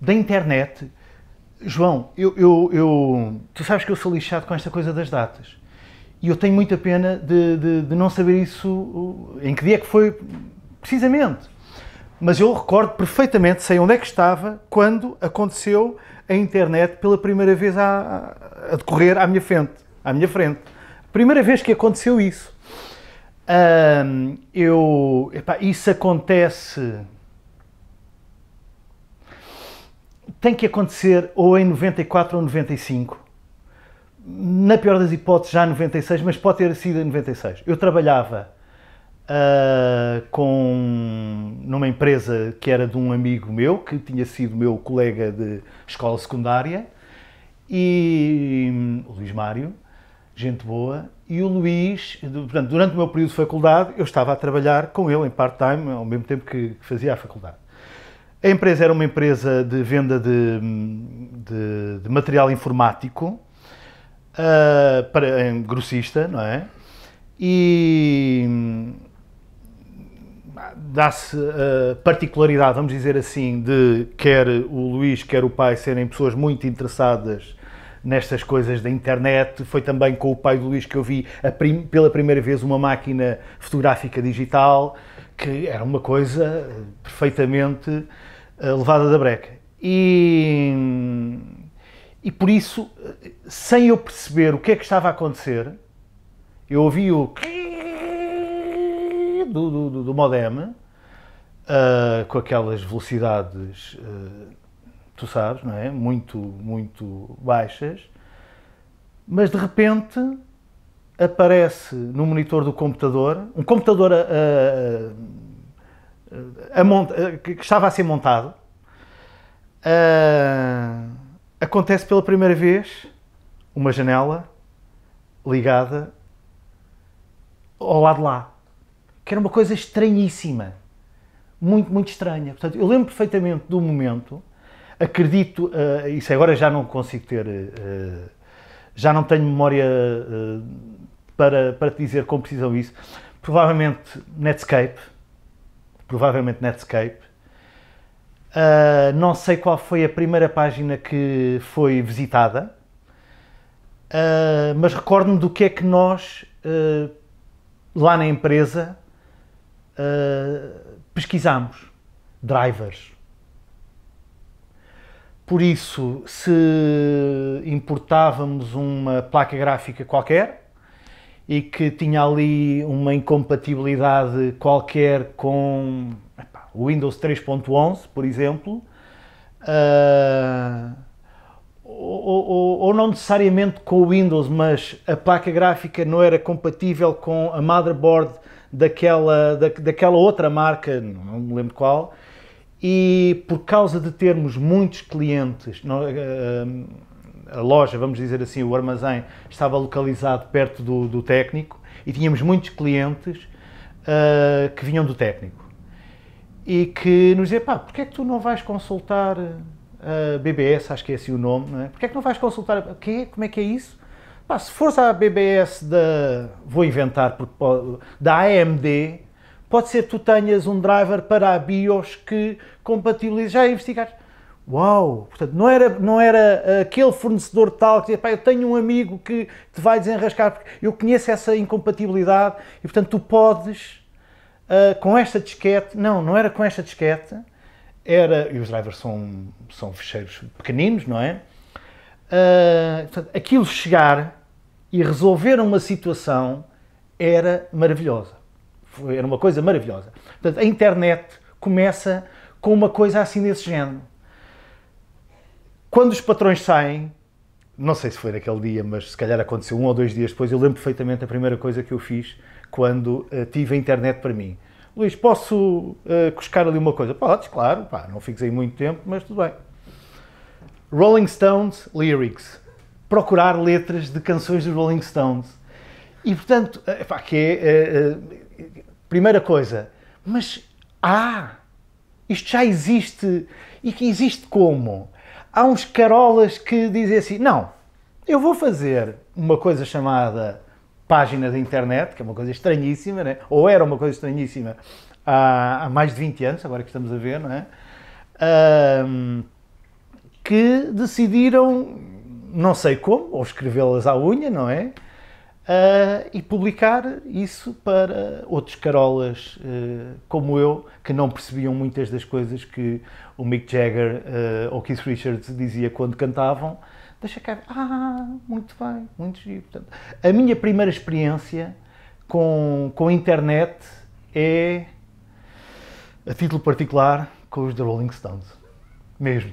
da internet. João, eu, eu, eu, tu sabes que eu sou lixado com esta coisa das datas. E eu tenho muita pena de, de, de não saber isso, em que dia é que foi precisamente. Mas eu recordo perfeitamente, sei onde é que estava, quando aconteceu a internet pela primeira vez a, a decorrer à minha frente. À minha frente. Primeira vez que aconteceu isso. Hum, eu, epá, isso acontece tem que acontecer ou em 94 ou 95. Na pior das hipóteses, já em 96, mas pode ter sido em 96. Eu trabalhava uh, com, numa empresa que era de um amigo meu, que tinha sido meu colega de escola secundária, e hum, o Luís Mário, gente boa, e o Luís, portanto, durante o meu período de faculdade, eu estava a trabalhar com ele em part-time, ao mesmo tempo que fazia a faculdade. A empresa era uma empresa de venda de, de, de material informático uh, para em, grossista, não é? E dá-se a particularidade, vamos dizer assim, de quer o Luís, quer o pai serem pessoas muito interessadas nestas coisas da internet. Foi também com o pai do Luís que eu vi prim pela primeira vez uma máquina fotográfica digital, que era uma coisa perfeitamente eh, levada da breca. E, e por isso, sem eu perceber o que é que estava a acontecer, eu ouvi o do, do, do, do modem, uh, com aquelas velocidades, uh, tu sabes, não é? Muito, muito baixas, mas de repente aparece no monitor do computador, um computador a a, que estava a ser montado uh, acontece pela primeira vez uma janela ligada ao lado de lá, que era uma coisa estranhíssima, muito, muito estranha. Portanto, eu lembro perfeitamente do momento, acredito, uh, isso agora já não consigo ter, uh, já não tenho memória para, para te dizer com precisão isso, provavelmente Netscape, provavelmente Netscape. Uh, não sei qual foi a primeira página que foi visitada, uh, mas recordo-me do que é que nós, uh, lá na empresa, pesquisámos. Drivers. Por isso, se importávamos uma placa gráfica qualquer, e que tinha ali uma incompatibilidade qualquer com o Windows 3.11, por exemplo, uh, ou, ou, ou, não necessariamente com o Windows, mas a placa gráfica não era compatível com a motherboard daquela, da, daquela outra marca, não me lembro qual, e por causa de termos muitos clientes. Não, uh, a loja, vamos dizer assim, o armazém, estava localizado perto do, do técnico e tínhamos muitos clientes uh, que vinham do técnico e que nos dizia, pá, porquê é que tu não vais consultar ah, a BBS, acho que é assim o nome, não é? Porquê é que não vais consultar, o quê? Como é que é isso? Pá, se fores à BBS da, vou inventar, porque da AMD, pode ser que tu tenhas um driver para a BIOS que compatibiliza já investigaste? Uau! Portanto, não era, não era eh, aquele fornecedor tal que dizia, pá, eu tenho um amigo que te vai desenrascar, porque eu conheço essa incompatibilidade e, portanto, tu podes uh, com esta disquete. Não, não era com esta disquete, era. E os drivers são, são ficheiros pequeninos, não é? Uh, portanto, aquilo chegar e resolver uma situação era maravilhosa. Foi, era uma coisa maravilhosa. Portanto, a internet começa com uma coisa assim desse género quando os patrões saem, não sei se foi naquele dia, mas se calhar aconteceu um ou dois dias depois, eu lembro perfeitamente a primeira coisa que eu fiz quando uh, tive a internet para mim. Luís, posso uh, cuscar ali uma coisa? Podes, claro, pá, não fiques aí muito tempo, mas tudo bem. Rolling Stones Lyrics. Procurar letras de canções dos Rolling Stones. E portanto, epá, eh, que é. Uh, primeira coisa, mas ah, isto já existe. E que existe como? há uns carolas que dizem assim: não, eu vou fazer uma coisa chamada página da internet, que é uma coisa estranhíssima, né? ou era uma coisa estranhíssima há, há, mais de 20 anos, agora que estamos a ver, não é? Um, que decidiram, não sei como, ou escrevê-las à unha, não é? uh, e publicar isso para outros carolas uh, como eu, que não percebiam muitas das coisas que o Mick Jagger uh, ou Keith Richards dizia quando cantavam. Deixa cá, ah, muito bem, muito giro. Portanto, a minha primeira experiência com, com a internet é, a título particular, com os The Rolling Stones. Mesmo.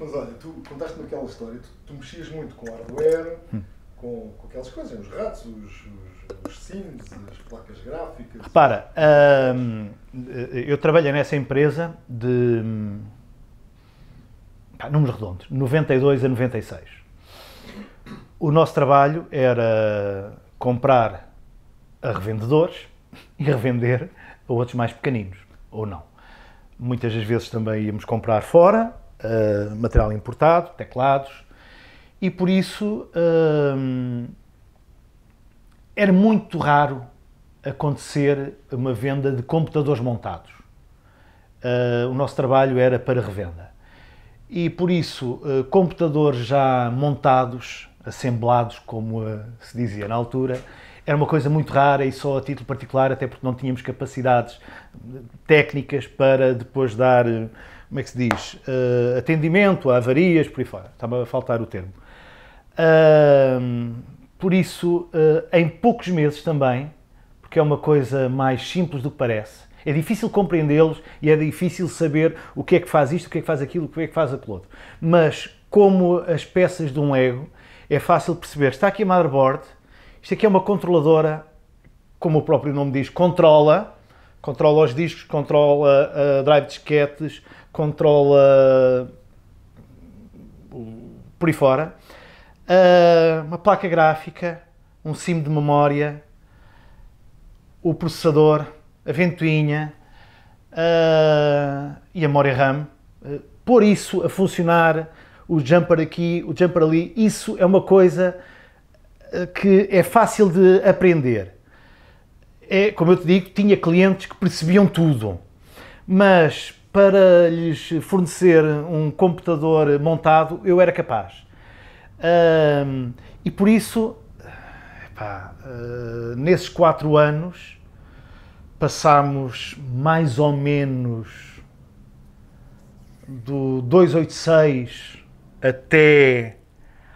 Mas olha, tu contaste-me aquela história, tu, tu mexias muito com hardware, hum com, com aquelas coisas, os ratos, os, os, os sims, as placas gráficas. Repara, hum, eu trabalho nessa empresa de. Pá, números redondos, 92 a 96. O nosso trabalho era comprar a revendedores e revender a outros mais pequeninos, ou não. Muitas das vezes também íamos comprar fora, uh, material importado, teclados, e por isso hum, era muito raro acontecer uma venda de computadores montados. Uh, o nosso trabalho era para revenda. E por isso, uh, computadores já montados, assemblados, como uh, se dizia na altura, era uma coisa muito rara e só a título particular, até porque não tínhamos capacidades técnicas para depois dar, uh, como é que se diz, uh, atendimento a avarias, por aí fora. Estava a faltar o termo por isso, uh, em poucos meses também, porque é uma coisa mais simples do que parece, é difícil compreendê-los e é difícil saber o que é que faz isto, o que é que faz aquilo, o que é que faz aquilo outro. Mas, como as peças de um Lego, é fácil perceber. Está aqui a motherboard, isto aqui é uma controladora, como o próprio nome diz, controla, controla os discos, controla uh, drive disquetes, controla uh, por aí fora uh, uma placa gráfica, um sim de memória, o processador, a ventoinha uh, e a memória RAM. Uh, isso a funcionar, o jumper aqui, o jumper ali, isso é uma coisa que é fácil de aprender. É, como eu te digo, tinha clientes que percebiam tudo, mas para lhes fornecer um computador montado eu era capaz. Um, e por isso, epá, uh, nesses quatro anos, passámos mais ou menos do 286 até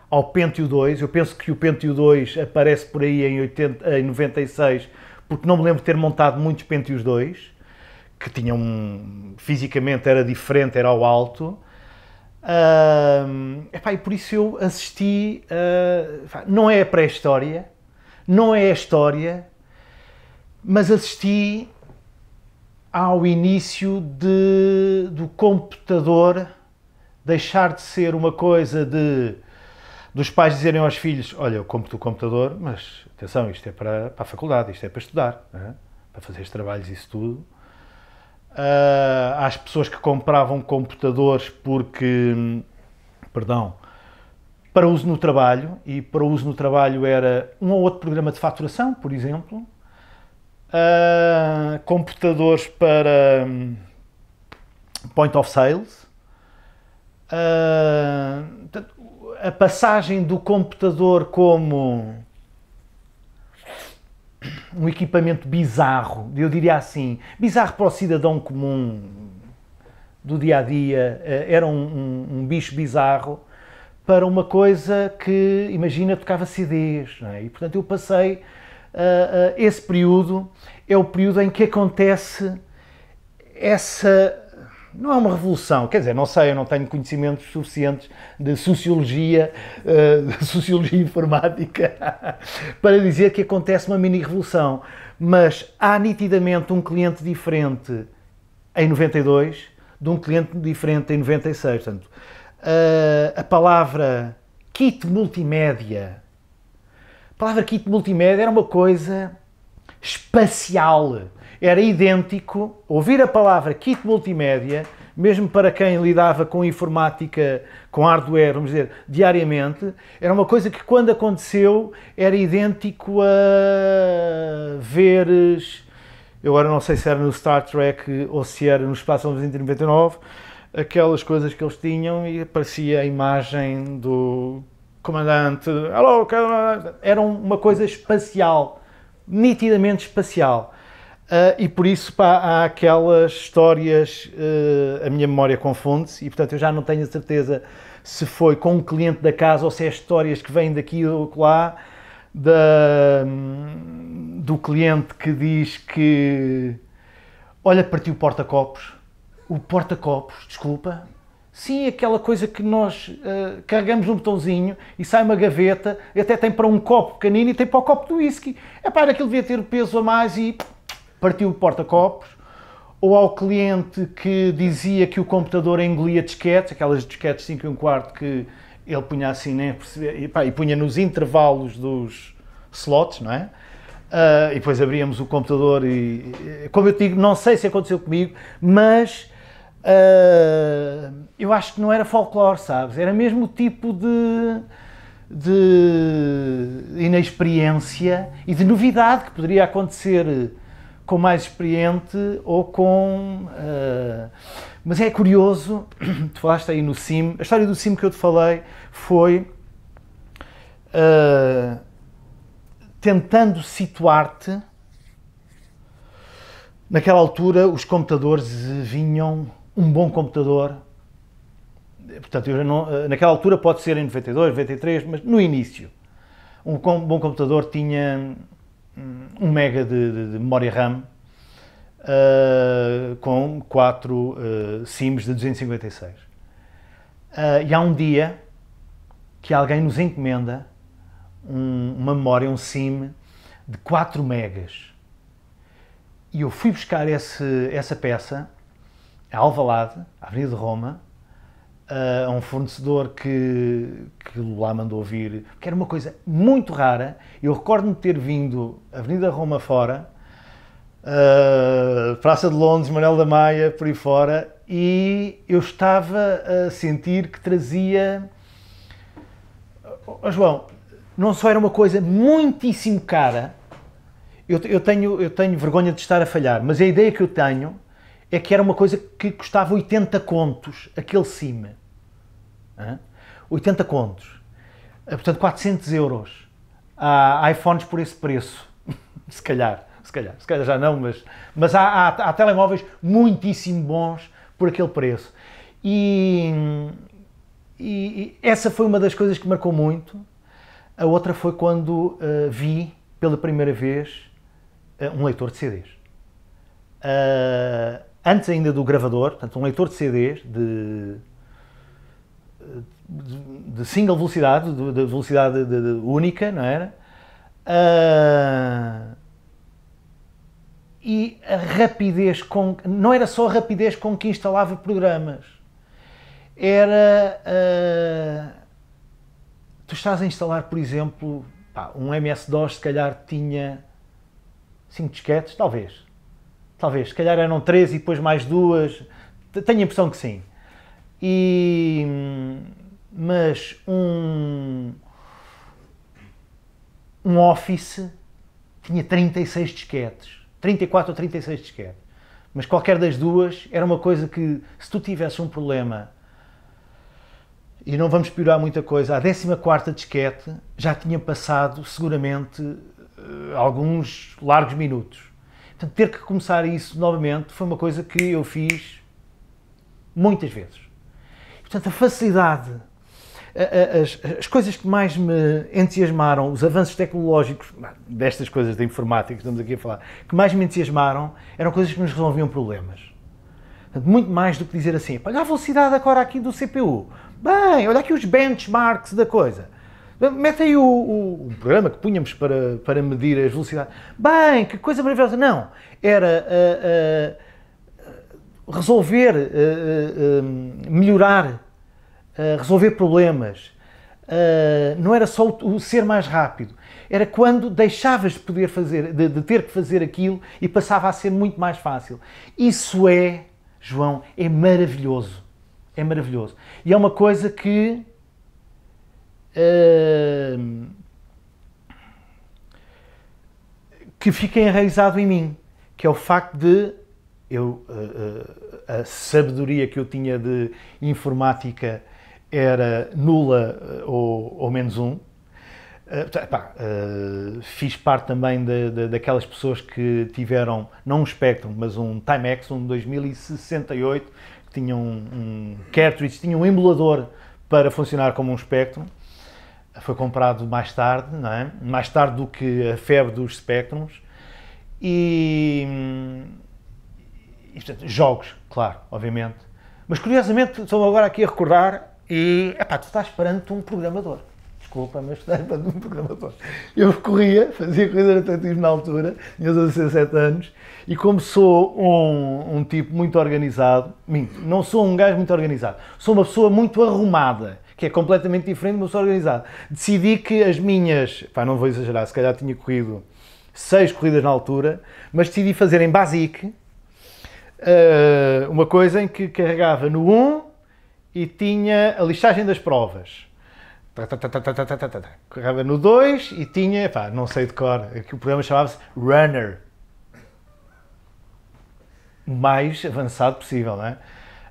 ao Pentium 2. Eu penso que o Pentium 2 aparece por aí em, 80, em 96, porque não me lembro de ter montado muitos Pentiums 2, que tinham fisicamente era diferente, era ao alto. Uh, epá, e por isso eu assisti. Uh, epá, não é a pré-história, não é a história, mas assisti ao início de, do computador deixar de ser uma coisa de dos pais dizerem aos filhos: Olha, eu compro o computador, mas atenção, isto é para, para a faculdade, isto é para estudar, é? para fazer os trabalhos, isso tudo uh, às pessoas que compravam computadores porque, perdão, para uso no trabalho, e para uso no trabalho era um ou outro programa de faturação, por exemplo, uh, computadores para um, point of sales, uh, a passagem do computador como um equipamento bizarro, eu diria assim, bizarro para o cidadão comum do dia a dia, eh, era um, um, um bicho bizarro para uma coisa que, imagina, tocava CDs. É? E portanto eu passei uh, uh, esse período, é o período em que acontece essa não é uma revolução, quer dizer, não sei, eu não tenho conhecimentos suficientes de sociologia, eh, de sociologia informática, para dizer que acontece uma mini-revolução, mas há nitidamente um cliente diferente em 92 de um cliente diferente em 96. Portanto, eh, a palavra kit multimédia, a palavra kit multimédia era uma coisa espacial era idêntico ouvir a palavra kit multimédia, mesmo para quem lidava com informática, com hardware, vamos dizer, diariamente, era uma coisa que quando aconteceu era idêntico a veres. Eu agora não sei se era no Star Trek ou se era no Espaço 1999, aquelas coisas que eles tinham e aparecia a imagem do comandante. Hello, era uma coisa espacial, nitidamente espacial. Uh, e por isso pá, há aquelas histórias, uh, a minha memória confunde-se e portanto eu já não tenho a certeza se foi com um cliente da casa ou se é histórias que vêm daqui ou lá, da, do cliente que diz que olha, partiu o porta-copos, o porta-copos, desculpa, Sim, aquela coisa que nós uh, carregamos um botãozinho e sai uma gaveta, até tem para um copo pequenino e tem para o copo do whisky. É pá, aquilo devia ter peso a mais e partiu o porta-copos, ou ao cliente que dizia que o computador engolia disquetes, aquelas disquetes 5 e 1 quarto que ele punha assim, nem percebia, e, pá, e punha nos intervalos dos slots, não é? Uh, e depois abríamos o computador e, como eu digo, não sei se aconteceu comigo, mas uh, eu acho que não era folclore, sabes? Era mesmo o tipo de, de inexperiência e de novidade que poderia acontecer com mais experiente ou com. Uh, mas é curioso, tu falaste aí no sim, a história do sim que eu te falei foi uh, tentando situar-te. Naquela altura, os computadores vinham, um bom computador, portanto, não, eh, naquela altura pode ser em 92, 93, mas no início, um bom computador tinha um mega de, de, de memória RAM uh, com quatro uh, SIMs de 256. Uh, ah, e há um dia que alguém nos encomenda um, uma memória, um SIM de 4 megas. E eu fui buscar esse, essa peça a Alvalade, à Avenida de Roma, a um fornecedor que, que lá mandou vir, que era uma coisa muito rara. Eu recordo-me ter vindo Avenida Roma fora, uh, Praça de Londres, Manuel da Maia, por aí fora, e eu estava a sentir que trazia. Oh, oh, João, não só era uma coisa muitíssimo cara, eu, eu, tenho, eu tenho vergonha de estar a falhar, mas a ideia que eu tenho é que era uma coisa que custava 80 contos, aquele cima 80 contos. Eh, portanto, 400 euros. Há iPhones por esse preço. se calhar, se calhar, se calhar já não, mas, mas há, há, há telemóveis muitíssimo bons por aquele preço. E, e, e, essa foi uma das coisas que marcou muito. A outra foi quando uh, vi pela primeira vez uh, um leitor de CDs. Uh, antes ainda do gravador, portanto, um leitor de CDs de de single velocidade, de, velocidade de, de única, não era? Uh, e a rapidez com não era só a rapidez com que instalava programas, era uh, tu estás a instalar, por exemplo, pá, um MS-DOS, se calhar tinha 5 disquetes, talvez, talvez, se calhar eram 3 e depois mais duas, tenho a impressão que sim. E, mas um, um Office tinha 36 disquetes, 34 ou 36 disquetes. Mas qualquer das duas era uma coisa que, se tu tivesse um problema, e não vamos piorar muita coisa, a 14 disquete já tinha passado seguramente eh, alguns largos minutos. Portanto, ter que começar isso novamente foi uma coisa que eu fiz muitas vezes. Portanto, a facilidade, as, as, coisas que mais me entusiasmaram, os avanços tecnológicos, destas coisas da informática que estamos aqui a falar, que mais me entusiasmaram eram coisas que nos resolviam problemas. Portanto, muito mais do que dizer assim, olha a velocidade agora aqui do CPU. Bem, olha aqui os benchmarks da coisa. Mete aí o, o, o, programa que punhamos para, para medir as velocidades. Bem, que coisa maravilhosa. Não, era... Uh, uh, resolver, eh, eh, eh, melhorar, resolver problemas. não era só o, ser mais rápido, era quando deixavas de poder fazer, de, ter que fazer aquilo e passava a ser muito mais fácil. Isso é, João, é maravilhoso. É maravilhoso. E é uma coisa que que fica enraizado em mim, que é o facto de eu uh, a sabedoria que eu tinha de informática era nula eh, ou, ou menos um. Uh, pá, uh, fiz parte também de, de, daquelas pessoas que tiveram, não um Spectrum, mas um Timex, um 2068, que tinha um, um cartridge, tinha um emulador para funcionar como um Spectrum. Foi comprado mais tarde, não é? mais tarde do que a febre dos Spectrums. E, hum, e portanto, jogos, Claro, obviamente. Mas curiosamente, estou agora aqui a recordar e, epá, tu estás perante um programador. Desculpa, mas estás perante um programador. Eu corria, fazia corrida de atletismo na altura, tinha 17 anos, e como sou um, um tipo muito organizado, minto, não sou um gajo muito organizado, sou uma pessoa muito arrumada que é completamente diferente, mas organizado. Decidi que as minhas, pá, não vou exagerar, se calhar tinha corrido seis corridas na altura, mas decidi fazer em basic, uh, uma coisa em que carregava no 1 e tinha a listagem das provas. Carregava no 2 e tinha, pá, não sei de cor, o programa chamava-se Runner. O mais avançado possível, não é?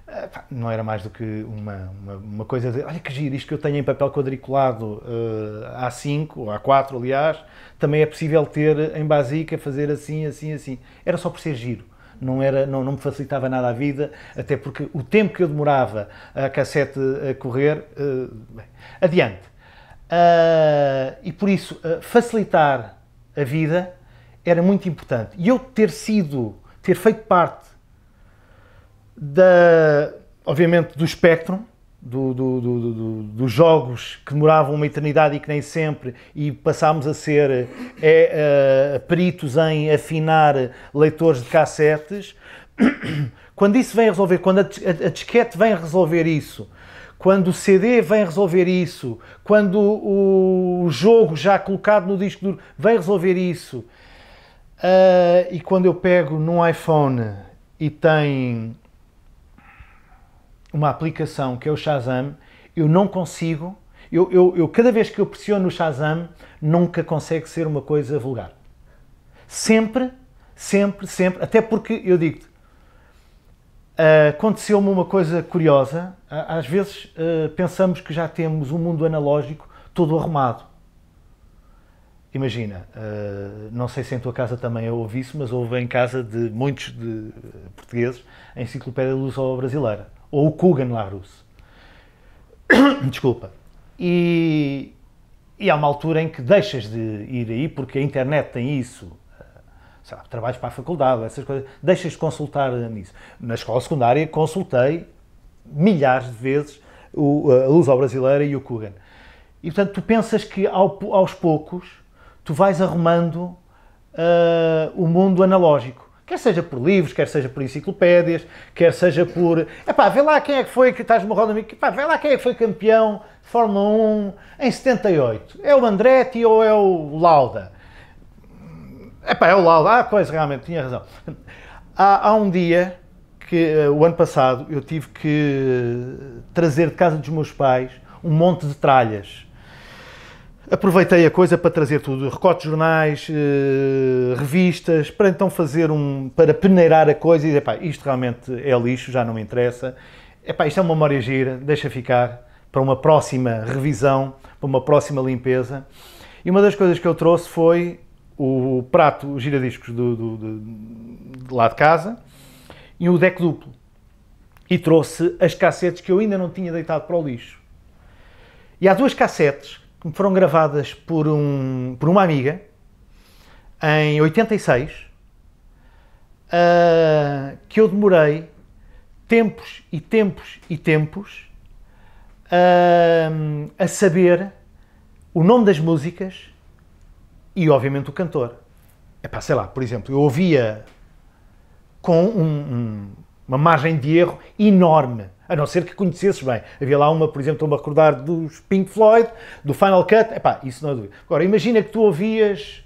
Eh, não era mais do que uma, uma, uma, coisa de olha que giro, isto que eu tenho em papel quadriculado uh, eh, A5, ou A4 aliás, também é possível ter em basica, fazer assim, assim, assim. Era só por ser giro não, era, não, não me facilitava nada a vida, até porque o tempo que eu demorava a cassete a eh, correr, uh, bem, adiante. Uh, e por isso, uh, facilitar a vida era muito importante. E eu ter sido, ter feito parte da, obviamente, do espectro, do, do, do, dos jogos que demoravam uma eternidade e que nem sempre, e passámos a ser é, uh, peritos em afinar leitores de cassetes. Quando isso vem resolver, quando a, a, a disquete vem resolver isso, quando o CD vem resolver isso, quando o, o jogo já colocado no disco duro vem resolver isso, uh, e quando eu pego num iPhone e tem uma aplicação que é o Shazam, eu não consigo, eu, eu, eu cada vez que eu pressiono o Shazam, nunca consegue ser uma coisa vulgar. Sempre, sempre, sempre, até porque eu digo-te, eh, aconteceu-me uma coisa curiosa. Às vezes eh, pensamos que já temos um mundo analógico todo arrumado. Imagina, eh, não sei se em tua casa também eu é ouvi isso, mas houve em casa de muitos de portugueses a enciclopédia luso-brasileira ou o Kugan Larousse. Desculpa. E, e há uma altura em que deixas de ir aí, porque a internet tem isso, eh, sei lá, trabalhos para a faculdade, essas coisas, deixas de consultar eh, nisso. Na escola secundária consultei milhares de vezes o, eh, a Luz ao Brasileira e o Kugan. E portanto tu pensas que ao, aos poucos tu vais arrumando uh, o mundo analógico. Quer seja por livros, quer seja por enciclopédias, quer seja por. Epá, vê lá quem é que foi que estás no roda amigo. Epá, vê lá quem é que foi campeão de Fórmula 1 em 78. É o Andretti ou é o Lauda? Epá, é o Lauda. Ah, pois, realmente, tinha razão. Há, há um dia que, uh, o ano passado, eu tive que eh, trazer de casa dos meus pais um monte de tralhas aproveitei a coisa para trazer tudo, recortes de jornais, eh, revistas, para então fazer um, para peneirar a coisa e dizer, pá, isto realmente é lixo, já não me interessa. Epá, isto é uma memória gira, deixa ficar para uma próxima revisão, para uma próxima limpeza. E uma das coisas que eu trouxe foi o prato, o giradiscos do, do, do, de lá de casa e o deck duplo. E trouxe as cassetes que eu ainda não tinha deitado para o lixo. E há duas cassetes que foram gravadas por, um, por uma amiga em 86, uh, ah, que eu demorei tempos e tempos e tempos uh, a saber o nome das músicas e, obviamente, o cantor. É pá, sei lá, por exemplo, eu ouvia com um, um, uma margem de erro enorme a não ser que conhecesses bem. Havia lá uma, por exemplo, estou-me a recordar dos Pink Floyd, do Final Cut, epá, isso não é dúvida. Agora, imagina que tu ouvias,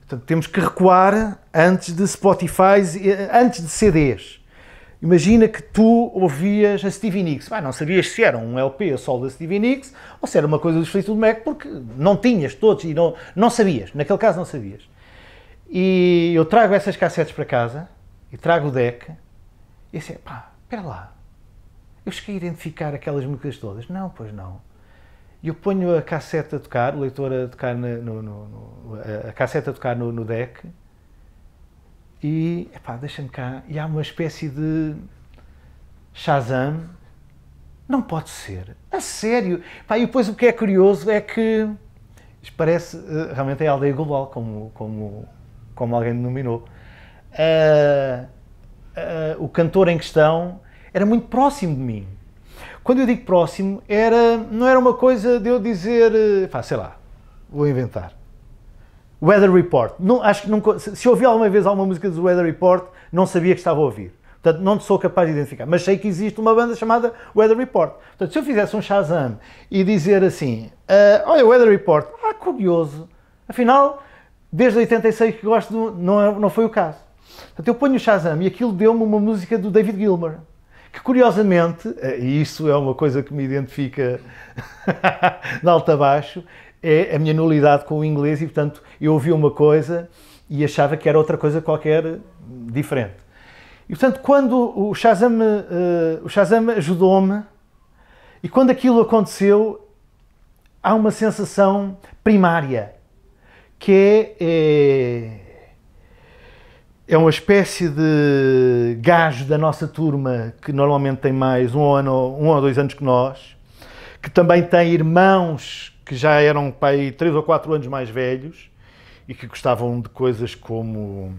portanto, temos que recuar antes de Spotify, eh, antes de CDs. Imagina que tu ouvias a Stevie Nicks. Bah, não sabias se era um LP a sol da Stevie Nicks ou se era uma coisa do Fleetwood Mac, porque não tinhas todos e não, não sabias. Naquele caso não sabias. E eu trago essas cassetes para casa e trago o deck e disse: pá, espera lá. Eu cheguei a identificar aquelas músicas todas. Não, pois não. E eu ponho a cassete a tocar, o leitor a tocar no, no, no, a, a cassete a tocar no, no deck e epá, deixa-me cá. E há uma espécie de Shazam. Não pode ser. A sério. Epá, e depois o que é curioso é que isto parece eh, realmente é a aldeia global, como, como, como alguém denominou. Uh, uh, o cantor em questão era muito próximo de mim. Quando eu digo próximo, era, não era uma coisa de eu dizer, eh, pá, sei lá, vou inventar. Weather Report. Não, acho que nunca, se ouvi alguma vez alguma música do Weather Report, não sabia que estava a ouvir. Portanto, não sou capaz de identificar. Mas sei que existe uma banda chamada Weather Report. Portanto, se eu fizesse um Shazam e dizer assim, uh, olha, Weather Report, ah, curioso. Afinal, desde 86 que gosto, não, é, não foi o caso. Portanto, eu ponho o Shazam e aquilo deu-me uma música do David Gilmour que curiosamente, eh, e isso é uma coisa que me identifica de alto a baixo, é a minha nulidade com o inglês e, portanto, eu ouvia uma coisa e achava que era outra coisa qualquer diferente. E, portanto, quando o Shazam, eh, o Shazam ajudou-me, e quando aquilo aconteceu, há uma sensação primária, que é, é é uma espécie de gajo da nossa turma que normalmente tem mais um ano, um ou dois anos que nós, que também tem irmãos que já eram pai três ou quatro anos mais velhos e que gostavam de coisas como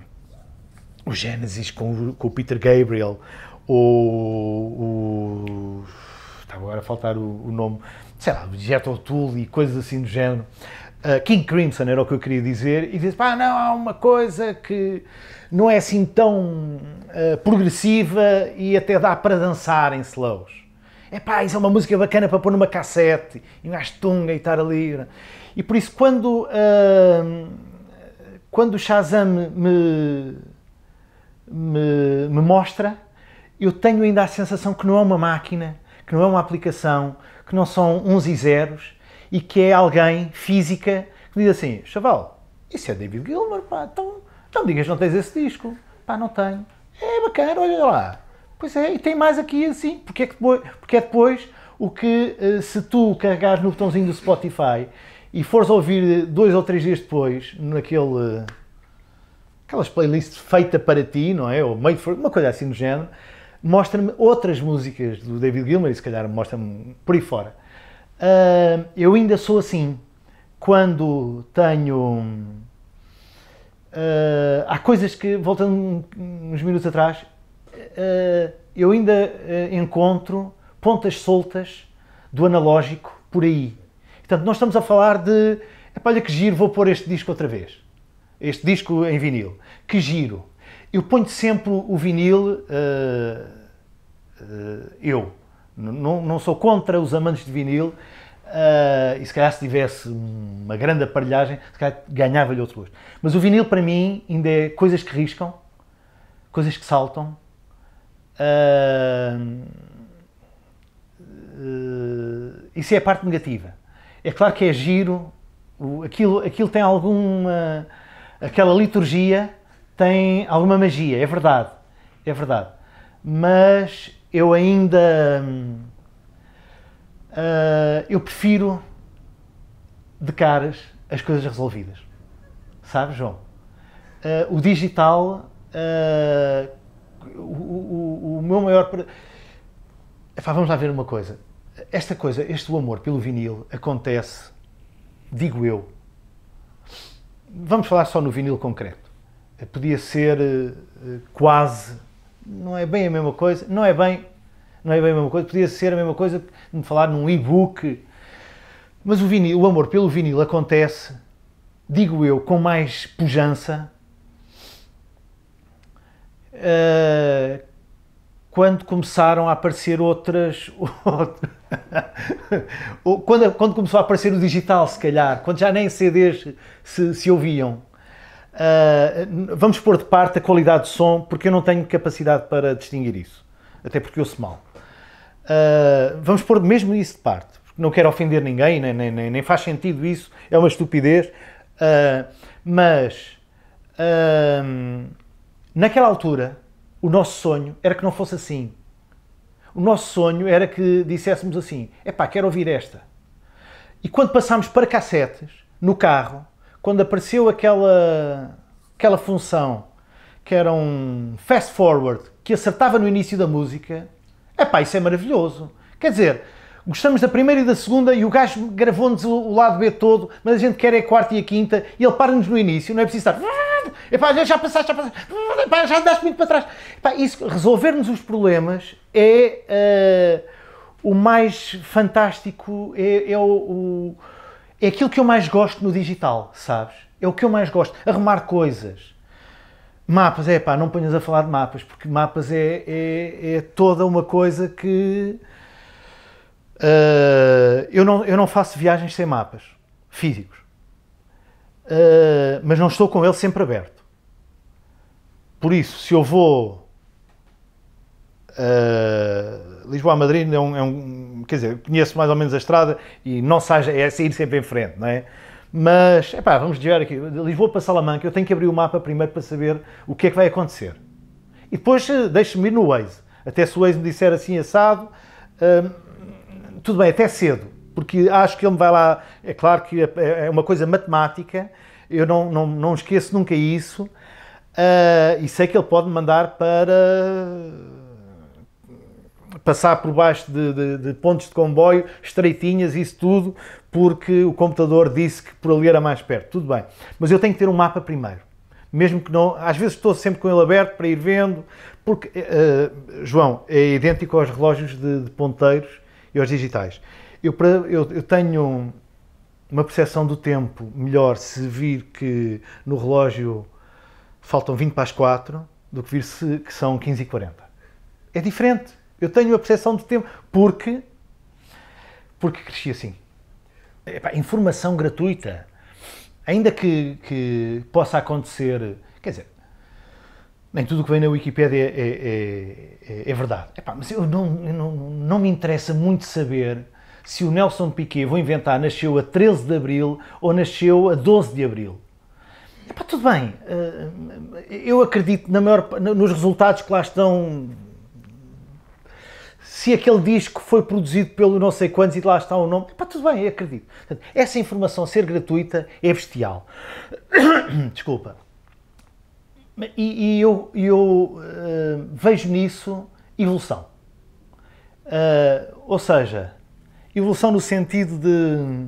o Gênesis com, com o Peter Gabriel ou o está agora a faltar o, o nome, sei lá, Jet O'Toole e coisas assim do género. Uh, King Crimson era o que eu queria dizer e disse, pá, não, há uma coisa que não é assim tão uh, progressiva e até dá para dançar em slows. É pá, isso é uma música bacana para pôr numa cassete e um gajo tunga e estar ali. É? E por isso, quando, uh, quando o Shazam me, me, me mostra, eu tenho ainda a sensação que não é uma máquina, que não é uma aplicação, que não são uns e zeros e que é alguém física que diz assim: Chaval, isso é David Gilmer, pá, então não digas, não tens esse disco. Pá, não tenho. É bacana, olha lá. Pois é, e tem mais aqui assim, porque é, que depois, porque é depois o que eh, se tu carregares no botãozinho do Spotify e fores ouvir dois ou três dias depois, naquele. Eh, aquelas playlists feita para ti, não é? Ou made for. uma coisa assim do género, mostra-me outras músicas do David Gilmer e se calhar mostra-me por aí fora. Uh, eu ainda sou assim. Quando tenho Uh, há coisas que, voltando uns minutos atrás, uh, eu ainda uh, encontro pontas soltas do analógico por aí. Portanto, nós estamos a falar de. Olha que giro, vou pôr este disco outra vez. Este disco em vinil. Que giro. Eu ponho sempre o vinil. eu. Não, não sou contra os amantes de vinil, uh, e se calhar se tivesse uma grande aparelhagem, se calhar ganhava-lhe outro gosto. Mas o vinil para mim ainda é coisas que riscam, coisas que saltam. Uh, uh, isso é a parte negativa. É claro que é giro, o, aquilo, aquilo tem alguma. aquela liturgia tem alguma magia, é verdade, é verdade. Mas eu ainda. Hum, uh, eu prefiro de caras as coisas resolvidas. sabe João? Uh, o digital, uh, o, o, o, meu maior. Epá, vamos lá ver uma coisa. Esta coisa, este amor pelo vinil acontece, digo eu. Vamos falar só no vinil concreto. Podia ser quase, não é bem a mesma coisa, não é bem não é bem a mesma coisa, podia ser a mesma coisa de falar num e-book. Mas o, vinil, o amor pelo vinil acontece, digo eu, com mais pujança uh, quando começaram a aparecer outras. quando, quando começou a aparecer o digital, se calhar, quando já nem CDs se, se ouviam. Uh, vamos pôr de parte a qualidade de som, porque eu não tenho capacidade para distinguir isso, até porque ouço mal. Uh, vamos pôr mesmo isso de parte. Não quero ofender ninguém, nem, nem, nem faz sentido isso, é uma estupidez. Uh, mas uh, naquela altura, o nosso sonho era que não fosse assim. O nosso sonho era que disséssemos assim: é pá, quero ouvir esta. E quando passámos para cassetes, no carro, quando apareceu aquela, aquela função que era um fast forward que acertava no início da música, é pá, isso é maravilhoso. Quer dizer, gostamos da primeira e da segunda e o gajo gravou-nos o lado B todo, mas a gente quer é a quarta e a quinta e ele para-nos no início, não é preciso estar. Epá, já passaste, já passaste, epá, já andaste muito para trás. Epá, isso, resolvermos os problemas é uh, o mais fantástico, é, é, o, o, é aquilo que eu mais gosto no digital, sabes? É o que eu mais gosto, arrumar coisas Mapas, é pá, não ponhas a falar de mapas, porque mapas é, é, é toda uma coisa que. Uh, eu, não, eu não faço viagens sem mapas físicos, uh, mas não estou com ele sempre aberto. Por isso, se eu vou. Uh, Lisboa a Madrid é um, é um, Quer dizer, conheço mais ou menos a estrada e não sai, é sair sempre em frente, não é? Mas, epá, vamos desviar aqui. De Lisboa para Salamanca, eu tenho que abrir o mapa primeiro para saber o que é que vai acontecer. E depois eh, deixo-me ir no Waze. Até se o Waze me disser assim, assado, hum, tudo bem, até cedo. Porque acho que ele me vai lá... É claro que é, é, é uma coisa matemática, eu não, não, não esqueço nunca isso. Uh, e sei que ele pode me mandar para passar por baixo de, de, de pontos de comboio, estreitinhas, isso tudo, porque o computador disse que por ali era mais perto. Tudo bem. Mas eu tenho que ter um mapa primeiro mesmo que não. Às vezes estou sempre com ele aberto para ir vendo, porque, uh, João, é idêntico aos relógios de, de ponteiros e aos digitais. Eu, para, eu, eu, tenho uma percepção do tempo melhor se vir que no relógio faltam 20 para as 4 do que vir se que são 15 e 40. É diferente. Eu tenho a percepção de tempo porque porque cresci assim. Epá, informação gratuita, ainda que, que, possa acontecer, quer dizer, nem tudo o que vem na Wikipédia é, é, é, é verdade. Epá, mas eu não, não, não me interessa muito saber se o Nelson Piquet, vou inventar, nasceu a 13 de Abril ou nasceu a 12 de Abril. Epá, tudo bem, eh, eu acredito na maior, nos resultados que lá estão se aquele disco foi produzido pelo não sei quantos e lá está o nome, para tudo bem, acredito. Portanto, essa informação ser gratuita é bestial. Desculpa. E, e eu, eu uh, vejo nisso evolução. Uh, ou seja, evolução no sentido de.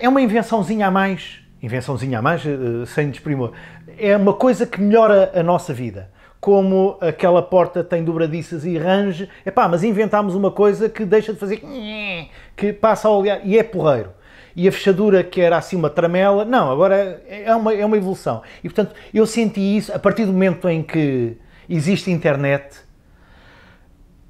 é uma invençãozinha a mais. Invençãozinha a mais, uh, sem desprimor. É uma coisa que melhora a nossa vida como aquela porta tem dobradiças e range. é pá mas inventámos uma coisa que deixa de fazer que passa a olhar e é porreiro. E a fechadura que era assim uma tramela, não, agora é uma, é uma evolução. E portanto, eu senti isso a partir do momento em que existe internet,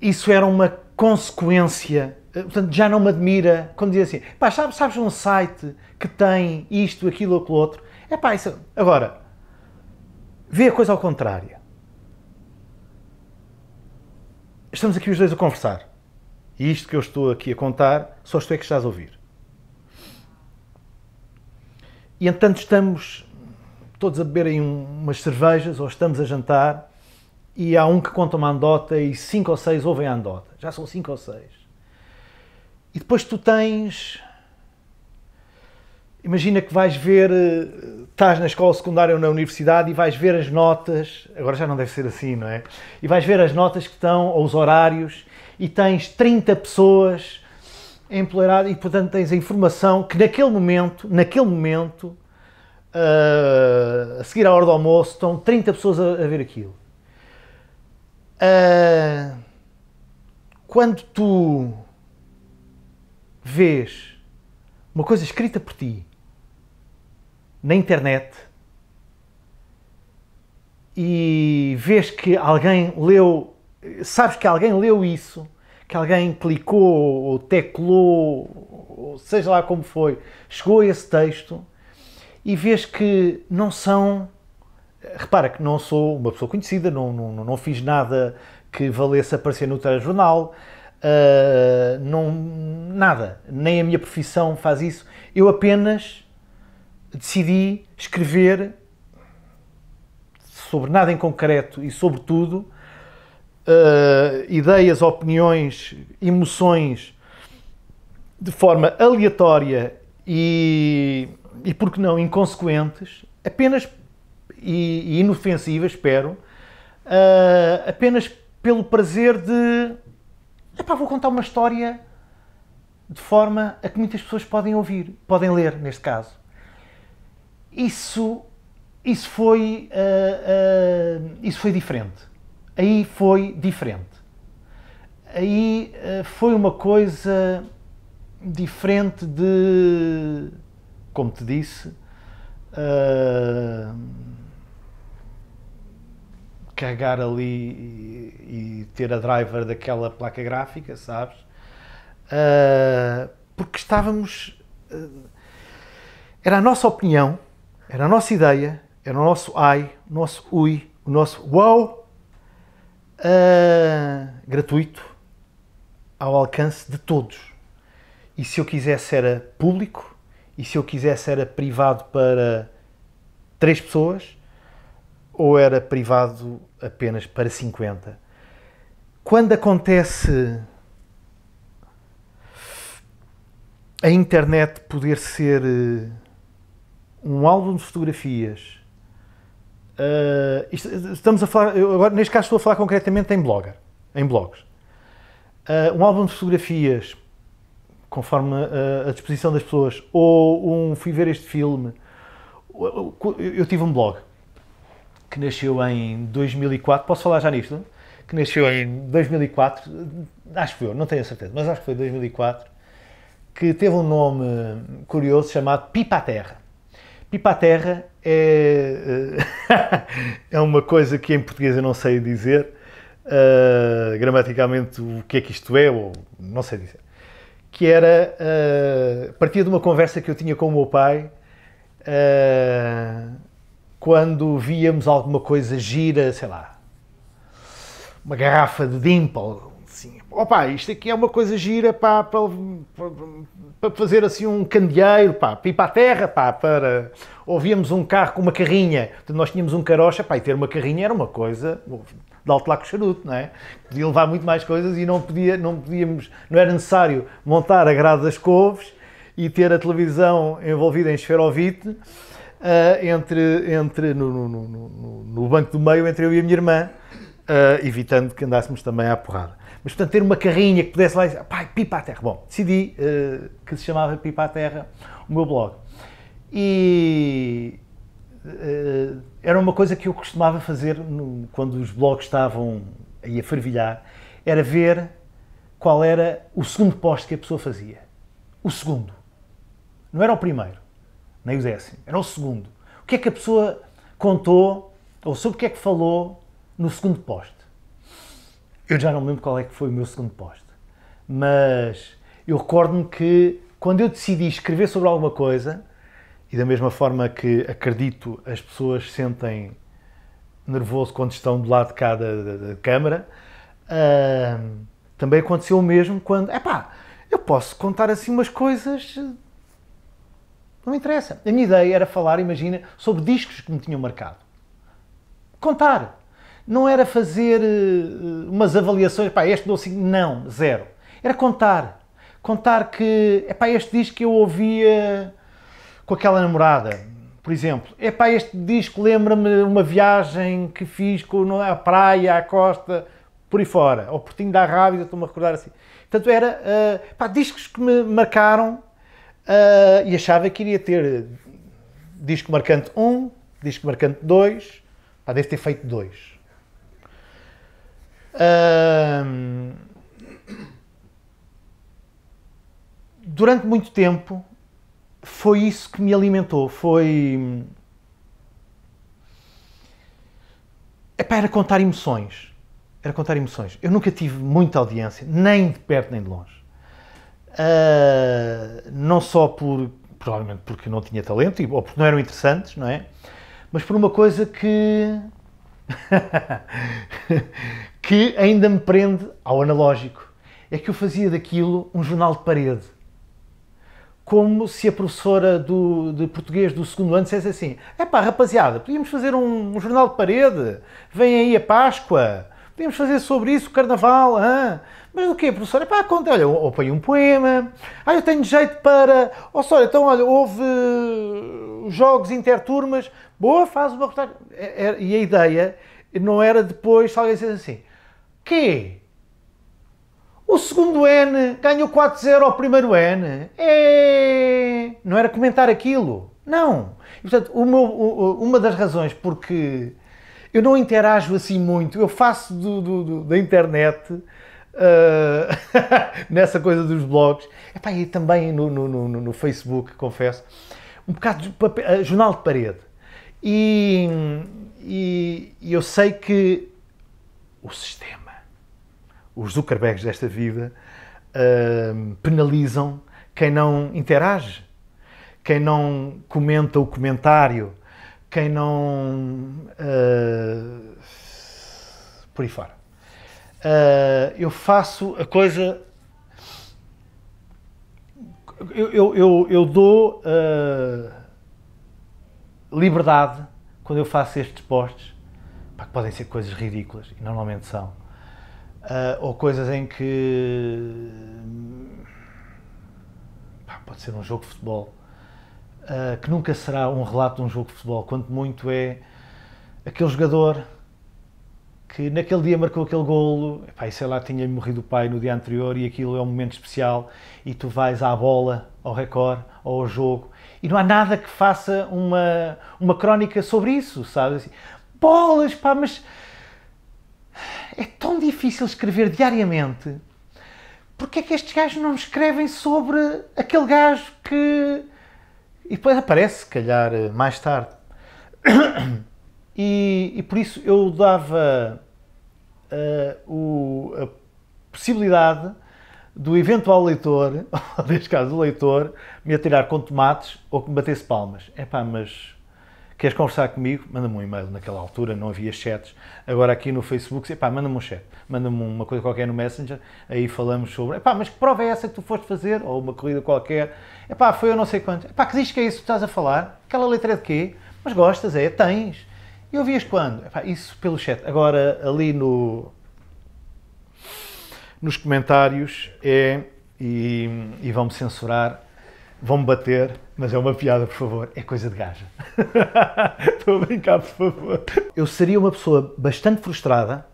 isso era uma consequência. Portanto, já não me admira quando dizem assim, pá, sabes, sabes um site que tem isto, aquilo, ou aquilo outro. É pá, isso. Agora, vê a coisa ao contrário estamos aqui os dois a conversar. E isto que eu estou aqui a contar, só estou é que estás a ouvir. E entanto estamos todos a beberem umas cervejas ou estamos a jantar e há um que conta uma andota e cinco ou seis ouvem a andota. Já são cinco ou seis. E depois tu tens Imagina que vais ver, eh, estás na escola secundária ou na universidade e vais ver as notas, agora já não deve ser assim, não é? E vais ver as notas que estão, ou os horários, e tens 30 pessoas empoleiradas e portanto tens a informação que naquele momento, naquele momento, uh, a seguir à hora do almoço, estão 30 pessoas a, a ver aquilo. Uh, quando tu vês uma coisa escrita por ti na internet e vês que alguém leu, sabes que alguém leu isso, que alguém clicou ou teclou, ou seja lá como foi, chegou a esse texto e vês que não são. Repara que não sou uma pessoa conhecida, não, não, não fiz nada que valesse aparecer no telejornal, uh, não, nada, nem a minha profissão faz isso. Eu apenas decidi escrever sobre nada em concreto e sobre tudo, uh, ideias, opiniões, emoções de forma aleatória e, e por que não, inconsequentes, apenas e, e espero, uh, apenas pelo prazer de. Epá, vou contar uma história de forma a que muitas pessoas podem ouvir, podem ler, neste caso isso, isso, foi, uh, uh, isso foi diferente. Aí foi diferente. Aí uh, foi uma coisa diferente de, como te disse, cagar ali e, e, ter a driver daquela placa gráfica, sabes? porque estávamos. era a nossa opinião era a nossa ideia, era o nosso ai, o nosso ui, o nosso wow, uh, ah, gratuito, ao alcance de todos. E se eu quisesse era público, e se eu quisesse era privado para três pessoas, ou era privado apenas para 50. Quando acontece a internet poder ser eh, um álbum de fotografias. Uh, isto, estamos a falar, eu agora, neste caso estou a falar concretamente em blogger, em blogs. Uh, um álbum de fotografias, conforme uh, a disposição das pessoas, ou um fui ver este filme. Eu tive um blog que nasceu em 2004, posso falar já nisto? Não? Que nasceu em 2004, acho que foi, não tenho a certeza, mas acho que foi 2004, que teve um nome curioso chamado Pipa Terra. Pipa à terra é, eh, é uma coisa que em português eu não sei dizer, uh, gramaticalmente o que é que isto é, ou não sei dizer. Que era, uh, partia de uma conversa que eu tinha com o meu pai, uh, quando víamos alguma coisa gira, sei lá, uma garrafa de dimple, opa, isto aqui é uma coisa gira para, para, fazer assim um candeeiro, pá, para ir para a terra, pá, para... Ou um carro com uma carrinha, então, nós tínhamos um carocha, pá, e ter uma carrinha era uma coisa de alto lá com charuto, não é? Podia levar muito mais coisas e não, podia, não podíamos, não era necessário montar a grade das couves e ter a televisão envolvida em esferovite uh, entre, entre no, no, no, no, banco do meio entre eu e a minha irmã, uh, evitando que andássemos também à porrada. Mas, portanto, ter uma carrinha que pudesse lá dizer, pai, pipa à terra. Bom, decidi uh, que se chamava Pipa à Terra o meu blog. E uh, era uma coisa que eu costumava fazer no, quando os blogs estavam aí a fervilhar, era ver qual era o segundo post que a pessoa fazia. O segundo. Não era o primeiro, nem o décimo, era o segundo. O que é que a pessoa contou, ou sobre o que é que falou no segundo post? Eu já não me lembro qual é que foi o meu segundo posto, mas eu recordo-me que quando eu decidi escrever sobre alguma coisa, e da mesma forma que acredito as pessoas sentem nervoso quando estão do lado de cá da, da, da câmara, uh, também aconteceu o mesmo quando, é eu posso contar assim umas coisas. Não me interessa. A minha ideia era falar, imagina, sobre discos que me tinham marcado. Contar não era fazer uh, umas avaliações, pá, este dou 5, não, zero. Era contar. Contar que, é pá, este disco que eu ouvia com aquela namorada, por exemplo. É pá, este disco lembra-me uma viagem que fiz com, à praia, à costa, por aí fora, ou Portinho da Rábida, estou-me a recordar assim. Portanto, era uh, pá, discos que me marcaram uh, e achava que iria ter disco marcante 1, um, disco marcante 2, pá, deve ter feito 2 durante muito tempo foi isso que me alimentou. Foi. Epá, era contar emoções. Era contar emoções. Eu nunca tive muita audiência, nem de perto nem de longe. Uh, não só por. Provavelmente porque não tinha talento ou porque não eram interessantes, não é? Mas por uma coisa que. que ainda me prende ao analógico. É que eu fazia daquilo um jornal de parede. Como se a professora do, de português do segundo ano dissesse assim: é pá, rapaziada, podíamos fazer um, um, jornal de parede, vem aí a Páscoa, podíamos fazer sobre isso o carnaval, mas o quê, professora? É pá, conta, olha, eu apanhei um poema, ah, eu tenho jeito para. olha então, olha, houve uh, jogos interturmas, boa, faz uma reportagem. É, é, e a ideia não era depois, alguém dizer assim: Quê? O segundo N ganhou 4-0 ao primeiro N. É... Não era comentar aquilo. Não. E, portanto, uma, uma das razões porque eu não interajo assim muito, eu faço do, do, do, da internet uh, nessa coisa dos blogs, Epá, e também no, no, no, no Facebook, confesso, um bocado de papel, ah, jornal de parede. E, e, e eu sei que o sistema os Zuckerbergs desta vida, uh, penalizam quem não interage, quem não comenta o comentário, quem não. Uh, por aí fora. Uh, eu faço a coisa. Eu, eu, eu, eu dou ah, liberdade quando eu faço estes postes, pá, que podem ser coisas ridículas, e normalmente são, Uh, ou coisas em que. Pá, pode ser um jogo de futebol. Uh, que nunca será um relato de um jogo de futebol, quanto muito é aquele jogador que naquele dia marcou aquele golo, e sei lá, tinha morrido o pai no dia anterior e aquilo é um momento especial e tu vais à bola, ao recorde, ao jogo e não há nada que faça uma, uma crónica sobre isso, sabes? Assim, bolas, pá, mas é tão difícil escrever diariamente. Porque é que estes gajos não escrevem sobre aquele gajo que. E depois aparece, se calhar, mais tarde. E, e por isso eu dava uh, o, a possibilidade do eventual leitor, ou neste caso o leitor, me atirar com tomates ou que me batesse palmas. É pá, mas queres conversar comigo, manda-me um e-mail. Naquela altura não havia chats. Agora aqui no Facebook, pá, manda-me um chat, manda-me uma coisa qualquer no Messenger, aí falamos sobre, pá, mas que prova é essa que tu foste fazer? Ou uma corrida qualquer. Epá, foi eu não sei quanto. Pá, que diz que é isso que estás a falar? Aquela letra é de quê? Mas gostas, é? Tens? E ouvias quando? Epá, isso pelo chat. Agora, ali no... Nos comentários é... E, e vão-me censurar vão-me bater, mas é uma piada, por favor, é coisa de gaja. Estou a brincar, por favor. Eu seria uma pessoa bastante frustrada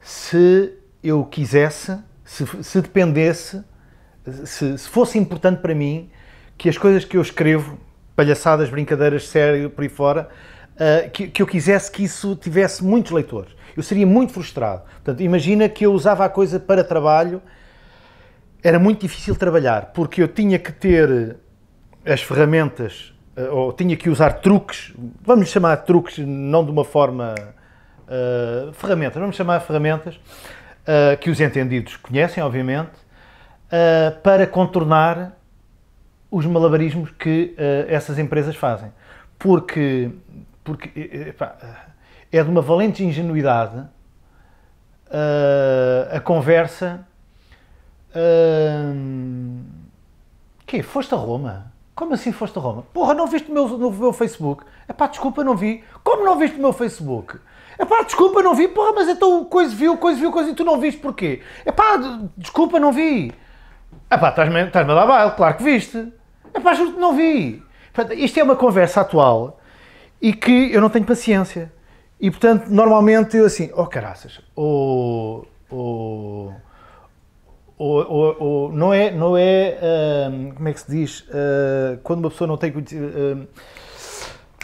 se eu quisesse, se, se dependesse, se, se, fosse importante para mim que as coisas que eu escrevo, palhaçadas, brincadeiras, sério, por aí fora, uh, que, que eu quisesse que isso tivesse muitos leitores. Eu seria muito frustrado. Portanto, imagina que eu usava a coisa para trabalho era muito difícil trabalhar, porque eu tinha que ter eh, as ferramentas, eh, ou tinha que usar truques, vamos chamar truques, não de uma forma. Uh, ferramentas, vamos chamar ferramentas, uh, que os entendidos conhecem, obviamente, uh, para contornar os malabarismos que essas empresas fazem. Porque, porque epá, é de uma valente ingenuidade a conversa Hum... Que? Foste a Roma? Como assim foste a Roma? Porra, não viste o meu, no meu Facebook? Epá, desculpa, não vi. Como não viste o meu Facebook? É pá, desculpa, não vi. Porra, mas então o coisa viu, coisa viu, coisa e tu não viste porquê? pá, desculpa, não vi. É pá, estás-me estás a dar baile, claro que viste. pá, juro que não vi. isto é uma conversa atual e que eu não tenho paciência. E portanto, normalmente eu assim, oh caraças, Oh, oh ou, ou, ou, não é, não é ehm, como é que se diz, uh, quando uma pessoa não tem conhecimento, ehm,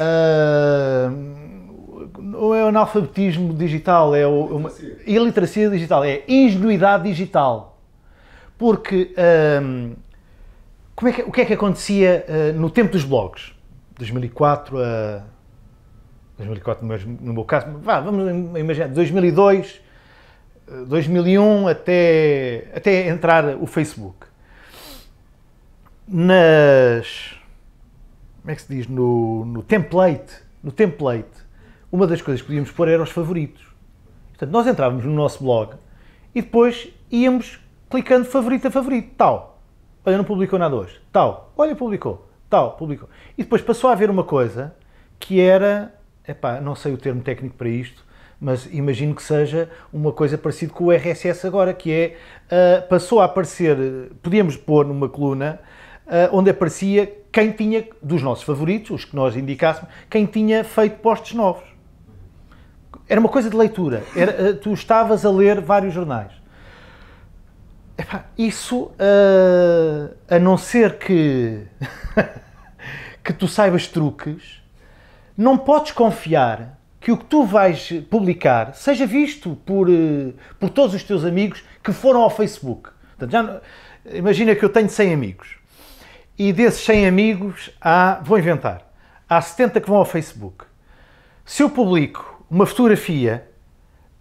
ehm, uh, uh, não é o analfabetismo digital, é o, uma, iliteracia digital, é ingenuidade digital. Porque um, como é que, o que é que acontecia eh, no tempo dos blogs? 2004 a 2004 no meu, no meu caso, vá, vamos imaginar, 2002 2001 até, até entrar o Facebook. Nas. Como é que se diz? No, no template. No template, uma das coisas que podíamos pôr era os favoritos. Portanto, nós entrávamos no nosso blog e depois íamos clicando favorito a favorito. Tal. Olha, não publicou nada hoje. Tal. Olha, publicou. Tal. Publicou. E depois passou a haver uma coisa que era. Epá, não sei o termo técnico para isto, mas imagino que seja uma coisa parecida com o RSS agora, que é, uh, passou a aparecer, podíamos pôr numa coluna, uh, onde aparecia quem tinha, dos nossos favoritos, os que nós indicássemos, quem tinha feito postos novos. Era uma coisa de leitura, era, uh, tu estavas a ler vários jornais. Epá, isso, a não ser que, que tu saibas truques, não podes confiar que o que tu vais publicar seja visto por, eh, por todos os teus amigos que foram ao Facebook. Portanto, já, imagina que eu tenho 100 amigos e desses 100 amigos há, vou inventar, há 70 que vão ao Facebook. Se eu publico uma fotografia,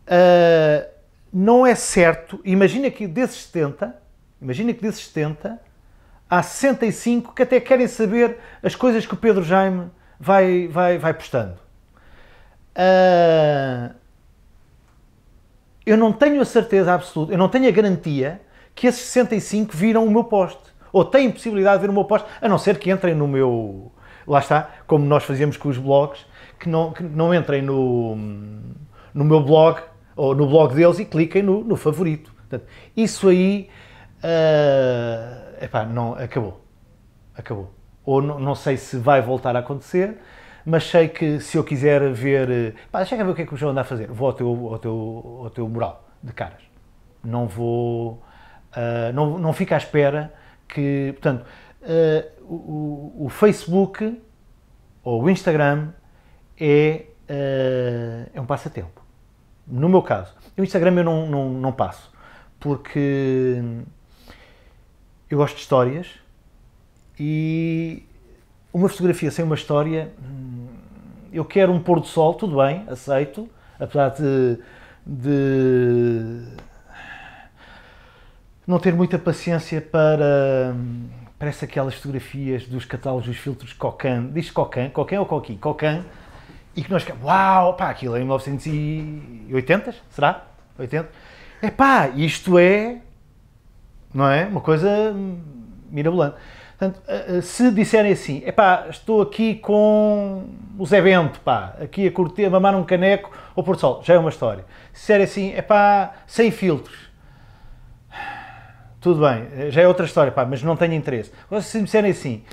uh, não é certo, imagina que desses 70, imagina que desses 70, há 65 que até querem saber as coisas que o Pedro Jaime vai, vai, vai postando. Ah, eu não tenho a certeza absoluta, eu não tenho a garantia que esses 65 viram o meu poste. Ou têm possibilidade de ver o meu poste, a não ser que entrem no meu. Lá está, como nós fazíamos com os blogs, que não, que não entrem no, no meu blog ou no blog deles e cliquem no, no favorito. Portanto, isso aí. Uh, epá, não, acabou. Acabou. Ou não, não sei se vai voltar a acontecer mas sei que se eu quiser ver, eh, pá, deixa ver o que é que o João anda a fazer, vou ao teu, ao teu, ao teu mural de caras. Não vou, uh, não, não fico à espera que, portanto, uh, o, o, Facebook ou o Instagram é, uh, é um passatempo. No meu caso, o Instagram eu não, não, não passo, porque eu gosto de histórias e uma fotografia sem uma história, hum, eu quero um pôr do sol, tudo bem, aceito, apesar de, de não ter muita paciência para hum, parece aquelas fotografias dos catálogos dos filtros Cocan, diz Cocan, Cocan ou Coqui, Cocan, e que nós ficamos, uau, pá, aquilo é em 1980, será? 80? É pá, isto é, não é? Uma coisa hum, mirabolante. Portanto, eh, eh, se disserem assim, epá, estou aqui com o Zé Bento, pá, aqui a curtir, a mamar um caneco ou pôr sol, já é uma história. Se disserem assim, epá, sem filtros, tudo bem, eh, já é outra história, pá, mas não tenho interesse. Ou se disserem assim,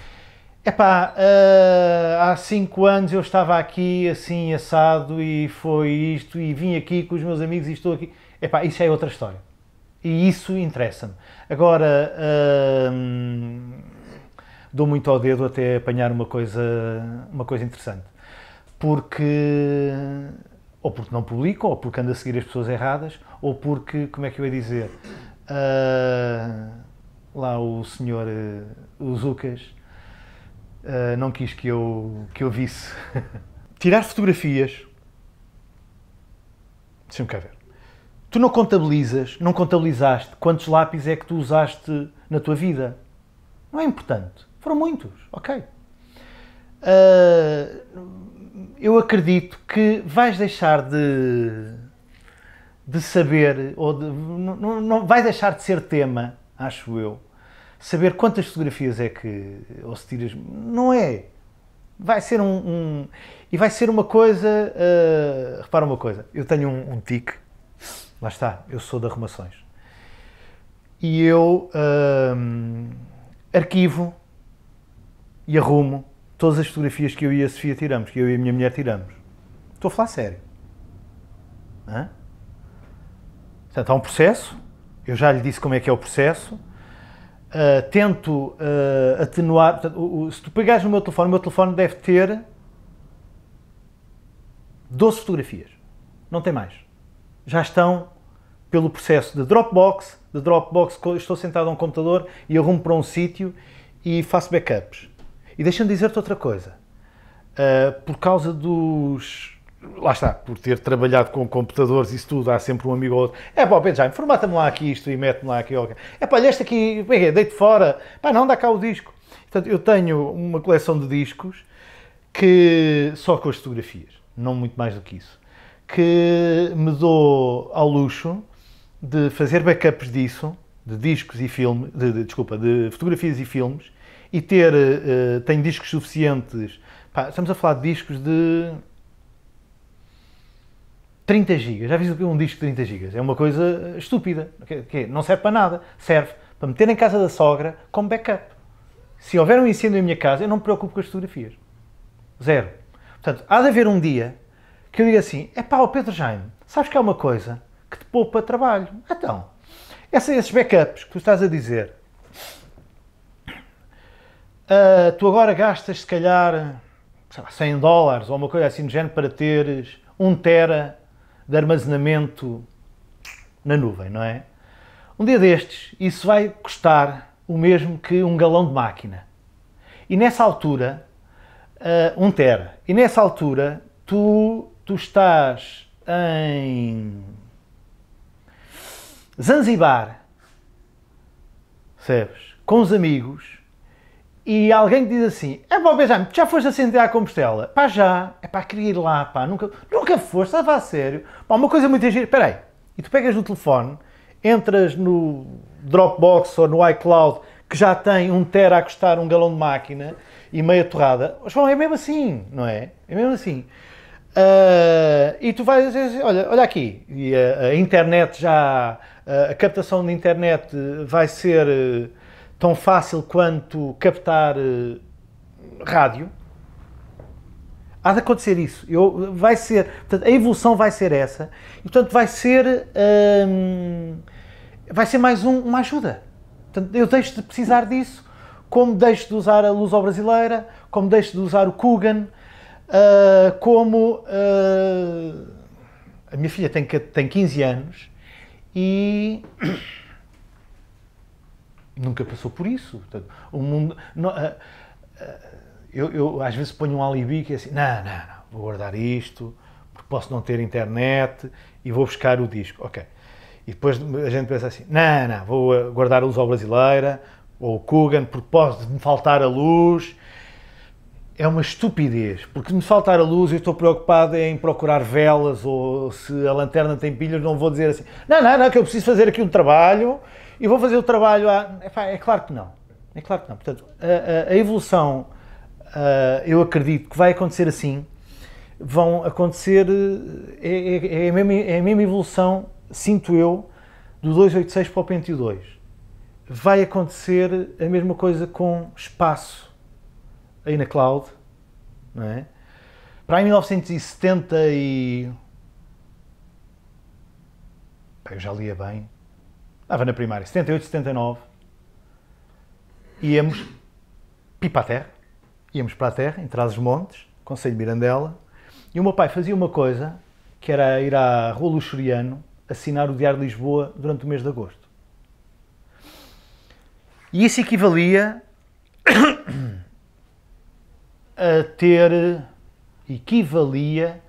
epá, uh, há 5 anos eu estava aqui assim assado e foi isto e vim aqui com os meus amigos e estou aqui, epá, isso já é outra história. E isso interessa-me. Agora, uh, dou muito ao dedo até apanhar uma coisa, uma coisa interessante. Porque ou porque não publico, ou porque ando a seguir as pessoas erradas, ou porque, como é que eu ia dizer, uh, lá o senhor uh, Zucas uh, não quis que eu, que eu visse. Tirar fotografias. Deixa-me cá ver. Tu não contabilizas, não contabilizaste quantos lápis é que tu usaste na tua vida. Não é importante. Foram muitos, ok. Uh, eu acredito que vais deixar de, de saber, ou de, não, não, vais deixar de ser tema, acho eu, saber quantas fotografias é que, ou se tiras, não é. Vai ser um, um e vai ser uma coisa, uh, repara uma coisa, eu tenho um, um tique, lá está, eu sou de arrumações, e eu uh, arquivo e arrumo todas as fotografias que eu e a Sofia tiramos, que eu e a minha mulher tiramos. Estou a falar sério. Hã? Portanto, há um processo, eu já lhe disse como é que é o processo, uh, tento uh, atenuar, portanto, o, o, se tu pegares no meu telefone, o meu telefone deve ter 12 fotografias, não tem mais. Já estão pelo processo de Dropbox, de Dropbox estou sentado a um computador e arrumo para um sítio e faço backups. E deixa-me dizer-te outra coisa. Uh, por causa dos. Lá está, por ter trabalhado com computadores e isso tudo, há sempre um amigo ou outro. É pá, Pedro Jaime, formata-me lá aqui isto e mete-me lá aqui. É pá, este aqui, é é? deito fora. Pá, não, dá cá o disco. Portanto, eu tenho uma coleção de discos que só com as fotografias, não muito mais do que isso, que me dou ao luxo de fazer backups disso, de discos e filmes, de, de, desculpa, de fotografias e filmes, e ter, uh, tem discos suficientes. Pá, estamos a falar de discos de 30 GB. Já viste um disco de 30 GB? É uma coisa eh, estúpida. Que, que é, não serve para nada. Serve para meter em casa da sogra como backup. Se houver um incêndio em minha casa, eu não me preocupo com as fotografias. Zero. Portanto, há de haver um dia que eu diga assim: é pá, Pedro Jaime, sabes que há uma coisa que te poupa trabalho? Então, esses backups que tu estás a dizer uh, tu agora gastas se calhar sei lá, 100 dólares ou uma coisa assim do género para teres 1 tera de armazenamento na nuvem, não é? Um dia destes, isso vai custar o mesmo que um galão de máquina. E nessa altura, uh, tera. E nessa altura, tu, tu estás em Zanzibar, percebes? Com os amigos, e alguém diz assim: é bom, beijame, já foste a Compostela? Pá, já. É pá, queria ir lá, pá, nunca, nunca foste, estava a sério. Pá, uma coisa muito gira. Espera aí. E tu pegas no telefone, entras no Dropbox ou no iCloud, que já tem um tera a custar um galão de máquina e meia torrada. João, é mesmo assim, não é? É mesmo assim. Uh, e tu vais dizer assim, olha, olha aqui, e a, a internet já, a, a captação de internet vai ser eh, tão fácil quanto captar uh, rádio. Há de acontecer isso. Eu, vai ser, portanto, a evolução vai ser essa. E, portanto, vai ser, ehm, vai ser mais um, uma ajuda. Portanto, eu deixo de precisar disso, como deixo de usar a luz brasileira, como deixo de usar o Kugan, uh, como. Uh, a minha filha tem, tem 15 anos e nunca passou por isso. Portanto, o mundo. Não, eh, eh, eu, eu, às vezes ponho um alibi que é assim: não, não, não, vou guardar isto, porque posso não ter internet e vou buscar o disco. Ok. E depois a gente pensa assim: não, não, vou eh, guardar a luz ao brasileira ou o Kugan porque pode me faltar a luz. É uma estupidez, porque me faltar a luz eu estou preocupado em procurar velas ou se a lanterna tem pilhas, não vou dizer assim: não, não, não, que eu preciso fazer aqui um trabalho e vou fazer o trabalho. É claro que não. É claro que não. Portanto, a, a evolução, eu acredito que vai acontecer assim. Vão acontecer. Eh, é, é, é, a mesma, é a mesma evolução, sinto eu, do 286 para o Pente 2. Vai acontecer a mesma coisa com espaço aí na cloud. Não é? Para 1970 e. Eu já lia bem, Estava na primária, 78, 79. Íamos pipa a terra, íamos para a terra, em Trás-os-Montes, Conselho de Mirandela, e o meu pai fazia uma coisa, que era ir à Rua Luxuriano assinar o Diário de Lisboa durante o mês de agosto. E isso equivalia a ter. equivalia.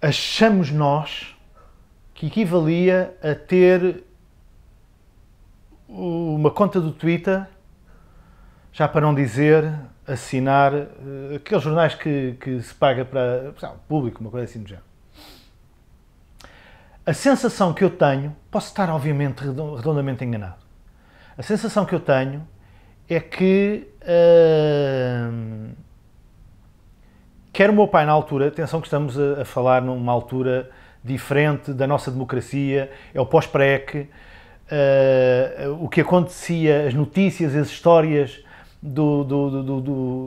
achamos nós que equivalia a ter uma conta do Twitter, já para não dizer assinar uh, aqueles jornais que, que, se paga para público, uma coisa assim do género. A sensação que eu tenho, posso estar obviamente redondamente enganado, a sensação que eu tenho é que uh, quer o meu pai na altura, atenção que estamos a, a falar numa altura diferente da nossa democracia, é o pós-PREC, uh, o que acontecia, as notícias, as histórias do, do,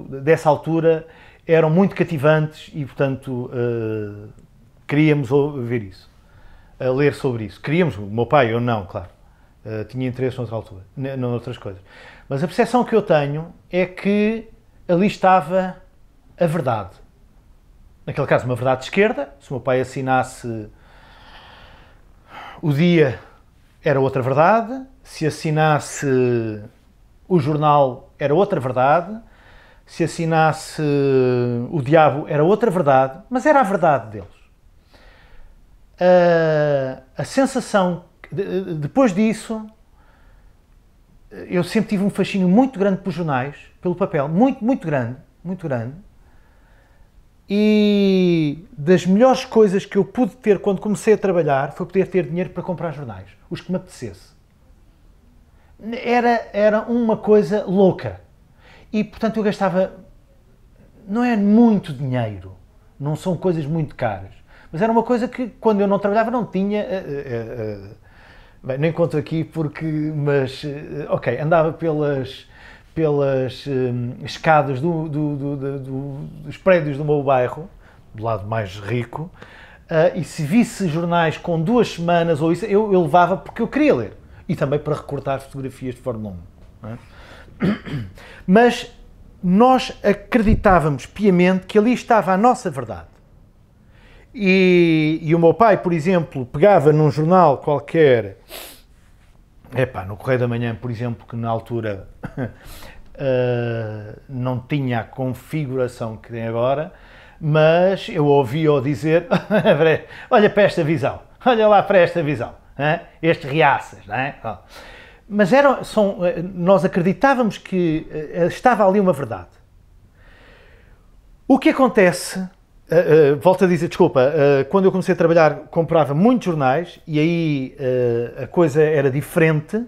do, dessa altura eram muito cativantes e, portanto, uh, queríamos ver isso, uh, ler sobre isso. Queríamos, o meu pai, eu não, claro, eh, tinha interesse noutra altura, noutras coisas. Mas a percepção que eu tenho é que ali estava a verdade naquele caso, uma verdade de esquerda. Se o meu pai assinasse o dia, era outra verdade. Se assinasse o jornal, era outra verdade. Se assinasse o diabo, era outra verdade. Mas era a verdade deles. a, a sensação, depois disso, eu sempre tive um fascínio muito grande por jornais, pelo papel, muito, muito grande, muito grande. E das melhores coisas que eu pude ter quando comecei a trabalhar foi poder ter dinheiro para comprar jornais, os que me apetecesse. Era, era uma coisa louca. E portanto eu gastava. Não é muito dinheiro, não são coisas muito caras, mas era uma coisa que quando eu não trabalhava não tinha. Uh, uh, uh, bem, nem conto aqui porque. Mas. Eh, ok, andava pelas pelas hum, escadas do, do, do, dos prédios do meu bairro, do lado mais rico, uh, e se visse jornais com duas semanas ou isso, eu, eu levava porque eu queria ler. E também para recortar fotografias de Fórmula 1. É? Mas nós acreditávamos piamente que ali estava a nossa verdade. E, e o meu pai, por exemplo, pegava num jornal qualquer é no Correio da Manhã, por exemplo, que na altura uh, não tinha a configuração que tem agora, mas eu ouvi-o dizer: olha para esta visão, olha lá para esta visão, hein? estes reaças, não é? Mas eram, são, eh, nós acreditávamos que eh, estava ali uma verdade. O que acontece Uh, uh, volto a dizer, desculpa, uh, quando eu comecei a trabalhar comprava muitos jornais e aí a coisa era diferente.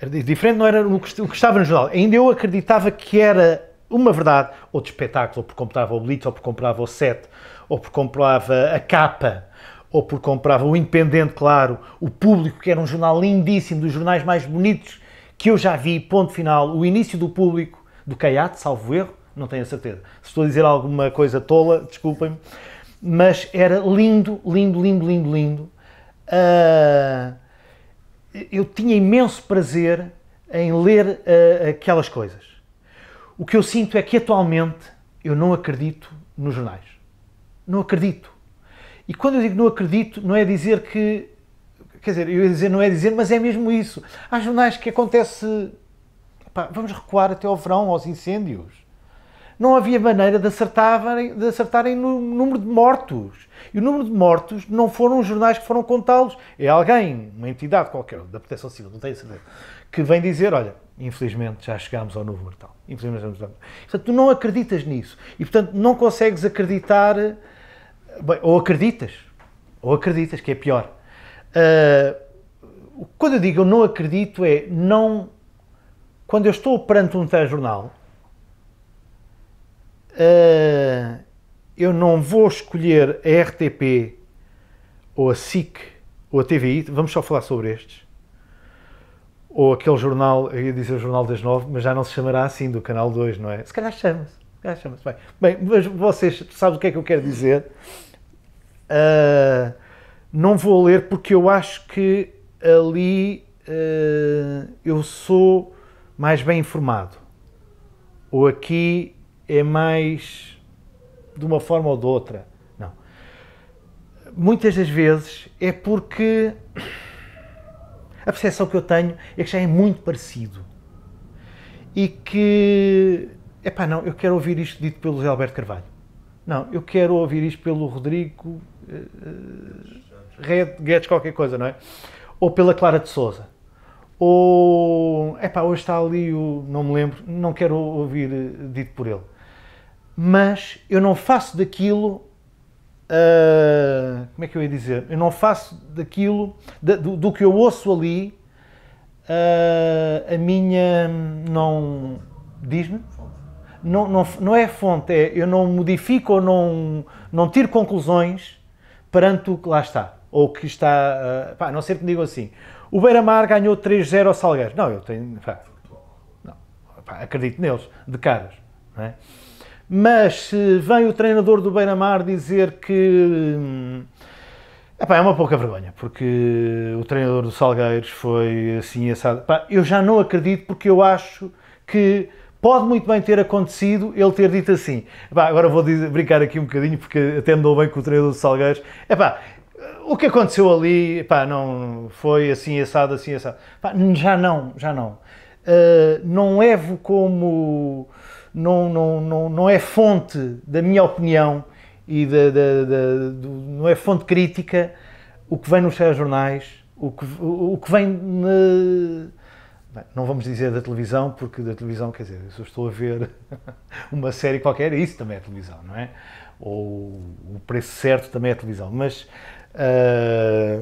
Era diferente não era o que, o que, estava no jornal. Ainda eu acreditava que era uma verdade, ou de espetáculo, ou porque comprava o Blitz, ou porque comprava o Set, ou porque comprava a Capa, ou porque comprava o Independente, claro, o Público, que era um jornal lindíssimo, dos jornais mais bonitos que eu já vi, ponto final, o início do Público, do Caiate, salvo erro, não tenho a certeza. Se estou a dizer alguma coisa tola, desculpem-me. Mas era lindo, lindo, lindo, lindo, lindo. Uh, eu tinha imenso prazer em ler uh, aquelas coisas. O que eu sinto é que atualmente eu não acredito nos jornais. Não acredito. E quando eu digo não acredito, não é dizer que. Quer dizer, eu ia dizer não é dizer, mas é mesmo isso. Há jornais que acontece. vamos recuar até ao verão, aos incêndios não havia maneira de acertarem, de acertarem no número de mortos. E o número de mortos não foram os jornais que foram contá-los. É alguém, uma entidade qualquer, da Proteção Civil, não tenho certeza, que vem dizer: olha, infelizmente já chegámos ao novo mortal. Infelizmente já chegámos. Portanto, tu não acreditas nisso. E, portanto, não consegues acreditar. Eh, bem, ou acreditas, ou acreditas, que é pior. Uh, quando eu digo eu não acredito, é não. Quando eu estou perante um telejornal uh, eu não vou escolher a RTP ou a SIC ou a TVI, vamos só falar sobre estes. Ou aquele jornal, eu ia dizer o Jornal das Nove, mas já não se chamará assim, do Canal 2, não é? Se calhar chama-se. Chama bem. bem, mas vocês sabem o que é que eu quero dizer. Uh, não vou ler porque eu acho que ali uh, eu sou mais bem informado. Ou aqui é mais de uma forma ou de outra. Não. Muitas das vezes é porque a percepção que eu tenho é que já é muito parecido. E que, epá, não, eu quero ouvir isto dito pelo José Alberto Carvalho. Não, eu quero ouvir isto pelo Rodrigo uh, Red Guedes, qualquer coisa, não é? Ou pela Clara de Souza. Ou, epá, hoje está ali o, não me lembro, não quero ouvir eh, dito por ele mas eu não faço daquilo. Uh, como é que eu ia dizer? Eu não faço daquilo, da, do, do, que eu ouço ali, uh, a minha. Não. Diz-me? Não, não, não é fonte, é eu não modifico ou não, não tiro conclusões perante o que lá está. Ou que está. Uh, pá, não sei que me digam assim. O Beira-Mar ganhou 3-0 ao Salgueiro. Não, eu tenho. Pá, não, pá, acredito neles, de caras. Não é? Mas se vem o treinador do Beira-Mar dizer que. Hum, epá, é uma pouca vergonha, porque o treinador do Salgueiros foi assim assado. Epá, eu já não acredito, porque eu acho que pode muito bem ter acontecido ele ter dito assim. Epá, agora vou dizer, brincar aqui um bocadinho, porque até me dou bem com o treinador do Salgueiros. Epá, o que aconteceu ali epá, não foi assim assado, assim assado. Epá, já não, já não. Uh, não levo como não, não, não, não é fonte da minha opinião e da, não é fonte crítica o que vem nos jornais o que, o, o que vem. Na, não vamos dizer da televisão, porque da televisão, quer dizer, se eu estou a ver uma série qualquer, isso também é televisão, não é? Ou o preço certo também é televisão. Mas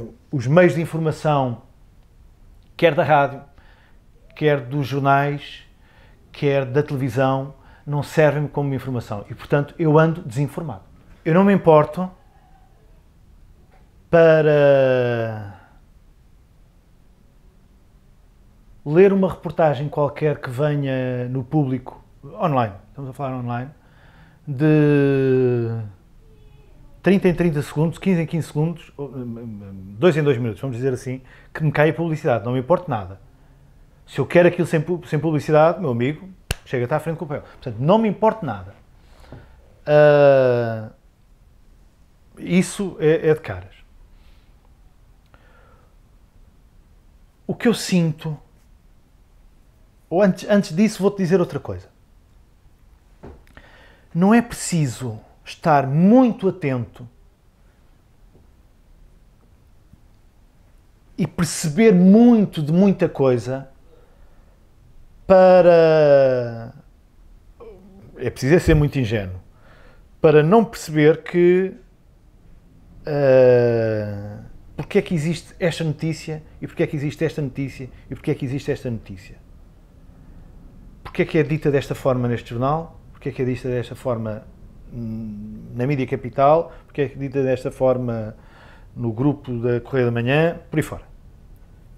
uh, os meios de informação, quer da rádio, quer dos jornais, quer da televisão, não servem-me como informação e, portanto, eu ando desinformado. Eu não me importo para ler uma reportagem qualquer que venha no público online, estamos a falar online, de 30 em 30 segundos, 15 em 15 segundos, 2 hum, hum, hum, em 2 minutos, vamos dizer assim, que me caia publicidade, não me importa nada. Se eu quero aquilo sem, sem publicidade, meu amigo, Chega, até à frente com o papel. Portanto, não me importa nada. Uh, isso é, é de caras. O que eu sinto, ou antes, antes disso, vou-te dizer outra coisa. Não é preciso estar muito atento e perceber muito de muita coisa para. É preciso ser muito ingênuo para não perceber que. Uh, porque é que existe esta notícia e porque é que existe esta notícia e porque é que existe esta notícia. Porque é que é dita desta forma neste jornal, porque é que é dita desta forma hum, na mídia capital, porque é que é dita desta forma no grupo da Correia da Manhã, por aí fora.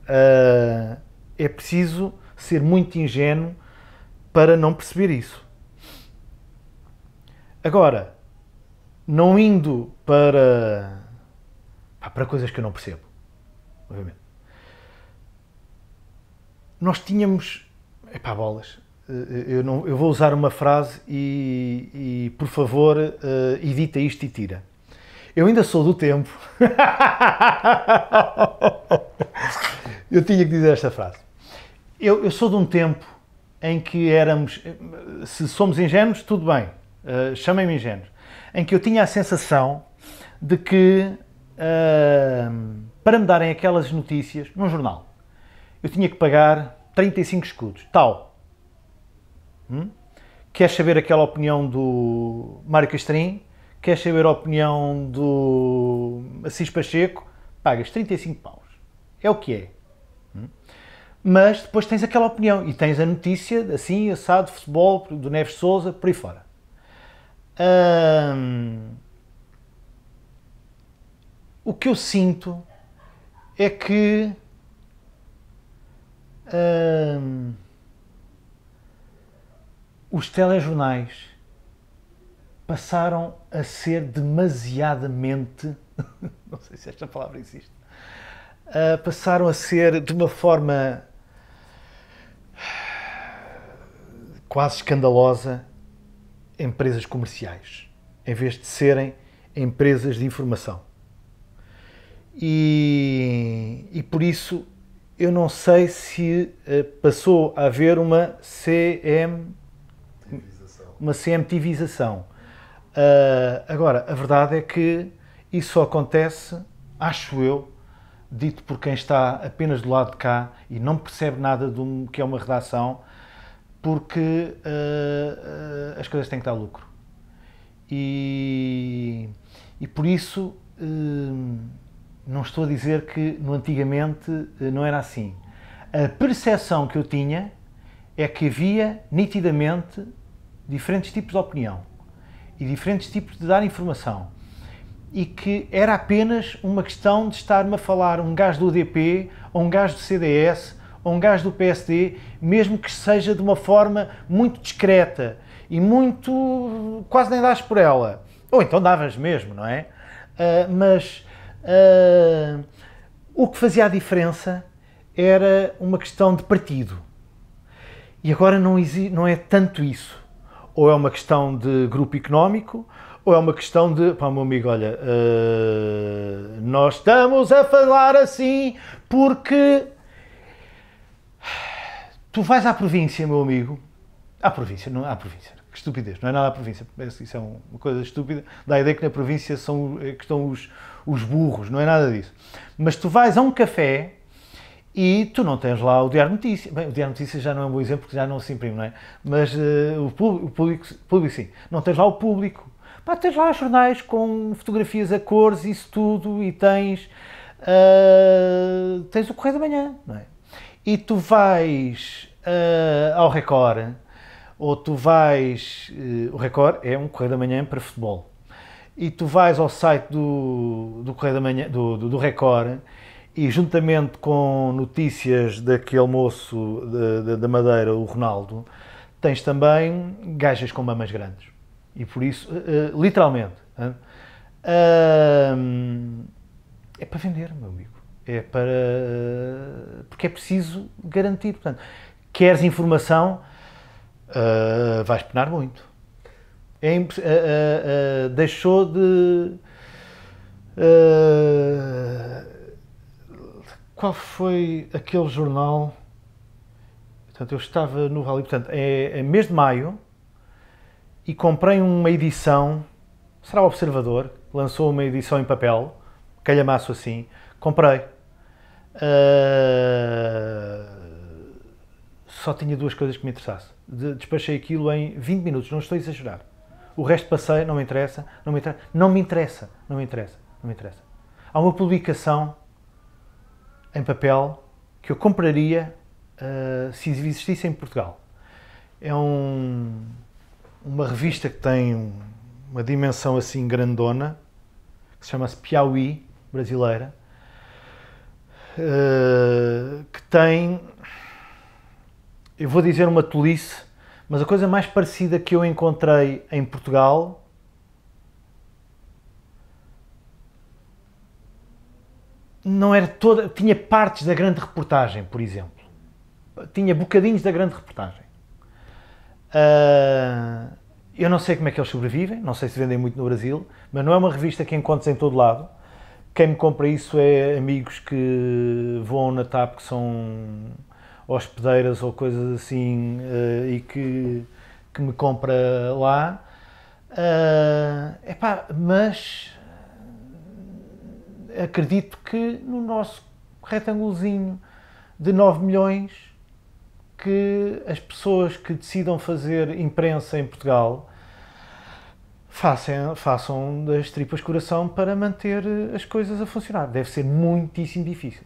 Uh, é preciso ser muito ingênuo para não perceber isso. Agora, não indo para, para coisas que eu não percebo, obviamente. Nós tínhamos. Epá, bolas. Eh, eu, não, eu vou usar uma frase e, e por favor, uh, edita isto e tira. Eu ainda sou do tempo. eu tinha que dizer esta frase. Eu, eu, sou de um tempo em que éramos, se somos ingênuos, tudo bem, uh, chamem-me ingênuos, em que eu tinha a sensação de que uh, para me darem aquelas notícias num jornal, eu tinha que pagar 35 escudos, tal. Hum? Queres saber aquela opinião do Mário Castrim? Queres saber a opinião do Assis Pacheco? Pagas 35 paus. É o que é mas depois tens aquela opinião e tens a notícia, assim, assado, futebol, do Neves Souza, por aí fora. Hum, o que eu sinto é que hum, os telejornais passaram a ser demasiadamente, não sei se esta palavra existe, uh, passaram a ser de uma forma quase escandalosa empresas comerciais, em vez de serem empresas de informação. E, e por isso eu não sei se eh, passou a haver uma CM uma CMTVização. Uh, ah, agora, a verdade é que isso só acontece, acho eu, dito por quem está apenas do lado de cá e não percebe nada do que é uma redação, porque uh, as coisas têm que dar lucro. E, e por isso uh, não estou a dizer que no antigamente não era assim. A percepção que eu tinha é que havia nitidamente diferentes tipos de opinião e diferentes tipos de dar informação e que era apenas uma questão de estar-me a falar um gajo do UDP ou um gajo do CDS a um gajo do PSD, mesmo que seja de uma forma muito discreta e muito. quase nem dás por ela. Ou então davas mesmo, não é? Uh, mas uh, o que fazia a diferença era uma questão de partido. E agora não, não é tanto isso. Ou é uma questão de grupo económico, ou é uma questão de. Pá, meu amigo, olha, uh, nós estamos a falar assim porque Tu vais à província, meu amigo. À província, não é à província. Que estupidez, não é nada à província. Isso é uma coisa estúpida. Dá a ideia que na província são, é que estão os, os burros, não é nada disso. Mas tu vais a um café e tu não tens lá o Diário Notícias. Bem, o Diário Notícias já não é um bom exemplo porque já não se imprime, não é? Mas uh, o, público, o público, público, sim. Não tens lá o público. Pá, tens lá jornais com fotografias a cores, isso tudo, e tens. Uh, tens o Correio da Manhã, não é? E tu vais uh, ao Record, ou tu vais. Uh, o Record é um Correio da Manhã para futebol. E tu vais ao site do, do Correio da Manhã, do, do, do Record, e juntamente com notícias daquele moço da Madeira, o Ronaldo, tens também gajas com mamas grandes. E por isso, uh, literalmente, uh, é para vender, meu amigo. É para. porque é preciso garantir. Portanto, queres informação, uh, vais penar muito. É uh, deixou de. qual foi aquele jornal? Portanto, eu estava no Rally, portanto, é, é mês de maio e comprei uma edição, será o Observador, lançou uma edição em papel, calhamaço assim, comprei. Uh, só tinha duas coisas que me interessassem. Despachei aquilo em 20 minutos, não estou a exagerar. O resto passei, não me interessa, não me interessa, não me interessa, não me interessa, não me interessa. Há uma publicação em papel que eu compraria uh, se existisse em Portugal. É um, uma revista que tem um, uma dimensão assim grandona, que se chama-se Piauí, brasileira, uh, que tem eu vou dizer uma tolice, mas a coisa mais parecida que eu encontrei em Portugal não era toda, tinha partes da grande reportagem, por exemplo. Tinha bocadinhos da grande reportagem. Uh, eu não sei como é que eles sobrevivem, não sei se vendem muito no Brasil, mas não é uma revista que encontres em todo lado. Quem me compra isso é amigos que voam na TAP, que são hospedeiras ou coisas assim uh, e que, que me compra lá. Uh, epá, mas acredito que no nosso retângulozinho de 9 milhões que as pessoas que decidam fazer imprensa em Portugal façam, façam das tripas coração para manter as coisas a funcionar. Deve ser muitíssimo difícil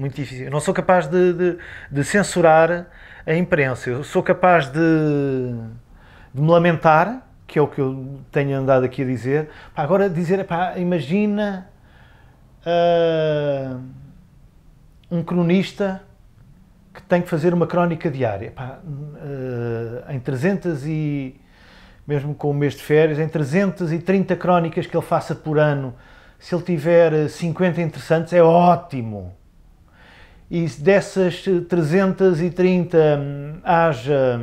muito difícil. Eu não sou capaz de, de, de censurar a imprensa. Eu sou capaz de, de, me lamentar, que é o que eu tenho andado aqui a dizer. Pá, agora dizer, pá, imagina uh, um cronista que tem que fazer uma crónica diária. Pá, uh, em 300 e... Mesmo com o mês de férias, em 330 crónicas que ele faça por ano, se ele tiver 50 interessantes, é ótimo e dessas 330 hum, haja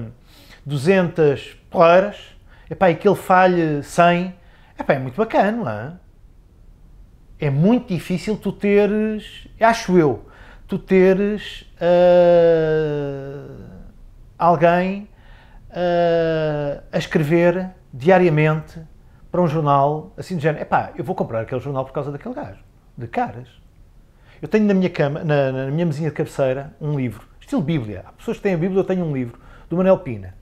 200 claras, epá, e que ele falhe 100, epá, é muito bacana, não é? É muito difícil tu teres, acho eu, tu teres uh, alguém uh, a escrever diariamente para um jornal assim de género, epá, eu vou comprar aquele jornal por causa daquele gajo, de caras. Eu tenho na minha cama, na, na minha mesinha de cabeceira, um livro, estilo Bíblia. Há pessoas que têm a Bíblia, eu tenho um livro, do Manel Pina.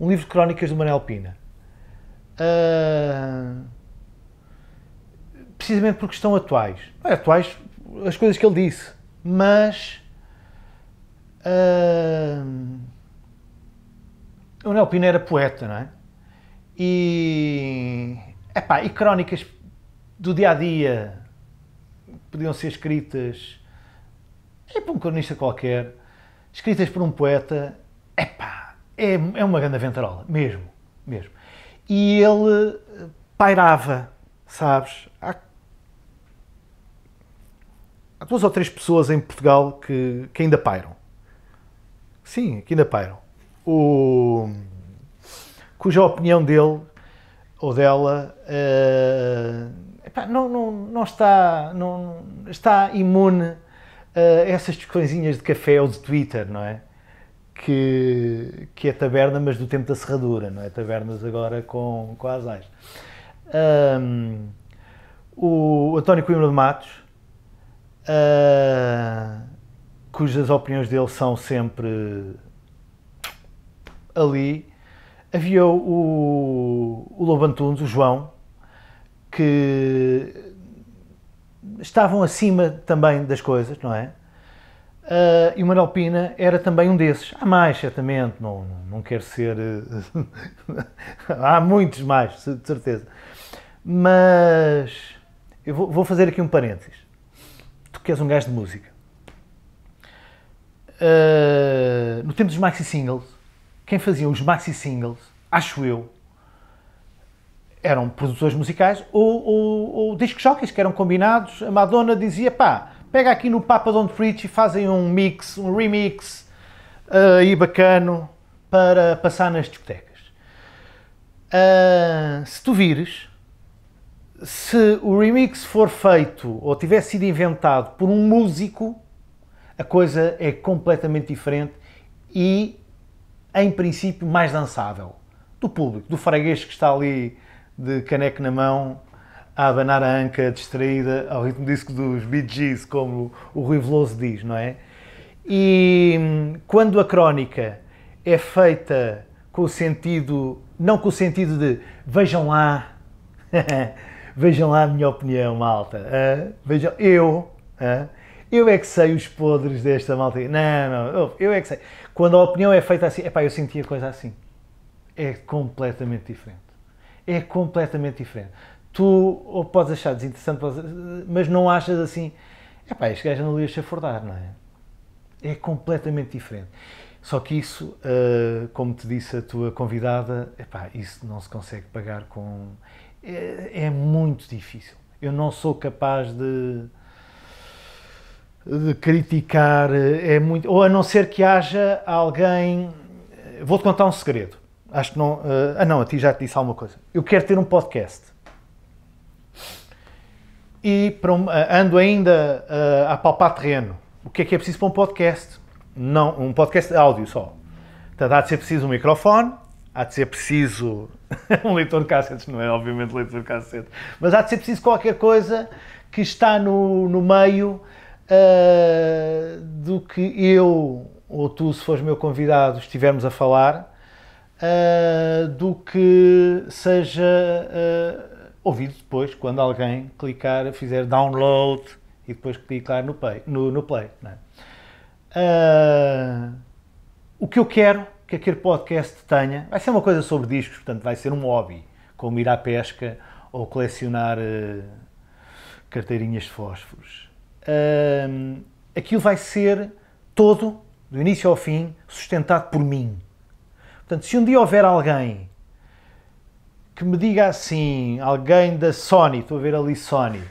Um livro de crónicas do Manel Pina. Uh, precisamente porque estão atuais. É, atuais as coisas que ele disse, mas. Uh, o Manel Pina era poeta, não é? E. Epá, e crónicas do dia a dia podiam ser escritas é por um cronista qualquer, escritas por um poeta, epá, é, é uma grande aventarola, mesmo, mesmo. E ele eh, pairava, sabes, há, há duas ou três pessoas em Portugal que, que ainda pairam. Sim, que ainda pairam. O, cuja opinião dele ou dela... Uh, epá, não, não, não, está, não, está imune a essas discussõezinhas de café ou de Twitter, não é? Que, que é taberna, mas do tempo da serradura, não é? Tabernas agora com, com asais. Um, o António Coimbra de Matos, uh, cujas opiniões dele são sempre ali, havia o, o Lobo o João, que estavam acima também das coisas, não é? Uh, e o Manuel Pina era também um desses. Há mais, certamente, não, não quero ser. Eh, há muitos mais, de certeza. Mas eu vou, vou, fazer aqui um parênteses. Tu que és um gajo de música. Uh, no tempo dos maxi singles, quem fazia os maxi singles, acho eu, eram produtores musicais ou, ou, ou discos jockeys que eram combinados. A Madonna dizia, pá, pega aqui no Papa Don't Preach e fazem um mix, um remix aí uh, eh, bacano para passar nas discotecas. Uh, se tu vires, se o remix for feito ou tiver sido inventado por um músico, a coisa é completamente diferente e, em princípio, mais dançável do público, do freguês que está ali de caneco na mão, a abanar a anca distraída ao ritmo disco dos Bee Gees, como o Rui Veloso diz, não é? E hum, quando a crónica é feita com o sentido, não com o sentido de vejam lá, vejam lá a minha opinião, malta, vejam, eu, eu é que sei os podres desta malta, não, não, eu é que sei. Quando a opinião é feita assim, epá, eu senti a coisa assim, é completamente diferente é completamente diferente. Tu ou podes achar desinteressante, mas não achas assim, é este gajo não lhe deixa fordar, não é? É completamente diferente. Só que isso, ah, como te disse a tua convidada, epá, isso não se consegue pagar com. É, é, muito difícil. Eu não sou capaz de, de criticar, eh, é muito. Ou a não ser que haja alguém. Eh, vou-te contar um segredo. Acho que não. Uh, ah, não, a ti já te disse alguma coisa. Eu quero ter um podcast. E um, uh, ando ainda uh, a palpar terreno. O que é que é preciso para um podcast? Não, um podcast de áudio só. Portanto, há de ser preciso um microfone, há de ser preciso um leitor de cassetes, não é obviamente leitor de cassetes, mas há de ser preciso qualquer coisa que está no, no meio uh, do que eu ou tu, se fores meu convidado, estivermos a falar uh, do que seja uh, ouvido depois quando alguém clicar, fizer download e depois clicar no play. No, no play uh, o que eu quero que aquele podcast tenha vai ser uma coisa sobre discos, portanto, vai ser um hobby, como ir à pesca ou colecionar carteirinhas de fósforos. aquilo vai ser todo, do início ao fim, sustentado por mim. Portanto, se um dia houver alguém que me diga assim, alguém da Sony, estou a ver ali Sony,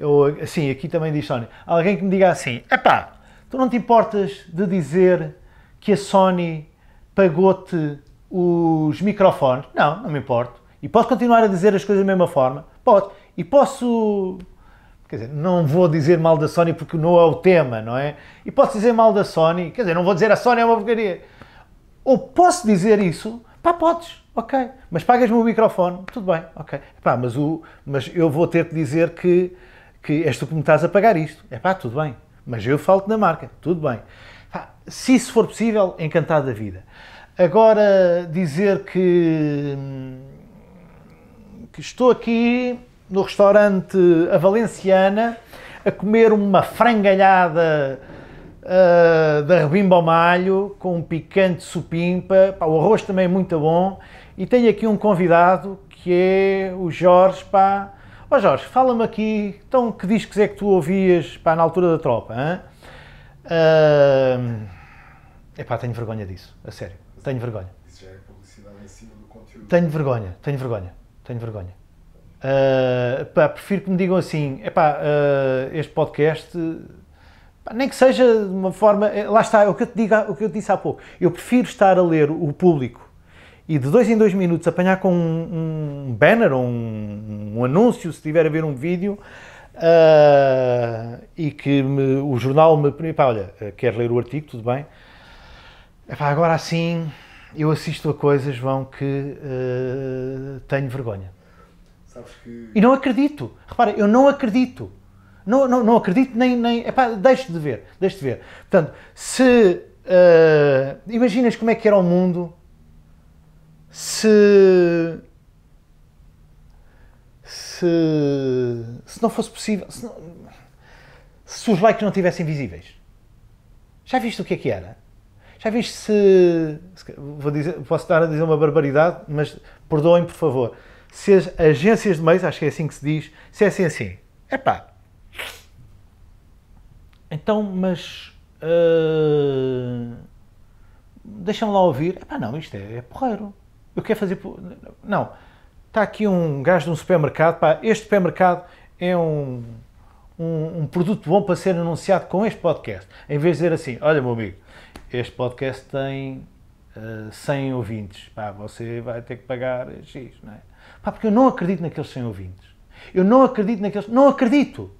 ou assim, aqui também diz Sony, alguém que me diga assim, epá, tu não te importas de dizer que a Sony pagou-te os microfones? Não, não me importo. E posso continuar a dizer as coisas da mesma forma? Posso. E posso quer dizer, não vou dizer mal da Sony porque não é o tema, não é? E posso dizer mal da Sony, quer dizer, não vou dizer a Sony é uma porcaria, ou posso dizer isso? Pá, podes, ok. Mas pagas-me o microfone, tudo bem, ok. Pá, mas, o, mas eu vou ter que dizer que, que és tu que me estás a pagar isto. É pá, tudo bem. Mas eu falo-te na marca, tudo bem. Pá, se isso for possível, encantado da vida. Agora, dizer que, que estou aqui no restaurante A Valenciana a comer uma frangalhada ah, da rebimba ao malho, com um picante supimpa, pá, o arroz também é muito bom. E tenho aqui um convidado que é o Jorge, pá. Ó Jorge, fala-me aqui, então que discos é que tu ouvias, pá, na altura da tropa, hein? Uh, ah, epá, tenho vergonha disso, a sério, tenho vergonha. Isso já é publicidade em cima do conteúdo. Tenho vergonha, tenho vergonha, tenho vergonha. Uh, pá, prefiro que me digam assim, epá, uh, este podcast nem que seja de uma forma. Eh, lá está, é o que eu, te digo, o que eu disse há pouco. Eu prefiro estar a ler o público e de dois em dois minutos apanhar com um, um banner ou um, um, anúncio, se tiver a ver um vídeo, uh, e que me, o jornal me. Pá, olha, eh, quer ler o artigo, tudo bem. Epá, agora sim, eu assisto a coisas, João, que uh, tenho vergonha. Que... E não acredito. Repara, eu não acredito. Não, não, não acredito, nem. nem epá, te de ver, deixo de ver. Portanto, se. Uh, imaginas como é que era o mundo se. Se. Se não fosse possível. Se, não, se os likes não tivessem visíveis. Já viste o que é que era? Já viste se. se vou dizer, posso estar a dizer uma barbaridade, mas perdoem, por favor. Se as agências de meios, acho que é assim que se diz, se é assim assim. Epá, então, mas. Uh, eh, me lá ouvir. Epá, não, isto é, é porreiro. Eu quero fazer. Não. Está aqui um gajo de um supermercado. Pá, este supermercado é um, um, um, produto bom para ser anunciado com este podcast. Em vez de dizer assim: olha, meu amigo, este podcast tem uh, eh, 100 ouvintes. Pá, você vai ter que pagar X, não é? Pá, porque eu não acredito naqueles 100 ouvintes. Eu não acredito naqueles. Não acredito!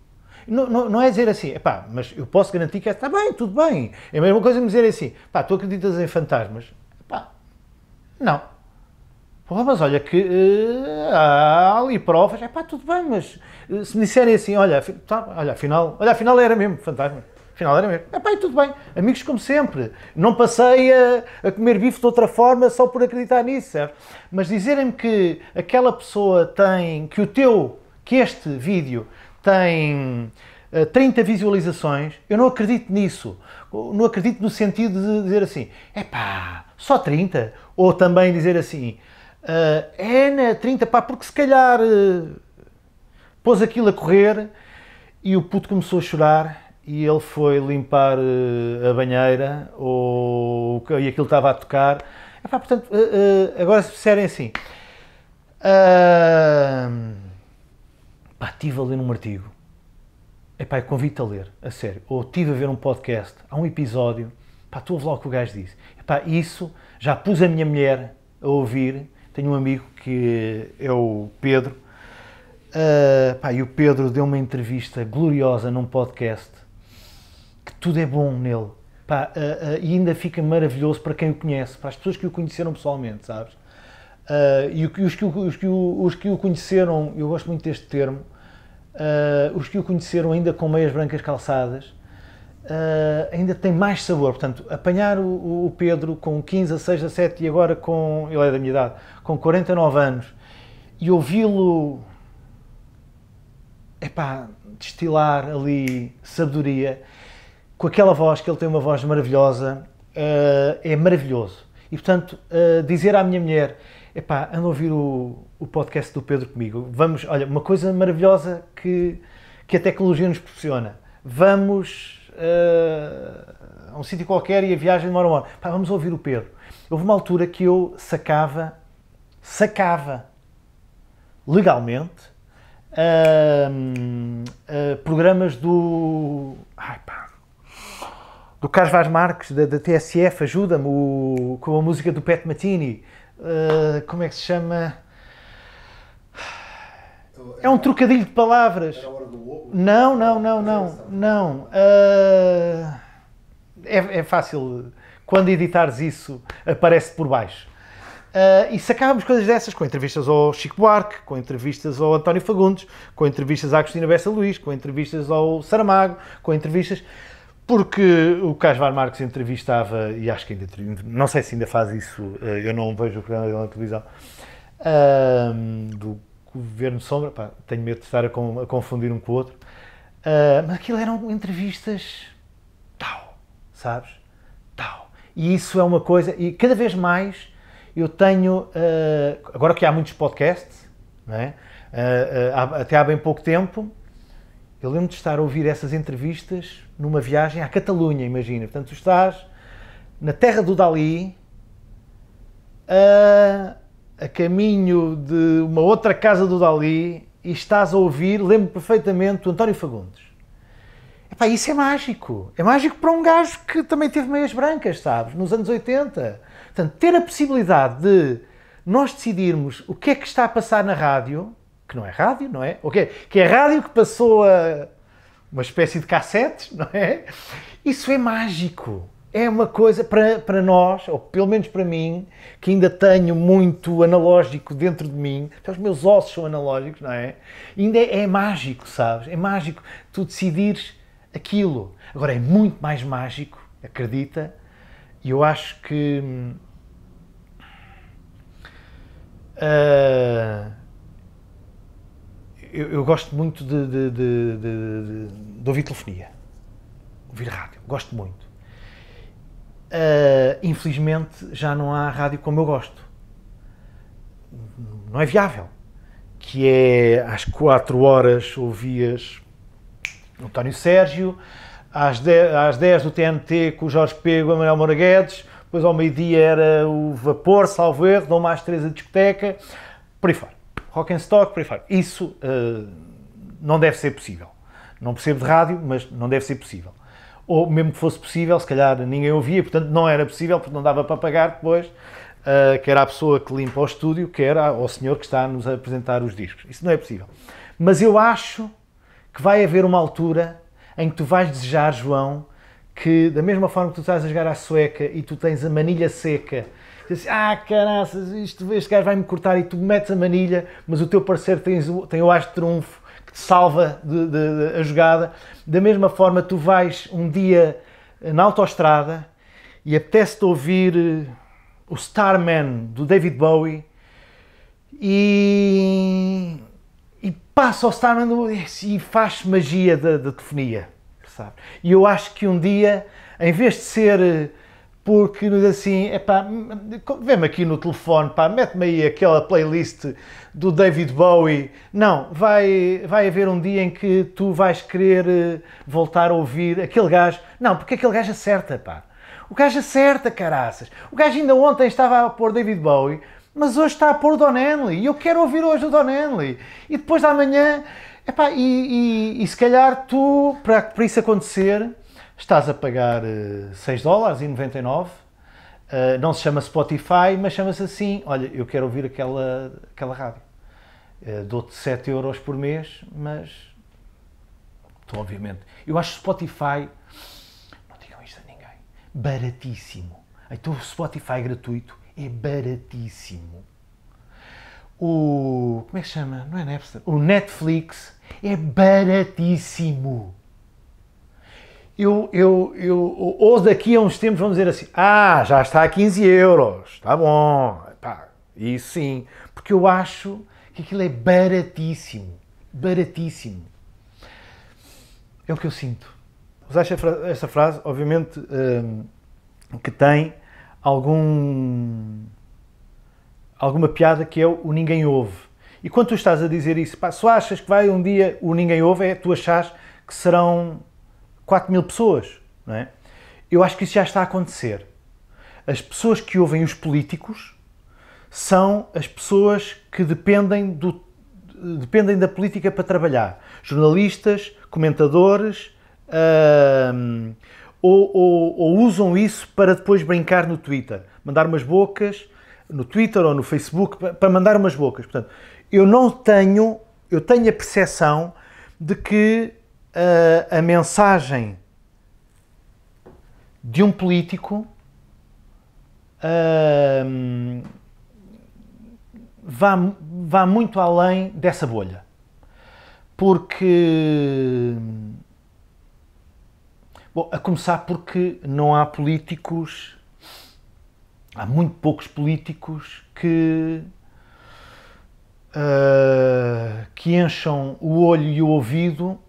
Não, não, não é dizer assim, pá, mas eu posso garantir que é, está bem, tudo bem. É a mesma coisa me dizer assim, pá, tu acreditas em fantasmas? Pá, não. Porra, mas olha que uh, há ali provas, é pá, tudo bem, mas uh, se me disserem assim, olha, tá, olha, afinal, olha, afinal era mesmo fantasma. Afinal era mesmo. É pá, e tudo bem. Amigos como sempre. Não passei a, a comer bife de outra forma só por acreditar nisso, certo? Mas dizerem-me que aquela pessoa tem, que o teu, que este vídeo tem 30 eh, visualizações, eu não acredito nisso. Não acredito no sentido de dizer assim, epá, só 30? Ou também dizer assim, eh, é na né, 30, pá, porque se calhar eh, pôs aquilo a correr e o puto começou a chorar e ele foi limpar a banheira ou, e aquilo estava a tocar. Epá, portanto, agora se disserem assim... Ah, pá, estive a ler um artigo, epá, eu convido-te a ler, a sério, ou estive a ver um podcast, há um episódio, pá, tu ouve lá o que o gajo disse. Epá, isso, já pus a minha mulher a ouvir, tenho um amigo que é o Pedro, uh, pá, e o Pedro deu uma entrevista gloriosa num podcast, que tudo é bom nele, pá, uh, uh, e ainda fica maravilhoso para quem o conhece, para as pessoas que o conheceram pessoalmente, sabes? Uh, e os que, os, que, os, que, os que o conheceram, eu gosto muito deste termo, uh, os que o conheceram ainda com meias brancas calçadas, uh, ainda tem mais sabor. Portanto, apanhar o, o, Pedro com 15, 16, 7 e agora com, ele é da minha idade, com 49 anos, e ouvi-lo, epá, destilar ali sabedoria, com aquela voz, que ele tem uma voz maravilhosa, uh, é maravilhoso. E, portanto, dizer à minha mulher, epá, anda a ouvir o, o podcast do Pedro comigo. Vamos, olha, uma coisa maravilhosa que, que a tecnologia nos proporciona. Vamos uh, a um sítio qualquer e a viagem demora uma hora. Pá, vamos ouvir o Pedro. Houve uma altura que eu sacava, sacava legalmente uh, uh, programas do. Ai, pá, do Carlos Vaz Marques, da, da TSF, ajuda-me, com a música do Pet Matini. Eh, como é que se chama? é um trocadilho de palavras. Não, não, não, não, não. Uh, é, é, fácil. Quando editares isso, aparece por baixo. Uh, e sacávamos coisas dessas, com entrevistas ao Chico Buarque, com entrevistas ao António Fagundes, com entrevistas à Cristina Bessa Luís, com entrevistas ao Saramago, com entrevistas... Porque o Casvar Marques entrevistava, e acho que ainda... Não sei se ainda faz isso, ah, eu não vejo o programa dele na televisão, uh, do governo sombra, pá, tenho medo de estar a, com, a, confundir um com o outro, uh, mas aquilo eram entrevistas tal, sabes? Tal. E isso é uma coisa, e cada vez mais eu tenho, uh, agora que há muitos podcasts, não é? Uh, até há bem pouco tempo, eu lembro de estar a ouvir essas entrevistas numa viagem à Catalunha, imagina. Portanto, tu estás na terra do Dali, uh, a caminho de uma outra casa do Dali e estás a ouvir, lembro perfeitamente, o António Fagundes. Epá, isso é mágico. É mágico para um gajo que também teve meias brancas, sabes, nos anos 80. Portanto, ter a possibilidade de nós decidirmos o que é que está a passar na rádio, que não é rádio, não é? O que é, que é rádio que passou a uma espécie de cassetes, não é? Isso é mágico é uma coisa para, para nós, ou pelo menos para mim, que ainda tenho muito analógico dentro de mim, os meus ossos são analógicos, não é? ainda é, é, mágico, sabes? É mágico tu decidires aquilo. Agora é muito mais mágico, acredita, e eu acho que. Uh, eu, eu, gosto muito de, de, de, de, de ouvir telefonia, ouvir rádio, gosto muito Uh, infelizmente já não há rádio como eu gosto. Não é viável. Que é às 4 horas ouvias António Sérgio, às 10, às 10 do TNT com o Jorge Pego e Manuel Moura Guedes, depois ao meio-dia era o Vapor, salvo erro, dão mais 3 a discoteca, por aí fora. Rock and Stock, por aí fora. Isso uh, não deve ser possível. Não percebo de rádio, mas não deve ser possível ou mesmo que fosse possível, se calhar ninguém ouvia, portanto não era possível, porque não dava para pagar depois, uh, eh, quer à pessoa que limpa o estúdio, quer ao senhor que está a nos apresentar os discos. Isso não é possível. Mas eu acho que vai haver uma altura em que tu vais desejar, João, que da mesma forma que tu estás a jogar à sueca e tu tens a manilha seca, assim, ah, caraças, isto, este gajo vai-me cortar e tu metes a manilha, mas o teu parceiro tens, tem o as de trunfo salva de, de, de, a jogada. Da mesma forma, tu vais um dia na autoestrada e apetece-te ouvir eh, o Starman do David Bowie e, e passa o Starman do, e faz magia da, telefonia, sabe? E eu acho que um dia, em vez de ser eh, porque nos assim, epá, vê me aqui no telefone, pá, mete-me aí aquela playlist do David Bowie. Não, vai, vai haver um dia em que tu vais querer eh, voltar a ouvir aquele gajo. Não, porque aquele gajo acerta, pá. O gajo acerta, caraças. O gajo ainda ontem estava a pôr David Bowie, mas hoje está a pôr o Don Henley. E eu quero ouvir hoje o Don Henley. E depois da manhã, epá, e, e, e se calhar tu, para, para isso acontecer estás a pagar 6 eh, dólares e 99. Eh, não se chama Spotify, mas chama-se assim, olha, eu quero ouvir aquela, aquela rádio. Eh, dou-te 7 euros por mês, mas... Então, obviamente. Eu acho Spotify... Não digam isto a ninguém. Baratíssimo. Então o Spotify gratuito é baratíssimo. O... como é que chama? Não é Napster. O Netflix é baratíssimo eu, eu, eu, ou daqui a uns tempos vão dizer assim: ah, já está a 15 euros, está bom. pá, isso sim, porque eu acho que aquilo é baratíssimo. Baratíssimo. É o que eu sinto. Usar esta frase, obviamente, hum, que tem algum alguma piada que é o ninguém ouve. E quando tu estás a dizer isso, pá, só achas que vai um dia o ninguém ouve, é tu achas que serão 4 mil pessoas, não é? Eu acho que isso já está a acontecer. As pessoas que ouvem os políticos são as pessoas que dependem, do, dependem da política para trabalhar. Jornalistas, comentadores, ou, ou, ou usam isso para depois brincar no Twitter, mandar umas bocas no Twitter ou no Facebook para mandar umas bocas. Portanto, eu não tenho, eu tenho a percepção de que a, a mensagem de um político uh, vá, vá muito além dessa bolha. Porque. Bom, a começar porque não há políticos, há muito poucos políticos que. Uh, que encham o olho e o ouvido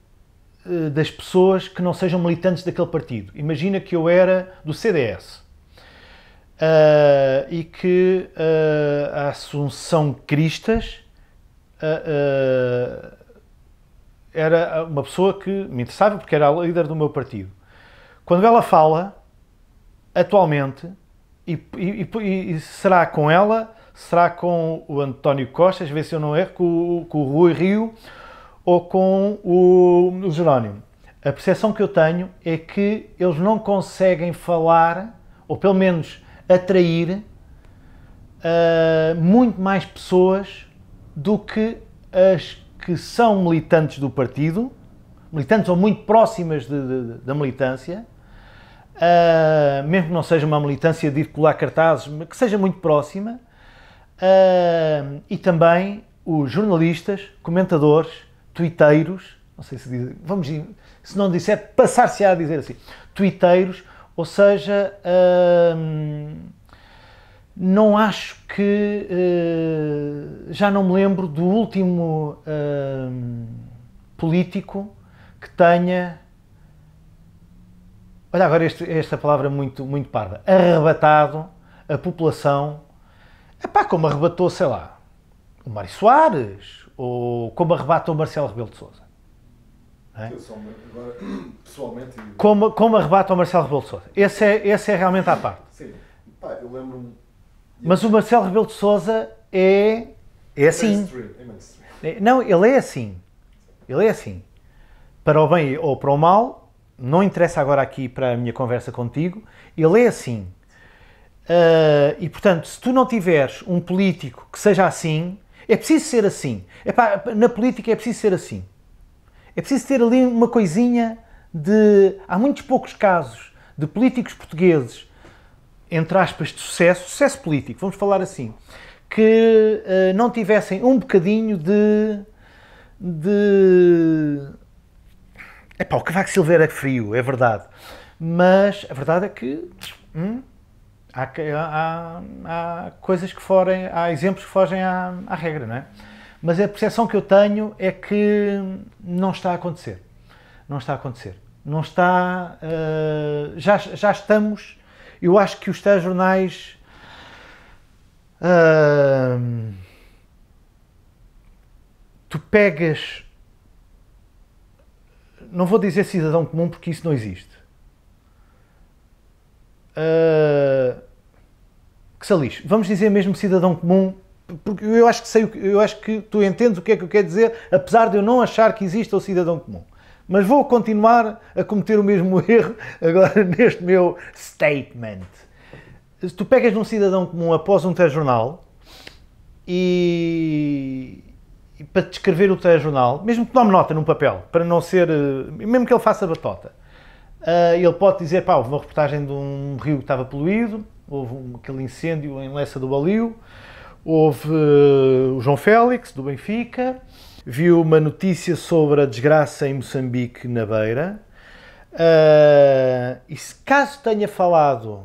eh, das pessoas que não sejam militantes daquele partido. Imagina que eu era do CDS uh, eh, e que uh, a Assunção Cristas uh, era uma pessoa que me interessava porque era a líder do meu partido. Quando ela fala, atualmente, e, e, e será com ela, será com o António Costas, vê se eu não erro, com, com o Rui Rio ou com o, o Jerónimo. A percepção que eu tenho é que eles não conseguem falar, ou pelo menos atrair, uh, muito mais pessoas do que as que são militantes do partido, militantes ou muito próximas de, de, da militância, uh, mesmo que não seja uma militância de ir colar cartazes, mas que seja muito próxima, uh, e também os jornalistas, comentadores, tuiteiros, não sei se diz, vamos dizer, se não disser, passar-se a dizer assim, tuiteiros, ou seja, hum, não acho que, hum, já não me lembro do último hum, político que tenha, olha agora este, esta palavra é muito, muito parda, arrebatado a população, epá, como arrebatou, sei lá, o Mário Soares, como arrebata o Marcelo Rebelo de Sousa. É? Agora, pessoalmente... como, como arrebata o Marcelo Rebelo de Sousa. Esse é, esse é realmente à parte. Sim, Pá, eu lembro-me... Mas o Marcelo Rebelo de Sousa é, é assim. É mainstream. Não, ele é assim. Ele é assim. Para o bem ou para o mal, não interessa agora aqui para a minha conversa contigo, ele é assim. Uh, e portanto, se tu não tiveres um político que seja assim, é preciso ser assim. Epá, na política é preciso ser assim. É preciso ter ali uma coisinha de. Há muitos poucos casos de políticos portugueses, entre aspas, de sucesso, sucesso político, vamos falar assim, que uh, não tivessem um bocadinho de. de. Epá, o Cavaco Silveira é frio, é verdade. Mas a verdade é que. Hum, Há, há, há coisas que forem, há exemplos que fogem à, à regra, não é? Mas a percepção que eu tenho é que não está a acontecer. Não está a acontecer. Não está. Uh, já, já estamos. Eu acho que os telejornais. Uh, tu pegas. Não vou dizer cidadão comum porque isso não existe Uh, que salis, vamos dizer mesmo cidadão comum, porque eu acho que sei, eu acho que tu entendes o que é que eu quero dizer, apesar de eu não achar que exista o cidadão comum. Mas vou continuar a cometer o mesmo erro agora neste meu statement. Se tu pegas num cidadão comum após um telejornal e, e para descrever o telejornal, mesmo que tome nota num papel, para não ser, eh, mesmo que ele faça batota, Uh, ele pode dizer, pá, houve uma reportagem de um rio que estava poluído, houve um, aquele incêndio em Lessa do Baliu, houve uh, o João Félix, do Benfica, viu uma notícia sobre a desgraça em Moçambique, na Beira, uh, e se caso tenha falado,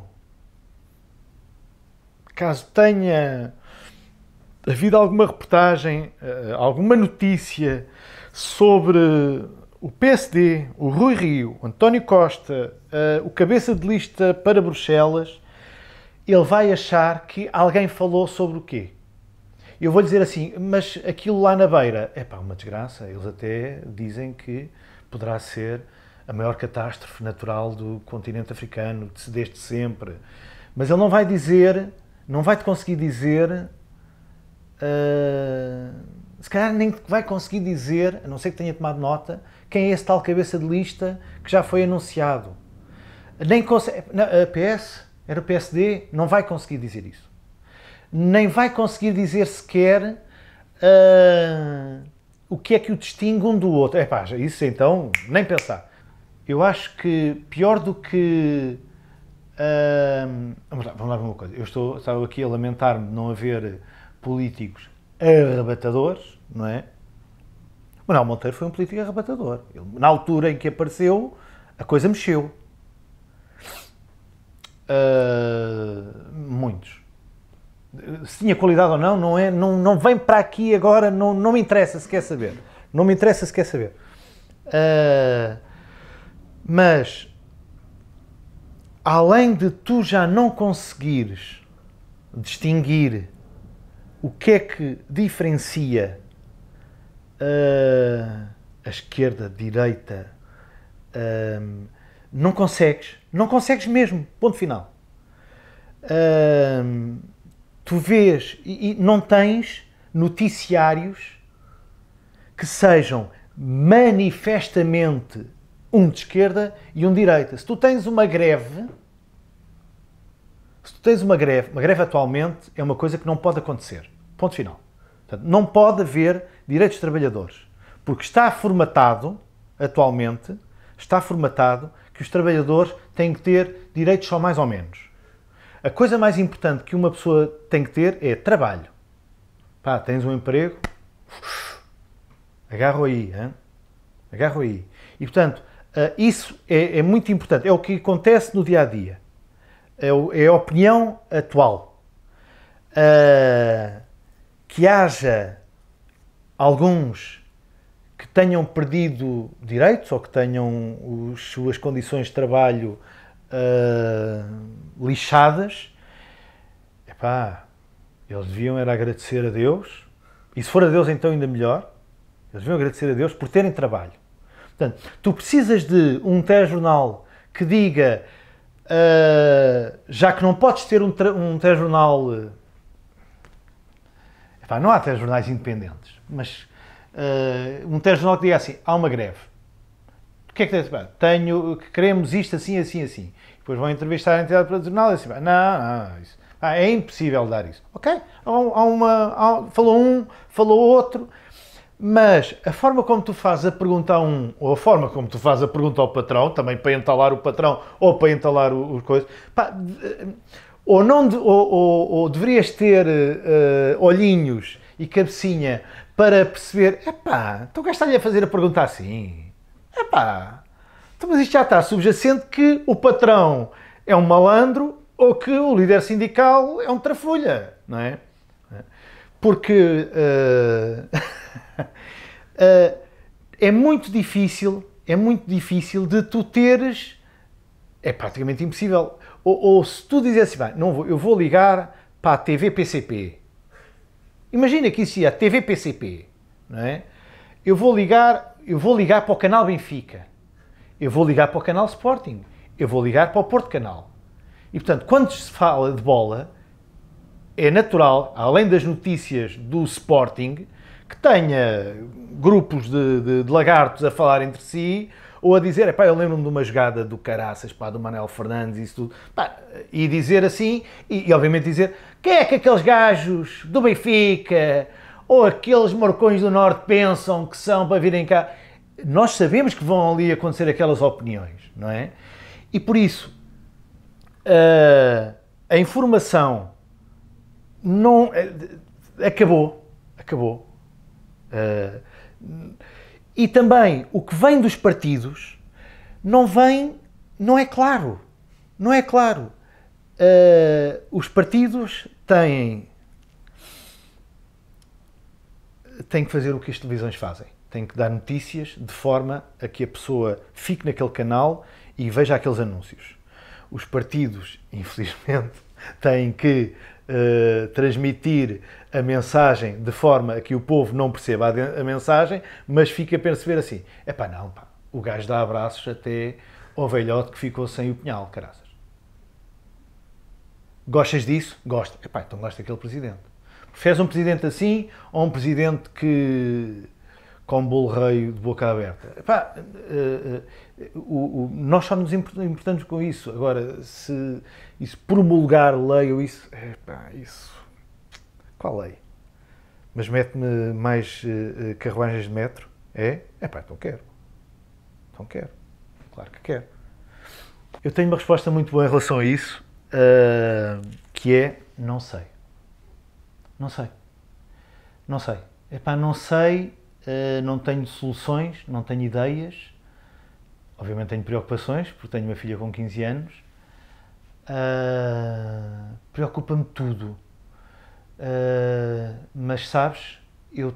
caso tenha havido alguma reportagem, alguma notícia sobre o PSD, o Rui Rio, o António Costa, uh, o cabeça de lista para Bruxelas, ele vai achar que alguém falou sobre o quê? Eu vou dizer assim, mas aquilo lá na beira, é pá, uma desgraça. Eles até dizem que poderá ser a maior catástrofe natural do continente africano, desde sempre. Mas ele não vai dizer, não vai te conseguir dizer, uh, se calhar nem vai conseguir dizer, a não ser que tenha tomado nota, quem é esse tal cabeça de lista que já foi anunciado. Nem consegue, a PS, era o PSD, não vai conseguir dizer isso. Nem vai conseguir dizer sequer uh, o que é que o distingue um do outro. É pá, isso então, nem pensar. Eu acho que pior do que ah, vamos, lá, vamos lá ver uma coisa. Eu estou, estava aqui a lamentar-me de não haver políticos arrebatadores, não é? Manuel Monteiro foi um político arrebatador. Ele, na altura em que apareceu, a coisa mexeu. Uh, muitos. Se tinha qualidade ou não, não, é, não, não vem para aqui agora, não, não me interessa se quer saber. Não me interessa se quer saber. Uh, mas, além de tu já não conseguires distinguir o que é que diferencia uh, a esquerda, a direita, uh, não consegues, não consegues mesmo, ponto final. Uh, tu vês e, e não tens noticiários que sejam manifestamente um de esquerda e um de direita. Se tu tens uma greve, se tu tens uma greve, uma greve atualmente é uma coisa que não pode acontecer. Ponto final. Portanto, não pode haver direitos dos trabalhadores. Porque está formatado, atualmente, está formatado que os trabalhadores têm que ter direitos só mais ou menos. A coisa mais importante que uma pessoa tem que ter é trabalho. Pá, tens um emprego, agarro aí, hein? agarro aí. E portanto, eh, isso é, é, muito importante, é o que acontece no dia a dia, é, é a opinião atual. Eh, que haja alguns que tenham perdido direitos ou que tenham as suas condições de trabalho uh, lixadas, epá, eles deviam era agradecer a Deus, e se for a Deus então ainda melhor, eles deviam agradecer a Deus por terem trabalho. Portanto, tu precisas de um telejornal que diga, uh, já que não podes ter um, um telejornal... epá, não há telejornais independentes mas uh, um telejornal que diga assim, há uma greve. O que é que tem? Pá, tenho, queremos isto assim, assim, assim. Depois vão entrevistar a entidade para o jornal e assim, não, não, isso, ah, é impossível dar isso. Ok, há, uma, há, falou um, falou outro, mas a forma como tu fazes a pergunta a um, ou a forma como tu fazes a pergunta ao patrão, também para entalar o patrão ou para entalar o, o coisa, pá, eh, ou, não, ou, ou, ou deverias ter uh, olhinhos e cabecinha para perceber, epá, então o gajo está-lhe a fazer a pergunta assim, epá, então, mas isto já está subjacente que o patrão é um malandro ou que o líder sindical é um trafolha, não é? Porque uh, uh, é muito difícil, é muito difícil de tu teres, é praticamente impossível, ou, ou se tu dissesse, assim, não vou, eu vou ligar para a TV PCP, Imagina que isso ia TV PCP, não é? Eu vou ligar, eu vou ligar para o canal Benfica. Eu vou ligar para o canal Sporting. Eu vou ligar para o Porto Canal. E portanto, quando se fala de bola, é natural, além das notícias do Sporting, que tenha grupos de, de, de lagartos a falar entre si, ou a dizer, pá, eu lembro-me de uma jogada do Caraças, pá, do Manuel Fernandes e isso tudo, pá, e dizer assim, e, e obviamente dizer, quem é que aqueles gajos do Benfica ou aqueles morcões do Norte pensam que são para virem cá? Nós sabemos que vão ali acontecer aquelas opiniões, não é? E por isso, uh, a informação não eh, acabou, acabou. Uh, e também o que vem dos partidos não vem, não é claro. Não é claro. Uh, os partidos têm. têm que fazer o que as televisões fazem. Têm que dar notícias de forma a que a pessoa fique naquele canal e veja aqueles anúncios. Os partidos, infelizmente, têm que uh, transmitir a mensagem de forma a que o povo não perceba a, a mensagem, mas fica a perceber assim: é pá, não, pá, o gajo dá abraços até ao velhote que ficou sem o punhal, caraças. Gostas disso? Gosto. pá, então gosta daquele presidente. Preferes um presidente assim ou um presidente que com bolo rei de boca aberta? É uh, uh, uh, o, nós só nos importamos com isso. Agora, se isso promulgar lei ou isso, é pá, isso qual lei? É? Mas mete-me mais uh, carruagens de metro? É? É pá, então quero. Então quero. Claro que quero. Eu tenho uma resposta muito boa em relação a isso, uh, que é não sei. Não sei. Não sei. É pá, não sei, uh, não tenho soluções, não tenho ideias. Obviamente tenho preocupações, porque tenho uma filha com 15 anos. Uh, Preocupa-me tudo Uh, mas sabes, eu,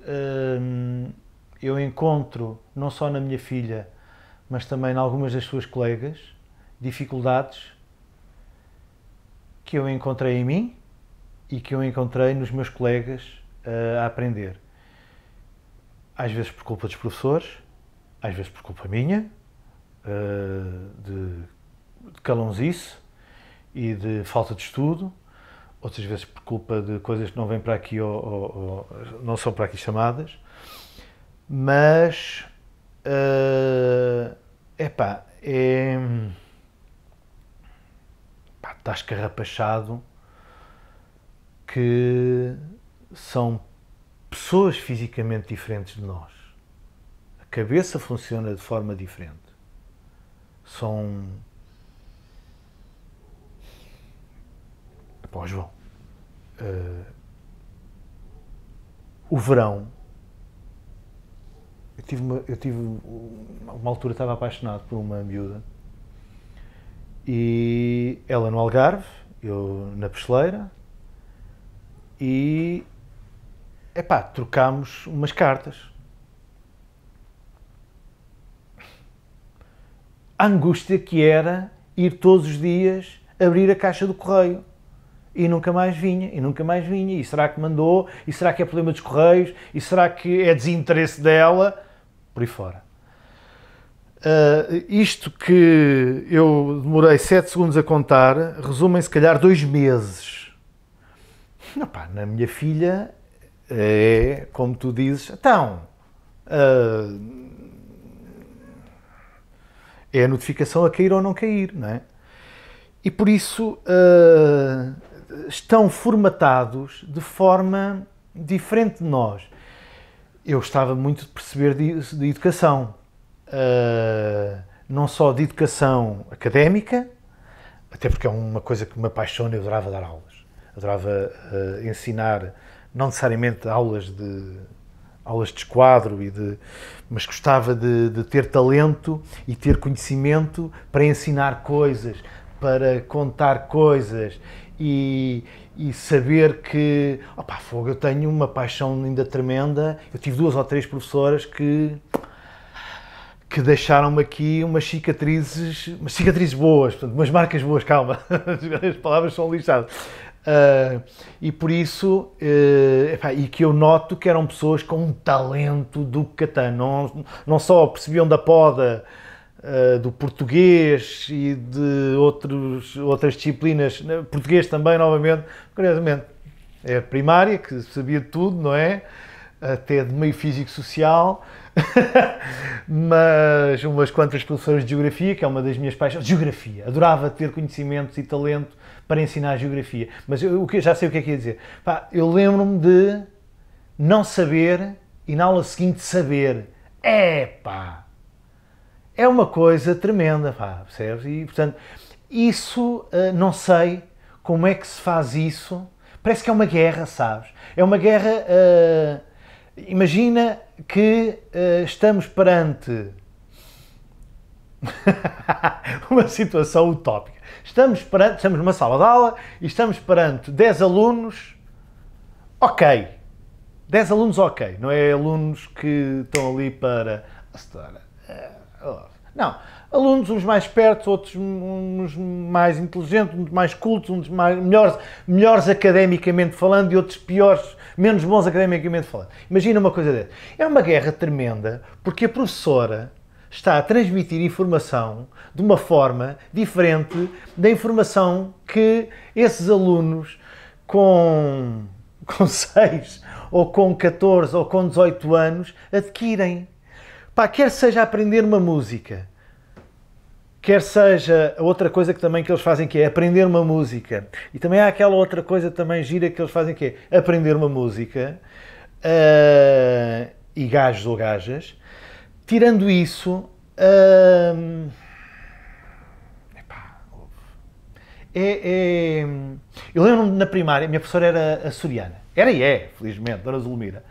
uh, eu encontro, não só na minha filha, mas também em algumas das suas colegas, dificuldades que eu encontrei em mim e que eu encontrei nos meus colegas uh, a aprender. Às vezes por culpa dos professores, às vezes por culpa minha, ah, de, de calãozice e de falta de estudo, outras vezes por culpa de coisas que não vêm para aqui ou, ou, ou não são para aqui chamadas, mas uh, epá, é pá, estás carrapachado que são pessoas fisicamente diferentes de nós. A cabeça funciona de forma diferente. São Bom, João, uh, o verão. Eu tive, uma, eu tive uma altura estava apaixonado por uma miúda e ela no Algarve, eu na Pesteleira e epá, trocámos umas cartas. A angústia que era ir todos os dias abrir a caixa do correio e nunca mais vinha, e nunca mais vinha, e será que mandou, e será que é problema dos correios, e será que é desinteresse dela, por aí fora. Uh, isto que eu demorei 7 segundos a contar, resume se calhar dois meses. Não, pá, na minha filha é, como tu dizes, então, uh, é a notificação a cair ou não cair, não é? E por isso, uh, estão formatados de forma diferente de nós. Eu gostava muito de perceber de, de educação, uh, não só de educação académica, até porque é uma coisa que me apaixona, eu adorava dar aulas, adorava uh, ensinar, não necessariamente aulas de aulas de esquadro e de mas gostava de, de ter talento e ter conhecimento para ensinar coisas, para contar coisas e, e saber que, opá, fogo, eu tenho uma paixão ainda tremenda. Eu tive duas ou três professoras que que deixaram-me aqui umas cicatrizes, umas cicatrizes boas, portanto, umas marcas boas, calma, as palavras são lixadas. Uh, e por isso, uh, epá, e que eu noto que eram pessoas com um talento do Catano, não, não só percebiam da poda, eh, do português e de outros, outras disciplinas, né, português também, novamente, curiosamente, é primária, que sabia de tudo, não é? Até de meio físico-social, mas umas quantas professoras de geografia, que é uma das minhas paixões. Geografia, adorava ter conhecimentos e talento para ensinar geografia, mas eu, eu já sei o que é que ia dizer. Pá, eu lembro-me de não saber e na aula seguinte saber. É pá! é uma coisa tremenda, pá, percebes? E, portanto, isso, eh, não sei como é que se faz isso. Parece que é uma guerra, sabes? É uma guerra. Uh, imagina que uh, estamos perante uma situação utópica. Estamos, perante, estamos numa sala de aula e estamos perante 10 alunos, ok. 10 alunos, ok. Não é alunos que estão ali para. Não. Alunos, uns mais espertos, outros uns mais inteligentes, uns mais cultos, uns mais, melhores, melhores academicamente falando e outros piores, menos bons academicamente falando. Imagina uma coisa dessa. É uma guerra tremenda porque a professora está a transmitir informação de uma forma diferente da informação que esses alunos com, com 6 ou com 14 ou com 18 anos adquirem. Pá, quer seja aprender uma música, quer seja outra coisa que também que eles fazem que é aprender uma música. E também há aquela outra coisa também gira que eles fazem que é aprender uma música uh, e gajos ou gajas. Tirando isso, uh, epá, é, é, eu lembro-me na primária, minha professora era açoriana. Era e é, felizmente, Dona Zulmira.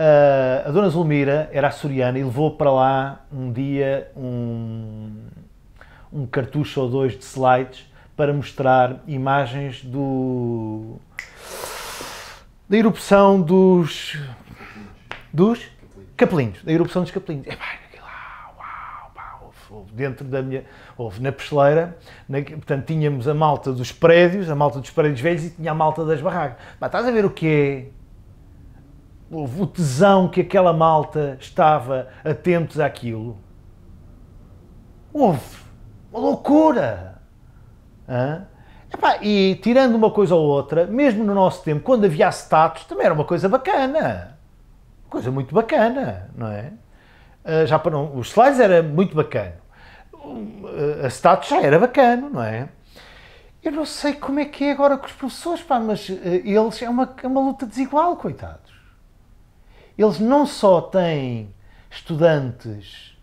Ah, a dona Zulmira era açoriana e levou para lá um dia um, um cartucho ou dois de slides para mostrar imagens do da erupção dos dos capelinhos, da erupção dos capelinhos. Epá, lá, ah, uau, pá, houve, dentro da minha, houve na pesteleira, na, portanto tínhamos a malta dos prédios, a malta dos prédios velhos e tinha a malta das barracas. Pá, estás a ver o que é houve o tesão que aquela malta estava atentos àquilo. Houve uma loucura. Hã? Epá, e tirando uma coisa ou outra, mesmo no nosso tempo, quando havia status, também era uma coisa bacana. Uma coisa muito bacana, não é? Uh, já para os slides era muito bacana. Uh, hum, a status já era bacana, não é? Eu não sei como é que é agora com os professores, pá, mas uh, eles é uma, é uma luta desigual, coitados eles não só têm estudantes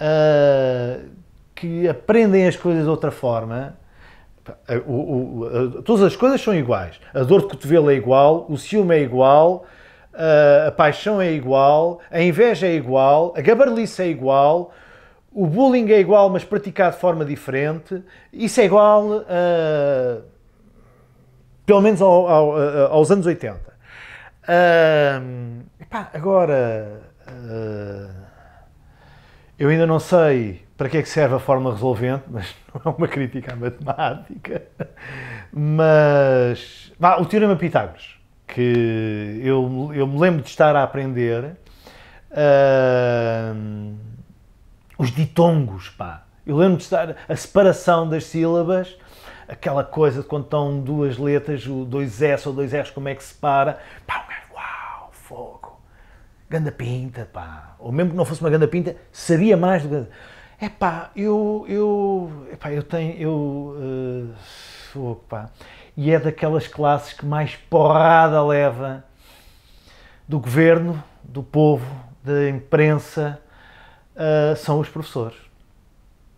uh, que aprendem as coisas de outra forma, o, o, o, todas as coisas são iguais. A dor de cotovelo é igual, o ciúme é igual, a paixão é igual, a inveja é igual, a gabarlice é igual, o bullying é igual, mas praticado de forma diferente. Isso é igual, ah, pelo menos ao, ao, aos anos 80 epá, agora, uh, eu ainda não sei para que é que serve a forma resolvente, mas não é uma crítica à matemática. Mas, vá, o Teorema Pitágoras, que eu, eu me lembro de estar a aprender. Uh, os ditongos, pá. Eu lembro de estar a separação das sílabas, aquela coisa de quando estão duas letras, o dois S ou dois R's, como é que separa. Pá, fogo. Ganda pinta, pá. Ou mesmo que não fosse uma ganda pinta, seria mais do que. É pá, eu. eu pá, eu tenho. Eu. Uh, eh, fogo, pá. E é daquelas classes que mais porrada leva do governo, do povo, da imprensa, uh, são os professores.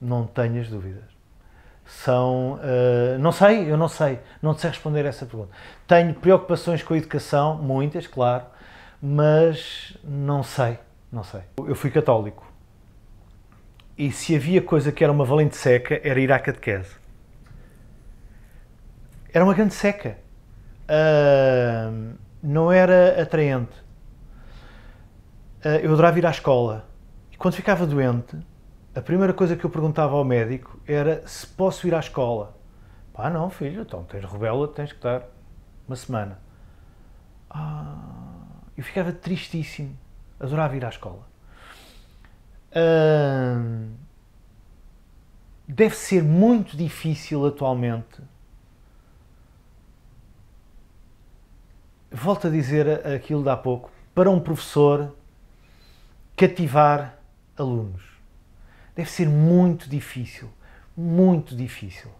Não tenhas dúvidas são. Uh, não sei, eu não sei, não sei responder a essa pergunta. Tenho preocupações com a educação, muitas, claro, mas não sei, não sei. Eu fui católico e se havia coisa que era uma valente seca era ir à catequese. Era uma grande seca. Uh, não era atraente. Uh, eu adorava ir à escola e quando ficava doente, a primeira coisa que eu perguntava ao médico era se posso ir à escola. Pá, não, filho, então tens rubela, tens que estar uma semana. Ah, eu ficava tristíssimo. Adorava ir à escola. deve ser muito difícil atualmente. Volto a dizer aquilo de há pouco. Para um professor cativar alunos. Deve ser muito difícil. Muito difícil.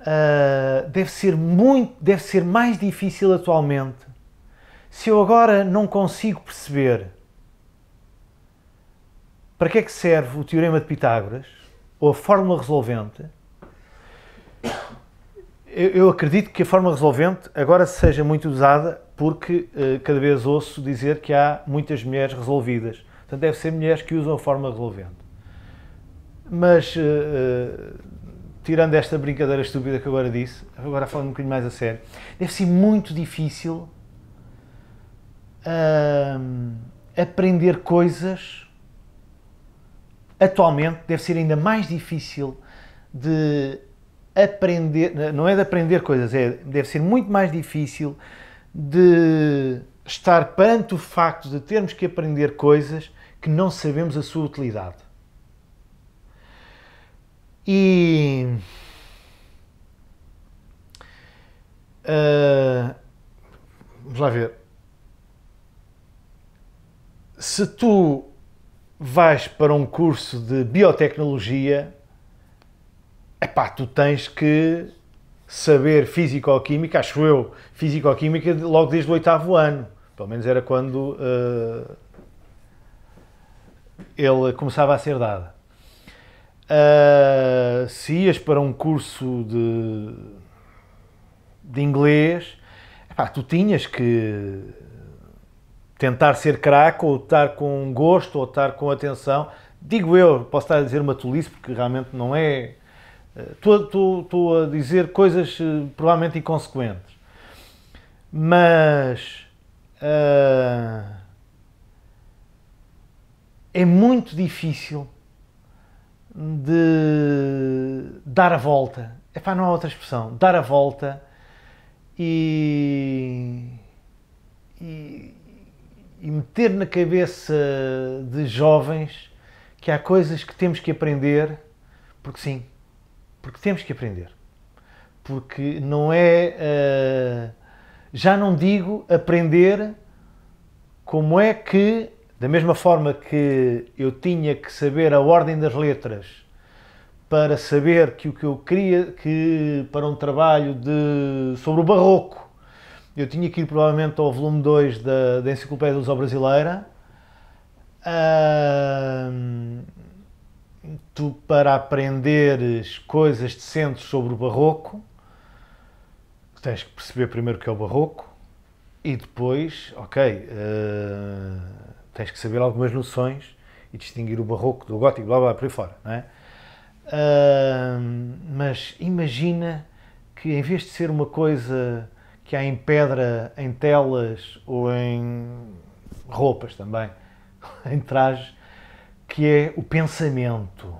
Uh, deve, ser muito, deve ser mais difícil atualmente se eu agora não consigo perceber para que é que serve o teorema de Pitágoras ou a fórmula resolvente, eu, acredito que a fórmula resolvente agora seja muito usada porque eh, cada vez ouço dizer que há muitas mulheres resolvidas. Portanto, deve ser mulheres que usam a fórmula resolvente. Mas, eh, eh, tirando esta brincadeira estúpida que agora disse, agora falando um bocadinho mais a sério, deve ser muito difícil uh, aprender coisas atualmente deve ser ainda mais difícil de aprender, não é de aprender coisas, é, deve ser muito mais difícil de estar perante o facto de termos que aprender coisas que não sabemos a sua utilidade. E uh, vamos lá ver se tu vais para um curso de biotecnologia, epá, tu tens que saber físico-química, acho eu, físico-química logo desde o oitavo ano. Pelo menos era quando uh, ele começava a ser dado. Uh, se ias para um curso de, de inglês, epá, tu tinhas que tentar ser craque ou estar com gosto ou estar com atenção. Digo eu, posso estar a dizer uma tolice, porque realmente não é. Eh, estou a dizer coisas eh, provavelmente inconsequentes. Mas. Uh, é muito difícil de dar a volta. é para não há outra expressão. Dar a volta e e meter na cabeça de jovens que há coisas que temos que aprender, porque sim, porque temos que aprender. Porque não é. Uh, já não digo aprender como é que, da mesma forma que eu tinha que saber a ordem das letras para saber que o que eu queria, que para um trabalho de, sobre o barroco, eu tinha que ir provavelmente ao volume 2 da, da Enciclopédia Luso Brasileira. Uh, tu, para aprenderes coisas decentes sobre o Barroco, tens que perceber primeiro o que é o Barroco e depois, ok, uh, tens que saber algumas noções e distinguir o Barroco do Gótico, blá blá, por aí fora, não é? Uh, mas imagina que em vez de ser uma coisa que há em pedra, em telas ou em roupas também, em trajes, que é o pensamento.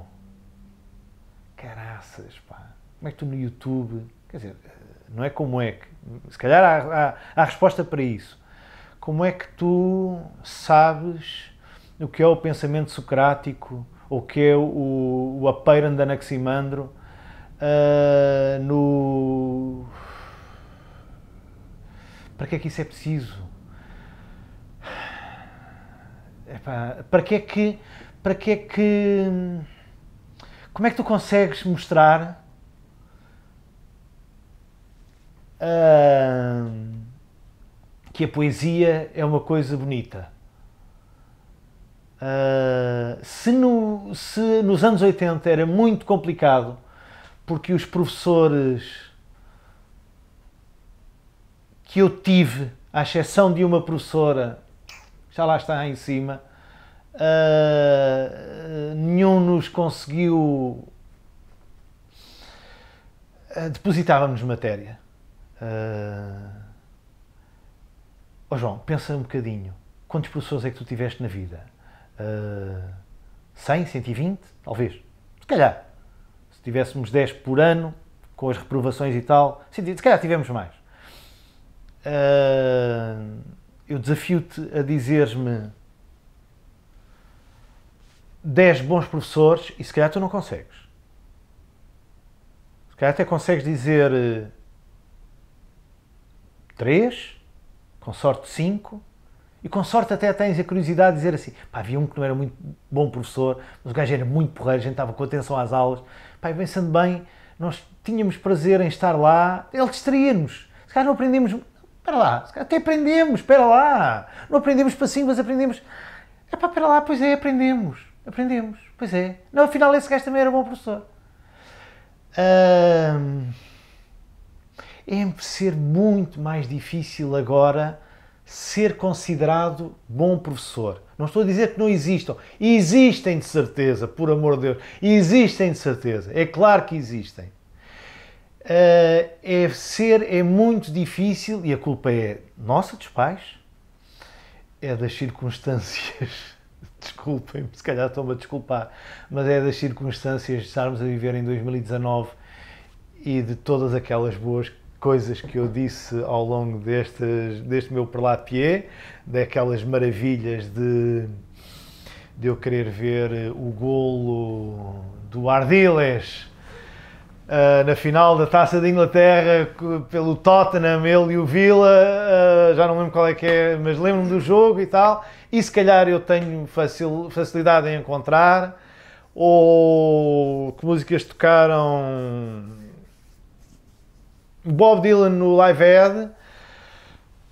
Caraças, pá. Como é que tu no YouTube. Quer dizer, não é como é que. Se calhar há, há, há resposta para isso. Como é que tu sabes o que é o pensamento socrático, o que é o, o apeiran de Anaximandro uh, ah, no para que é que isso é preciso? para que é que. Para que é que. Como é que tu consegues mostrar. Uh, que a poesia é uma coisa bonita? Uh, se, no, se nos anos 80 era muito complicado porque os professores que eu tive, à exceção de uma professora, já lá está em cima, uh, nenhum nos conseguiu. Ah, depositávamos matéria. Uh... Oh João, pensa um bocadinho. Quantos professores é que tu tiveste na vida? Uh, 100, 120? Talvez. Se calhar. Se tivéssemos 10 por ano, com as reprovações e tal, se calhar tivemos mais. Uh, eu desafio-te a dizeres-me 10 bons professores e se calhar tu não consegues. Se calhar até consegues dizer 3, eh, com sorte 5, e com sorte até tens a curiosidade de dizer assim, pá, havia um que não era muito bom professor, mas o gajo era muito porreiro, a gente estava com atenção às aulas, pá, pensando bem, nós tínhamos prazer em estar lá, ele distraía-nos. Se calhar não aprendemos Espera lá, até aprendemos, espera lá. Não aprendemos para cima, mas aprendemos. É pá, espera lá, pois é, aprendemos. Aprendemos, pois é. Não, afinal esse gajo também era bom professor. Hum, é ser muito mais difícil agora ser considerado bom professor. Não estou a dizer que não existam. Existem de certeza, por amor de Deus. Existem de certeza. É claro que existem. Eh, é ser, é muito difícil, e a culpa é nossa, dos pais, é das circunstâncias. Desculpem-me, se calhar estou-me a desculpar, mas é das circunstâncias de estarmos a viver em 2019 e de todas aquelas boas coisas que eu disse ao longo destes, deste meu perlapier, daquelas maravilhas de, de eu querer ver o golo do Ardiles Uh, na final da Taça de Inglaterra pelo Tottenham, ele e o Villa, uh, já não lembro qual é que é, mas lembro-me do jogo e tal, e se calhar eu tenho facil, facilidade em encontrar, ou que músicas tocaram Bob Dylan no Live Aid,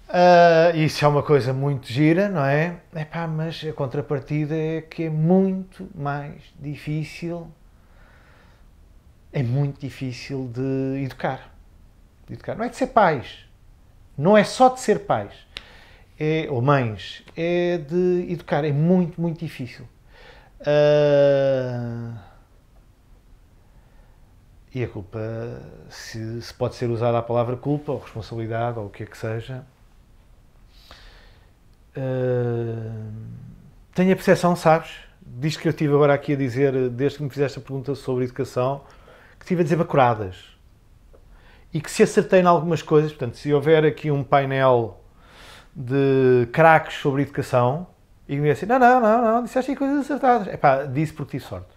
uh, isso é uma coisa muito gira, não é? Epá, mas a contrapartida é que é muito mais difícil é muito difícil de educar. De educar. Não é de ser pais. Não é só de ser pais. É, ou mães. É de educar. É muito, muito difícil. Uh... E a culpa, se, se, pode ser usada a palavra culpa ou responsabilidade ou o que é que seja, uh... tenho a percepção, sabes? Diz que eu estive agora aqui a dizer, desde que me fizeste a pergunta sobre educação, que tive a dizer bacuradas. E que se acertei em algumas coisas, portanto, se houver aqui um painel de craques sobre educação, e me assim, não, não, não, não, disseste coisas acertadas. É pá, disse porque tive sorte.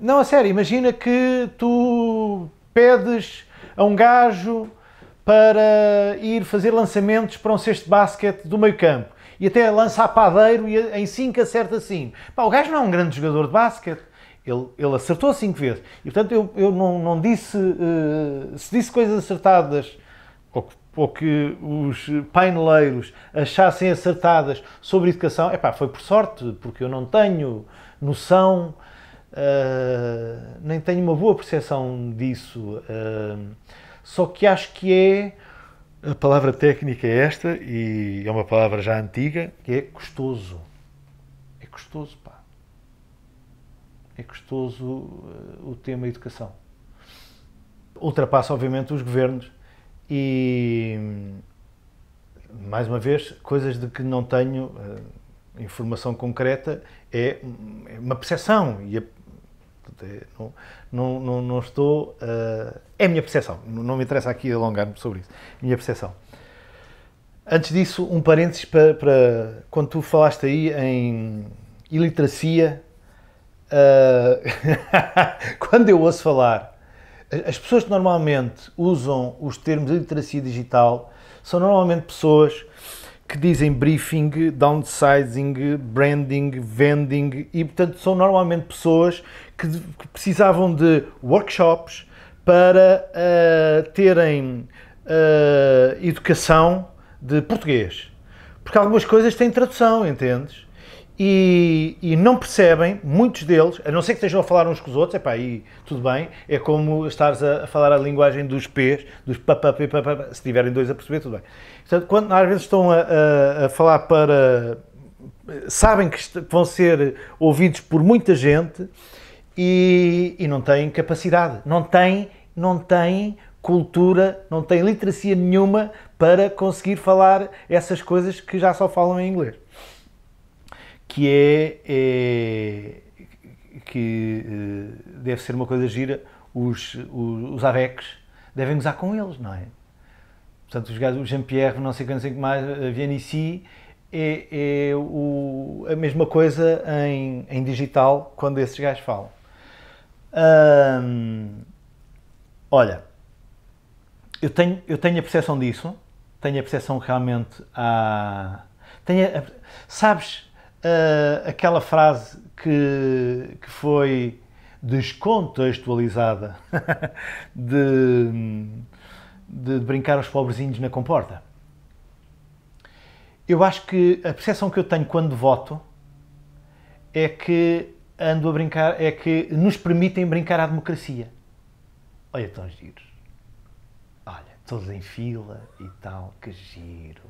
Não, a sério, imagina que tu pedes a um gajo para ir fazer lançamentos para um cesto de basquete do meio campo e até lança a padeiro e em 5 acerta assim. Pá, o gajo não é um grande jogador de basquete, ele, ele acertou cinco vezes. E, portanto, eu, eu não, não disse... Uh, se disse coisas acertadas, ou que, ou que os paineleiros achassem acertadas sobre educação, epá, foi por sorte, porque eu não tenho noção... Uh, nem tenho uma boa percepção disso. Uh, só que acho que é. A palavra técnica é esta, e é uma palavra já antiga, que é custoso. É custoso, pá é custoso eh, o tema educação. Ultrapassa, obviamente, os governos e, mais uma vez, coisas de que não tenho uh, informação concreta é, é uma percepção e a, é, não, não, não, não, estou. Uh, é a minha percepção, não me interessa aqui alongar-me sobre isso. É minha percepção. Antes disso, um parênteses para, para, quando tu falaste aí em iliteracia ah, quando eu ouço falar, as pessoas que normalmente usam os termos de literacia digital são normalmente pessoas que dizem briefing, downsizing, branding, vending e, portanto, são normalmente pessoas que, que precisavam de workshops para uh, terem uh, educação de português. Porque algumas coisas têm tradução, entendes? e, e, não percebem, muitos deles, a não ser que estejam a falar uns com os outros, é pá, tudo bem, é como estares a, a falar a linguagem dos P's, dos papapê, papapá, se tiverem dois a perceber, tudo bem. Portanto, quando às vezes estão a, a, a falar para. sabem que vão ser ouvidos por muita gente e, e não têm capacidade, não têm, não têm cultura, não têm literacia nenhuma para conseguir falar essas coisas que já só falam em inglês que é, é que eh, deve ser uma coisa gira, os, os, os AVECs devem usar com eles, não é? Portanto, os gajos, o Jean-Pierre, não sei, não sei que mais, a Vianici, é, é o, a mesma coisa em, em digital quando esses gajos falam. Hum, olha, eu tenho, eu tenho a percepção disso, tenho a percepção realmente a. Tenho a, sabes, uh, aquela frase que, que foi descontextualizada de, de brincar os pobrezinhos na comporta. Eu acho que a percepção que eu tenho quando voto é que ando a brincar, é que nos permitem brincar à democracia. Olha, tão giros. Olha, todos em fila e tal, que giro.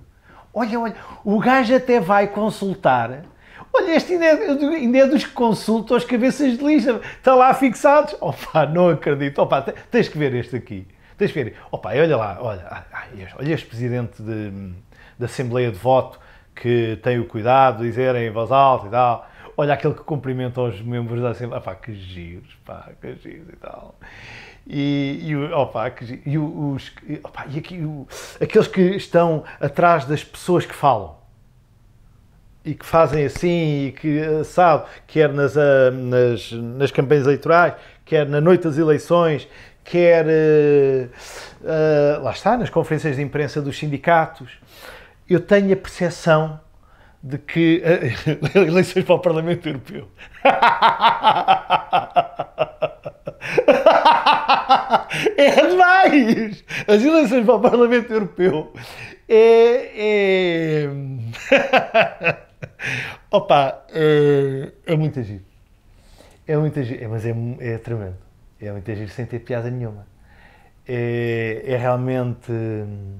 Olha, olha, o gajo até vai consultar Olha, este ainda é, ainda é dos que consultam as cabeças de lista. Estão tá lá fixados. Opa, não acredito. Opa, tens que ver este aqui. Tens que ver. Opa, olha lá. Olha, olha este presidente de, da Assembleia de Voto que tem o cuidado de dizer em voz alta e tal. Olha aquele que cumprimenta os membros da Assembleia. Opa, que giros, pá, que giros e tal. E, e, opa, que, e, os, opa, e aqui, aqueles que estão atrás das pessoas que falam e que fazem assim e que eh, sabe, quer nas, eh, nas, nas campanhas eleitorais, quer na noite das eleições, quer uh, uh, lá está, nas conferências de imprensa dos sindicatos, eu tenho a percepção de que uh, eleições para o Parlamento Europeu. é demais! As eleições para o Parlamento Europeu é... é... Opa, é, é muito agir. É muito agir, é, mas é, é tremendo. É muito agir sem ter piada nenhuma. É, é realmente. Hum,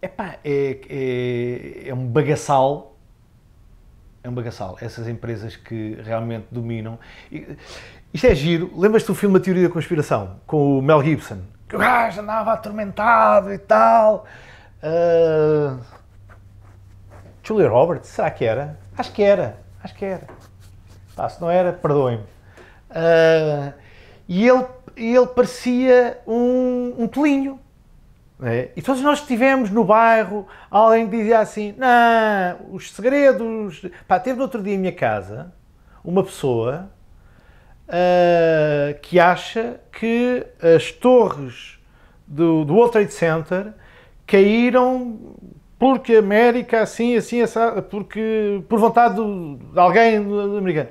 epá, é, é, é um bagaçal. É um bagaçal. Essas empresas que realmente dominam. isto é giro. Lembras-te do filme A Teoria da Conspiração, com o Mel Gibson? Que o gajo andava atormentado e tal. Uh, Julia Roberts, será que era? Acho que era, acho que era. Ah, se não era, perdoem-me. Uh, e ele, ele parecia um, um É? E todos nós tivemos no bairro alguém dizia assim: não, os segredos. Pá, teve no outro dia em minha casa uma pessoa uh, que acha que as torres do, do World Trade Center caíram porque América, assim, assim, essa, porque por vontade de alguém americano.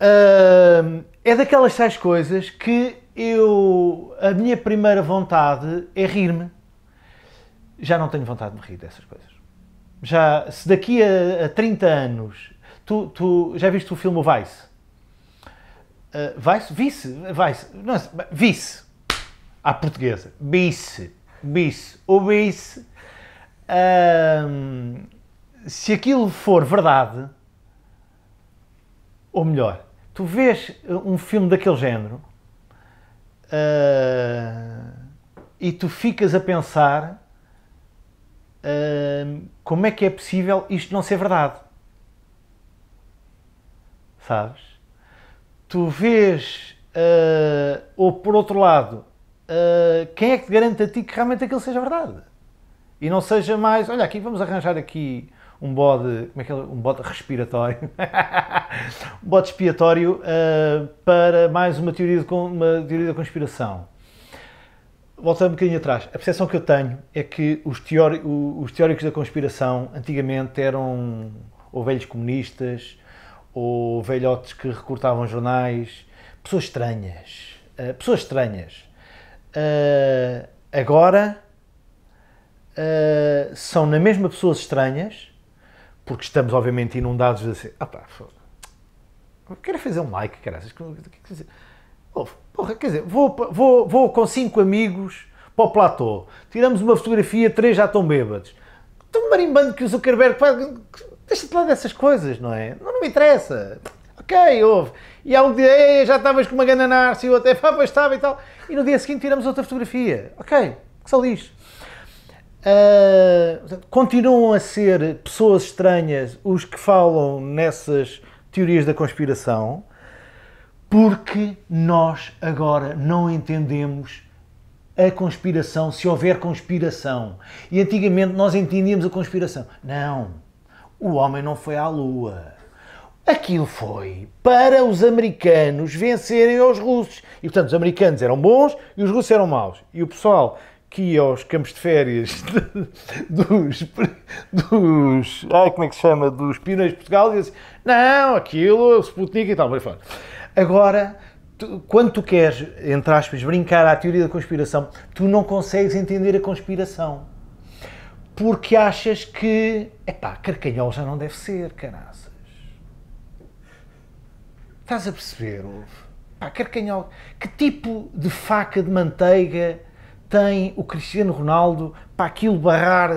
Uh, é daquelas tais coisas que eu. A minha primeira vontade é rir-me. Já não tenho vontade de me rir dessas coisas. Já, se daqui a, a 30 anos. Tu, tu já viste o filme Vice? Uh, Vice? Vice? Vice? Não, vice. À portuguesa. Vice bis ou bis, hum, se aquilo for verdade, ou melhor, tu vês eh, um filme daquele género uh, e tu ficas a pensar uh, como é que é possível isto não ser verdade. Sabes? Tu vês, uh, ou por outro lado, eh, quem é que te garante a ti que realmente aquilo seja verdade? E não seja mais, olha aqui, vamos arranjar aqui um bode, como é que é, um bode respiratório, um bode expiatório uh, para mais uma teoria, de, uma teoria da conspiração. Voltando um bocadinho atrás, a percepção que eu tenho é que os, os teóricos da conspiração antigamente eram ou velhos comunistas, ou velhotes que recortavam jornais, pessoas estranhas, uh, pessoas estranhas uh, agora uh, são na mesma pessoas estranhas, porque estamos obviamente inundados de assim, ah pá, quero fazer um like, graças. Oh, porra, quer dizer, vou, vou, vou com cinco amigos para o platô, tiramos uma fotografia, três já estão bêbados. Estou marimbando que o Zuckerberg Deixa-te lá dessas coisas, não é? Não, não me interessa ok, houve. E há um dia, já estavas com uma gana arce, e o outro, pá, pois estava e tal. E no dia seguinte tiramos outra fotografia. Ok, que só lixo. Uh, continuam a ser pessoas estranhas os que falam nessas teorias da conspiração, porque nós agora não entendemos a conspiração, se houver conspiração. E antigamente nós entendíamos a conspiração. Não, o homem não foi à lua. Aquilo foi para os americanos vencerem aos russos. E portanto, os americanos eram bons e os russos eram maus. E o pessoal que ia aos campos de férias dos, dos ai, como é que se chama, dos pioneiros de Portugal, dizia assim, não, aquilo, Sputnik e tal, vai fora. Agora, tu, quando tu queres, entre aspas, brincar à teoria da conspiração, tu não consegues entender a conspiração. Porque achas que, epá, carcanhol já não deve ser, caraça. Estás a perceber, ouve? Pá, quer quem Que tipo de faca de manteiga tem o Cristiano Ronaldo para aquilo barrar.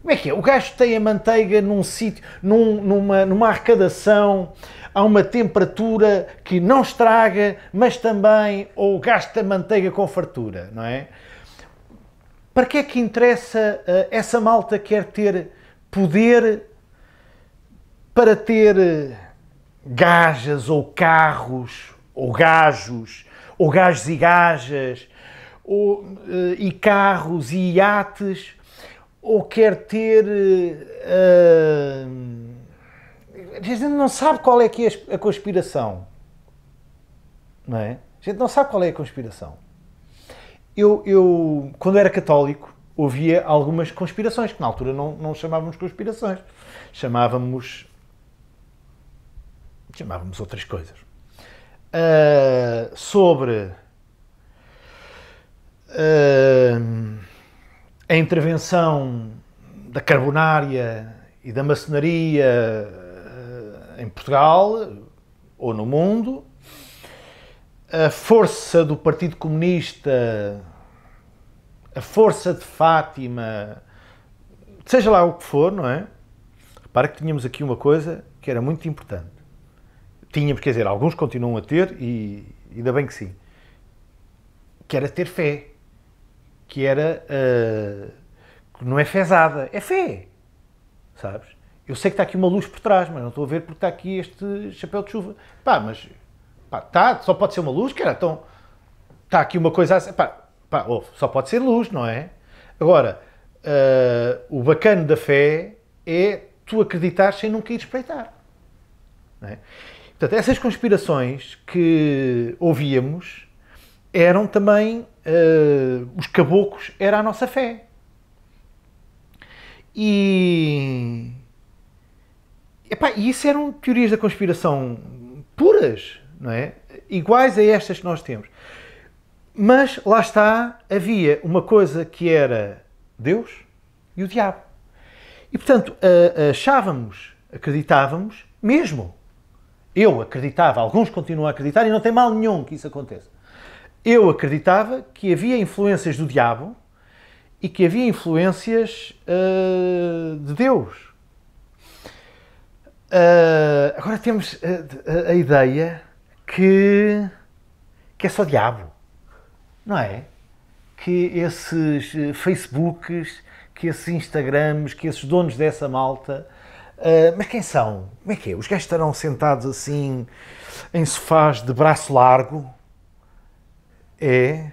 Como é que é? O gajo tem a manteiga num sítio, num, numa, numa arrecadação, a uma temperatura que não estraga, mas também ou gasta manteiga com fartura, não é? Para que é que interessa eh, essa malta quer ter poder para ter eh, gajas ou carros ou gajos ou gajos e gajas ou, eh, e carros e iates ou quer ter uh, a gente não sabe qual é que é a conspiração não é? A gente não sabe qual é a conspiração eu, eu quando era católico ouvia algumas conspirações que na altura não, não chamávamos conspirações chamávamos chamávamos outras coisas, uh, sobre uh, a intervenção da carbonária e da maçonaria uh, em Portugal ou no mundo, a força do Partido Comunista, a força de Fátima, seja lá o que for, não é? Repara que tínhamos aqui uma coisa que era muito importante tínhamos, quer dizer, alguns continuam a ter e ainda bem que sim, que era ter fé, que era, uh, não é fezada, é fé, sabes? Eu sei que está aqui uma luz por trás, mas não estou a ver porque está aqui este chapéu de chuva. Pá, mas, pá, tá, só pode ser uma luz, cara, então, está aqui uma coisa assim, pá, pá, ouve, só pode ser luz, não é? Agora, uh, o bacana da fé é tu acreditar sem nunca ir espreitar. Não é? Portanto, essas conspirações que ouvíamos eram também uh, os caboclos, era a nossa fé. E epá, isso eram teorias da conspiração puras, não é? Iguais a estas que nós temos. Mas lá está, havia uma coisa que era Deus e o diabo. E portanto, achávamos, acreditávamos mesmo eu acreditava, alguns continuam a acreditar e não tem mal nenhum que isso aconteça. Eu acreditava que havia influências do diabo e que havia influências uh, de Deus. Uh, agora temos a, eh, a, a, ideia que, que é só diabo, não é? Que esses Facebooks, que esses Instagrams, que esses donos dessa malta ah, mas quem são? Como é que é? Os gajos estarão sentados assim em sofás de braço largo? É.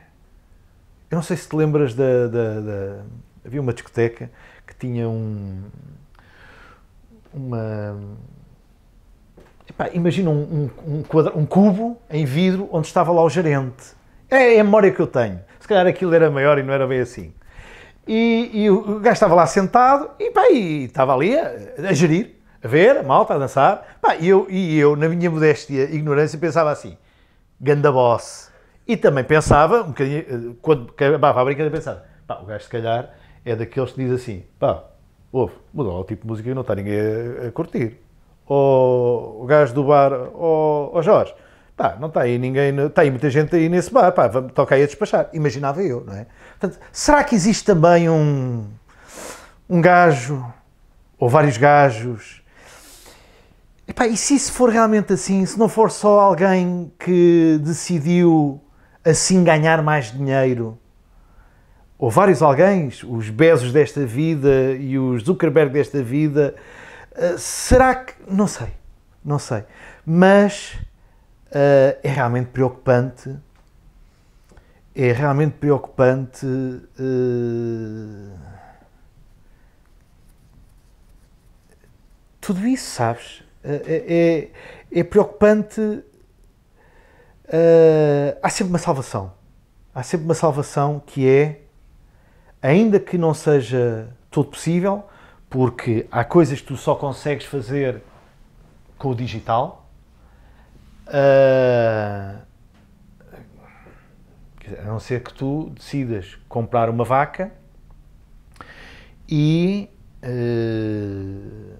Eu não sei se te lembras da. da, da... Havia uma discoteca que tinha um. Uma. Epá, imagina um, um, um, um cubo em vidro onde estava lá o gerente. É a memória que eu tenho. Se calhar aquilo era maior e não era bem assim. E, e o gajo estava lá sentado e, pá, e estava ali a, a gerir, a ver, a malta, a dançar. Pá, e, eu, e eu, na minha modéstia e ignorância, pensava assim, ganda boss. E também pensava, um bocadinho, eh, quando acabava a brincadeira, pensava, pá, o gajo se calhar é daqueles que diz assim, pá, ouve, mudou o tipo de música e não está ninguém a, a curtir. Ou o gajo do bar, ou, ou Jorge, pá, não está aí ninguém, está aí muita gente aí nesse bar, pá, toca aí a despachar. Imaginava eu, não é? Portanto, será que existe também um, um gajo ou vários gajos? e se isso for realmente assim, se não for só alguém que decidiu assim ganhar mais dinheiro? Ou vários alguém, os Bezos desta vida e os Zuckerberg desta vida, eh, será que. Não sei, não sei. Mas uh, é realmente preocupante é realmente preocupante. Uh, tudo isso, sabes? É, é, é preocupante. Uh, há sempre uma salvação. Há sempre uma salvação que é, ainda que não seja todo possível, porque há coisas que tu só consegues fazer com o digital. Uh, a não ser que tu decidas comprar uma vaca e uh,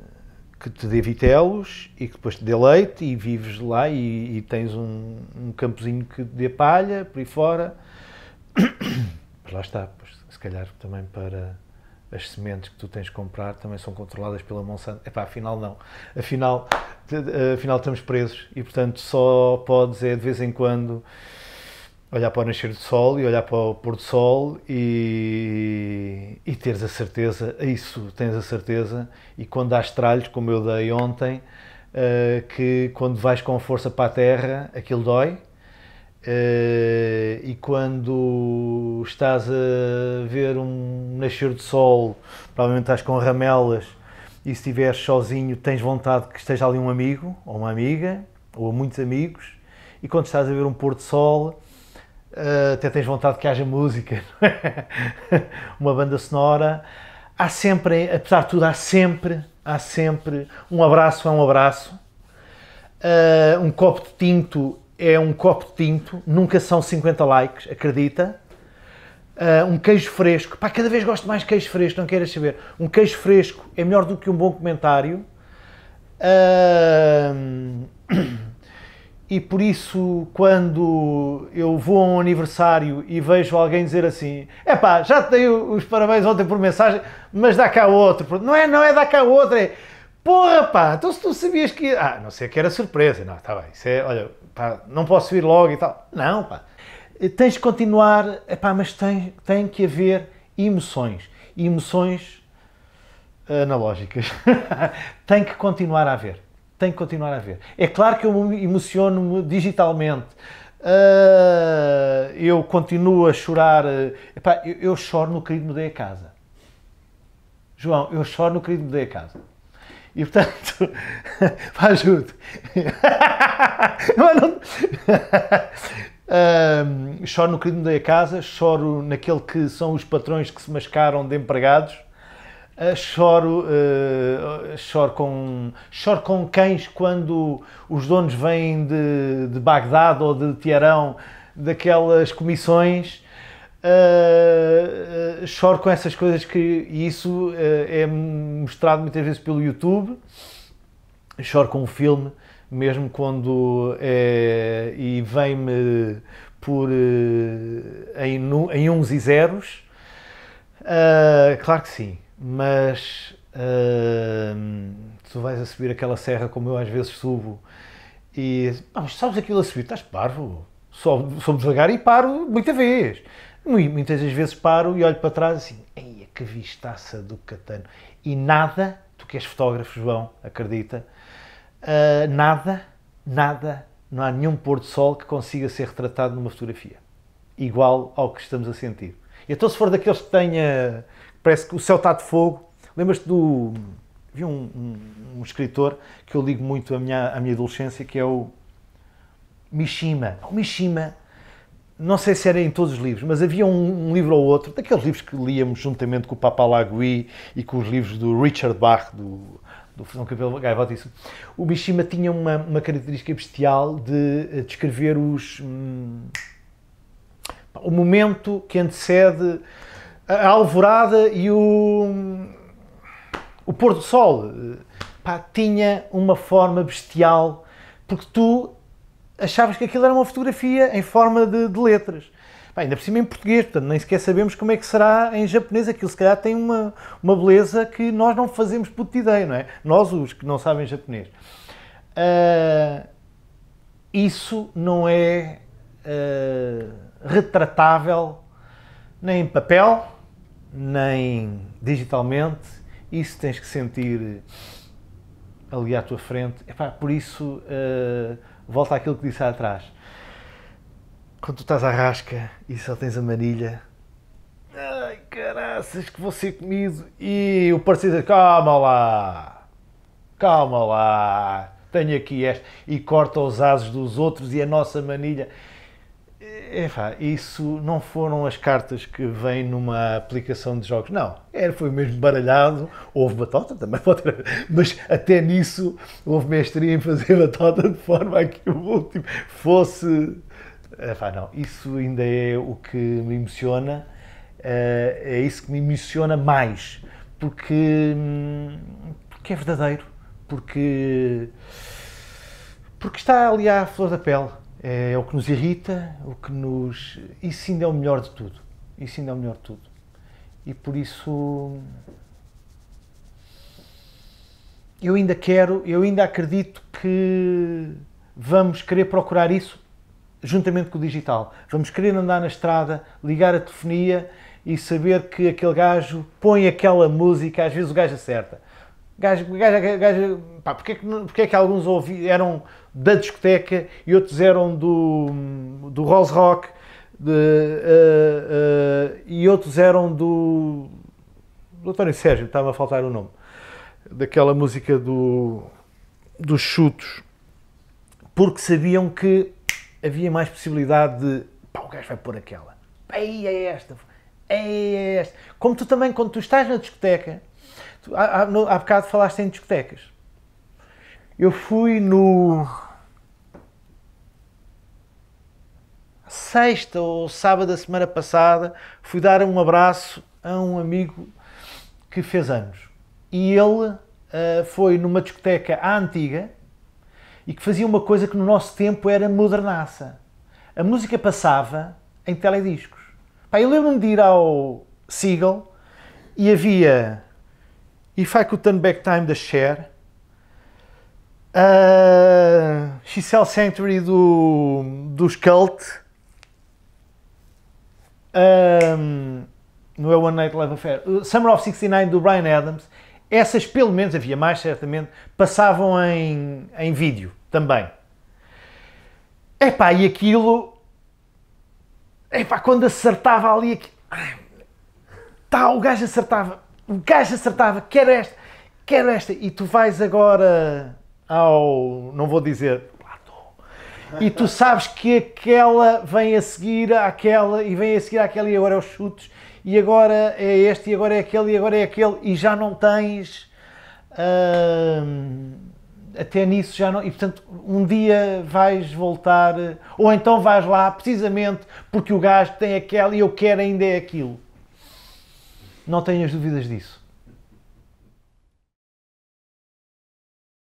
que te dê vitelos e que depois te dê leite e vives lá e, e tens um, um, campozinho que te dê palha por aí fora. Mas lá está, pois, se calhar também para as sementes que tu tens de comprar também são controladas pela Monsanto. Epá, afinal não. Afinal, eh, afinal estamos presos e portanto só podes é de vez em quando olhar para o nascer do sol e olhar para o pôr do sol e, e teres a certeza, é isso tens a certeza, e quando dás tralhos, como eu dei ontem, uh, que quando vais com força para a terra, aquilo dói, uh, e quando estás a ver um nascer do sol, provavelmente estás com ramelas, e se estiveres sozinho, tens vontade que esteja ali um amigo, ou uma amiga, ou muitos amigos, e quando estás a ver um pôr do sol, ah, até tens vontade que haja música, é? uma banda sonora. Há sempre, apesar de tudo, há sempre, há sempre um abraço é um abraço. Uh, um copo de tinto é um copo de tinto, nunca são 50 likes, acredita. Uh, um queijo fresco, pá, cada vez gosto mais de queijo fresco, não queiras saber. Um queijo fresco é melhor do que um bom comentário. Uh... e por isso quando eu vou a um aniversário e vejo alguém dizer assim, é pá, já te dei os parabéns ontem por mensagem, mas dá cá outro. Não é, não é dá cá outro, é porra pá, então se tu sabias que... Ah, não sei que era surpresa, não, está bem, isso é, olha, pá, não posso ir logo e tal. Não, pá, eh, tens de continuar, é pá, mas tem, tem que haver emoções, emoções eh, analógicas, tem que continuar a haver. Tem que continuar a ver. É claro que eu emociono-me digitalmente. Uh, eu continuo a chorar. Eh, epá, eu, eu, choro no querido me a casa. João, eu choro no querido me a casa. E portanto, pá, ajude. não, choro no querido me a casa, choro naquele que são os patrões que se mascaram de empregados Uh, choro, uh, choro, com, choro com cães quando os donos vêm de, de Bagdade ou de Teherão, daquelas comissões. Uh, choro com essas coisas que e isso é mostrado muitas vezes pelo YouTube. Choro com o um filme, mesmo quando é, e vem-me por em, em uns e zeros. claro que sim mas uh, tu vais a subir aquela serra como eu às vezes subo e ah, mas sabes aquilo a subir, estás parvo, sou, sou devagar e paro muita vez. Muitas das vezes paro e olho para trás assim, eia que vistaça do Catano. E nada, tu que és fotógrafo, João, acredita, uh, nada, nada, não há nenhum pôr do sol que consiga ser retratado numa fotografia. Igual ao que estamos a sentir. Então se for daqueles que tenha Parece que o céu está de fogo. Lembras-te do. Havia um, um, um, escritor que eu ligo muito à minha, à minha adolescência, que é o Mishima. O Mishima, não sei se era em todos os livros, mas havia um, um livro ou outro, daqueles livros que líamos juntamente com o Papa Lagui e com os livros do Richard Bach, do, do Fusão Cabelo Gaivota, isso. O Mishima tinha uma, uma característica bestial de eh, descrever de os. Hum, o momento que antecede a alvorada e o, o pôr do sol. Eh, pá, tinha uma forma bestial, porque tu achavas que aquilo era uma fotografia em forma de, de letras. Pá, ainda por cima em português, portanto, nem sequer sabemos como é que será em japonês. Aquilo se calhar tem uma, uma beleza que nós não fazemos puta ideia, não é? Nós, os que não sabem japonês. Uh, isso não é uh, retratável nem em papel, nem digitalmente, isso tens que sentir ali à tua frente. Epá, por isso, uh, volta àquilo que disse atrás. Quando tu estás à rasca e só tens a manilha, ai caraças, que vou ser comido. E o parceiro diz: é, calma lá, calma lá, tenho aqui esta. E corta os asos dos outros e a nossa manilha. É, epá, isso não foram as cartas que vêm numa aplicação de jogos, não. Era, foi mesmo baralhado, houve batota também, mas até nisso houve mestria em fazer batota de forma a que o último fosse. Epá, não, isso ainda é o que me emociona, eh, é isso que me emociona mais, porque, hum, porque é verdadeiro, porque, porque está ali à flor da pele é, é o que nos irrita, o que nos. Isso ainda é o melhor de tudo. Isso ainda é o melhor de tudo. E por isso. Eu ainda quero, eu ainda acredito que vamos querer procurar isso juntamente com o digital. Vamos querer andar na estrada, ligar a telefonia e saber que aquele gajo põe aquela música, às vezes o gajo acerta. Gajo, gajo, gajo, pá, porque, é que, porque é que alguns ouvi, eram da discoteca e outros eram do, do Rolls Rock de, uh, uh, e outros eram do, do António Sérgio, estava a faltar o nome, daquela música do, dos chutos, porque sabiam que havia mais possibilidade de pá, o gajo vai pôr aquela, aí é esta, aí é esta. Como tu também, quando tu estás na discoteca, tu, há, há, no, há bocado falaste em discotecas eu fui no. Sexta ou sábado da semana passada, fui dar um abraço a um amigo que fez anos. E ele uh, foi numa discoteca à antiga e que fazia uma coisa que no nosso tempo era modernaça. A música passava em telediscos. Pá, eu lembro-me de ir ao Seagull e havia If I Could Turn Back Time da Cher Uh, Xcel Century do, do Cult. Um, não é One Night Love Affair. Summer of 69 do Brian Adams. Essas, pelo menos, havia mais certamente, passavam em, em vídeo também. Epá, e aquilo. Epá, quando acertava ali. Aqui... Ai, tá, o gajo acertava. O gajo acertava. Quero esta, quero esta. E tu vais agora ao. não vou dizer. E tu sabes que aquela vem a seguir àquela e vem a seguir àquela, e agora é os chutes, e agora é este, e agora é aquele, e agora é aquele, e já não tens. Hum, até nisso já não. E portanto, um dia vais voltar, ou então vais lá precisamente porque o gajo tem aquela e eu quero ainda é aquilo. Não tenhas dúvidas disso.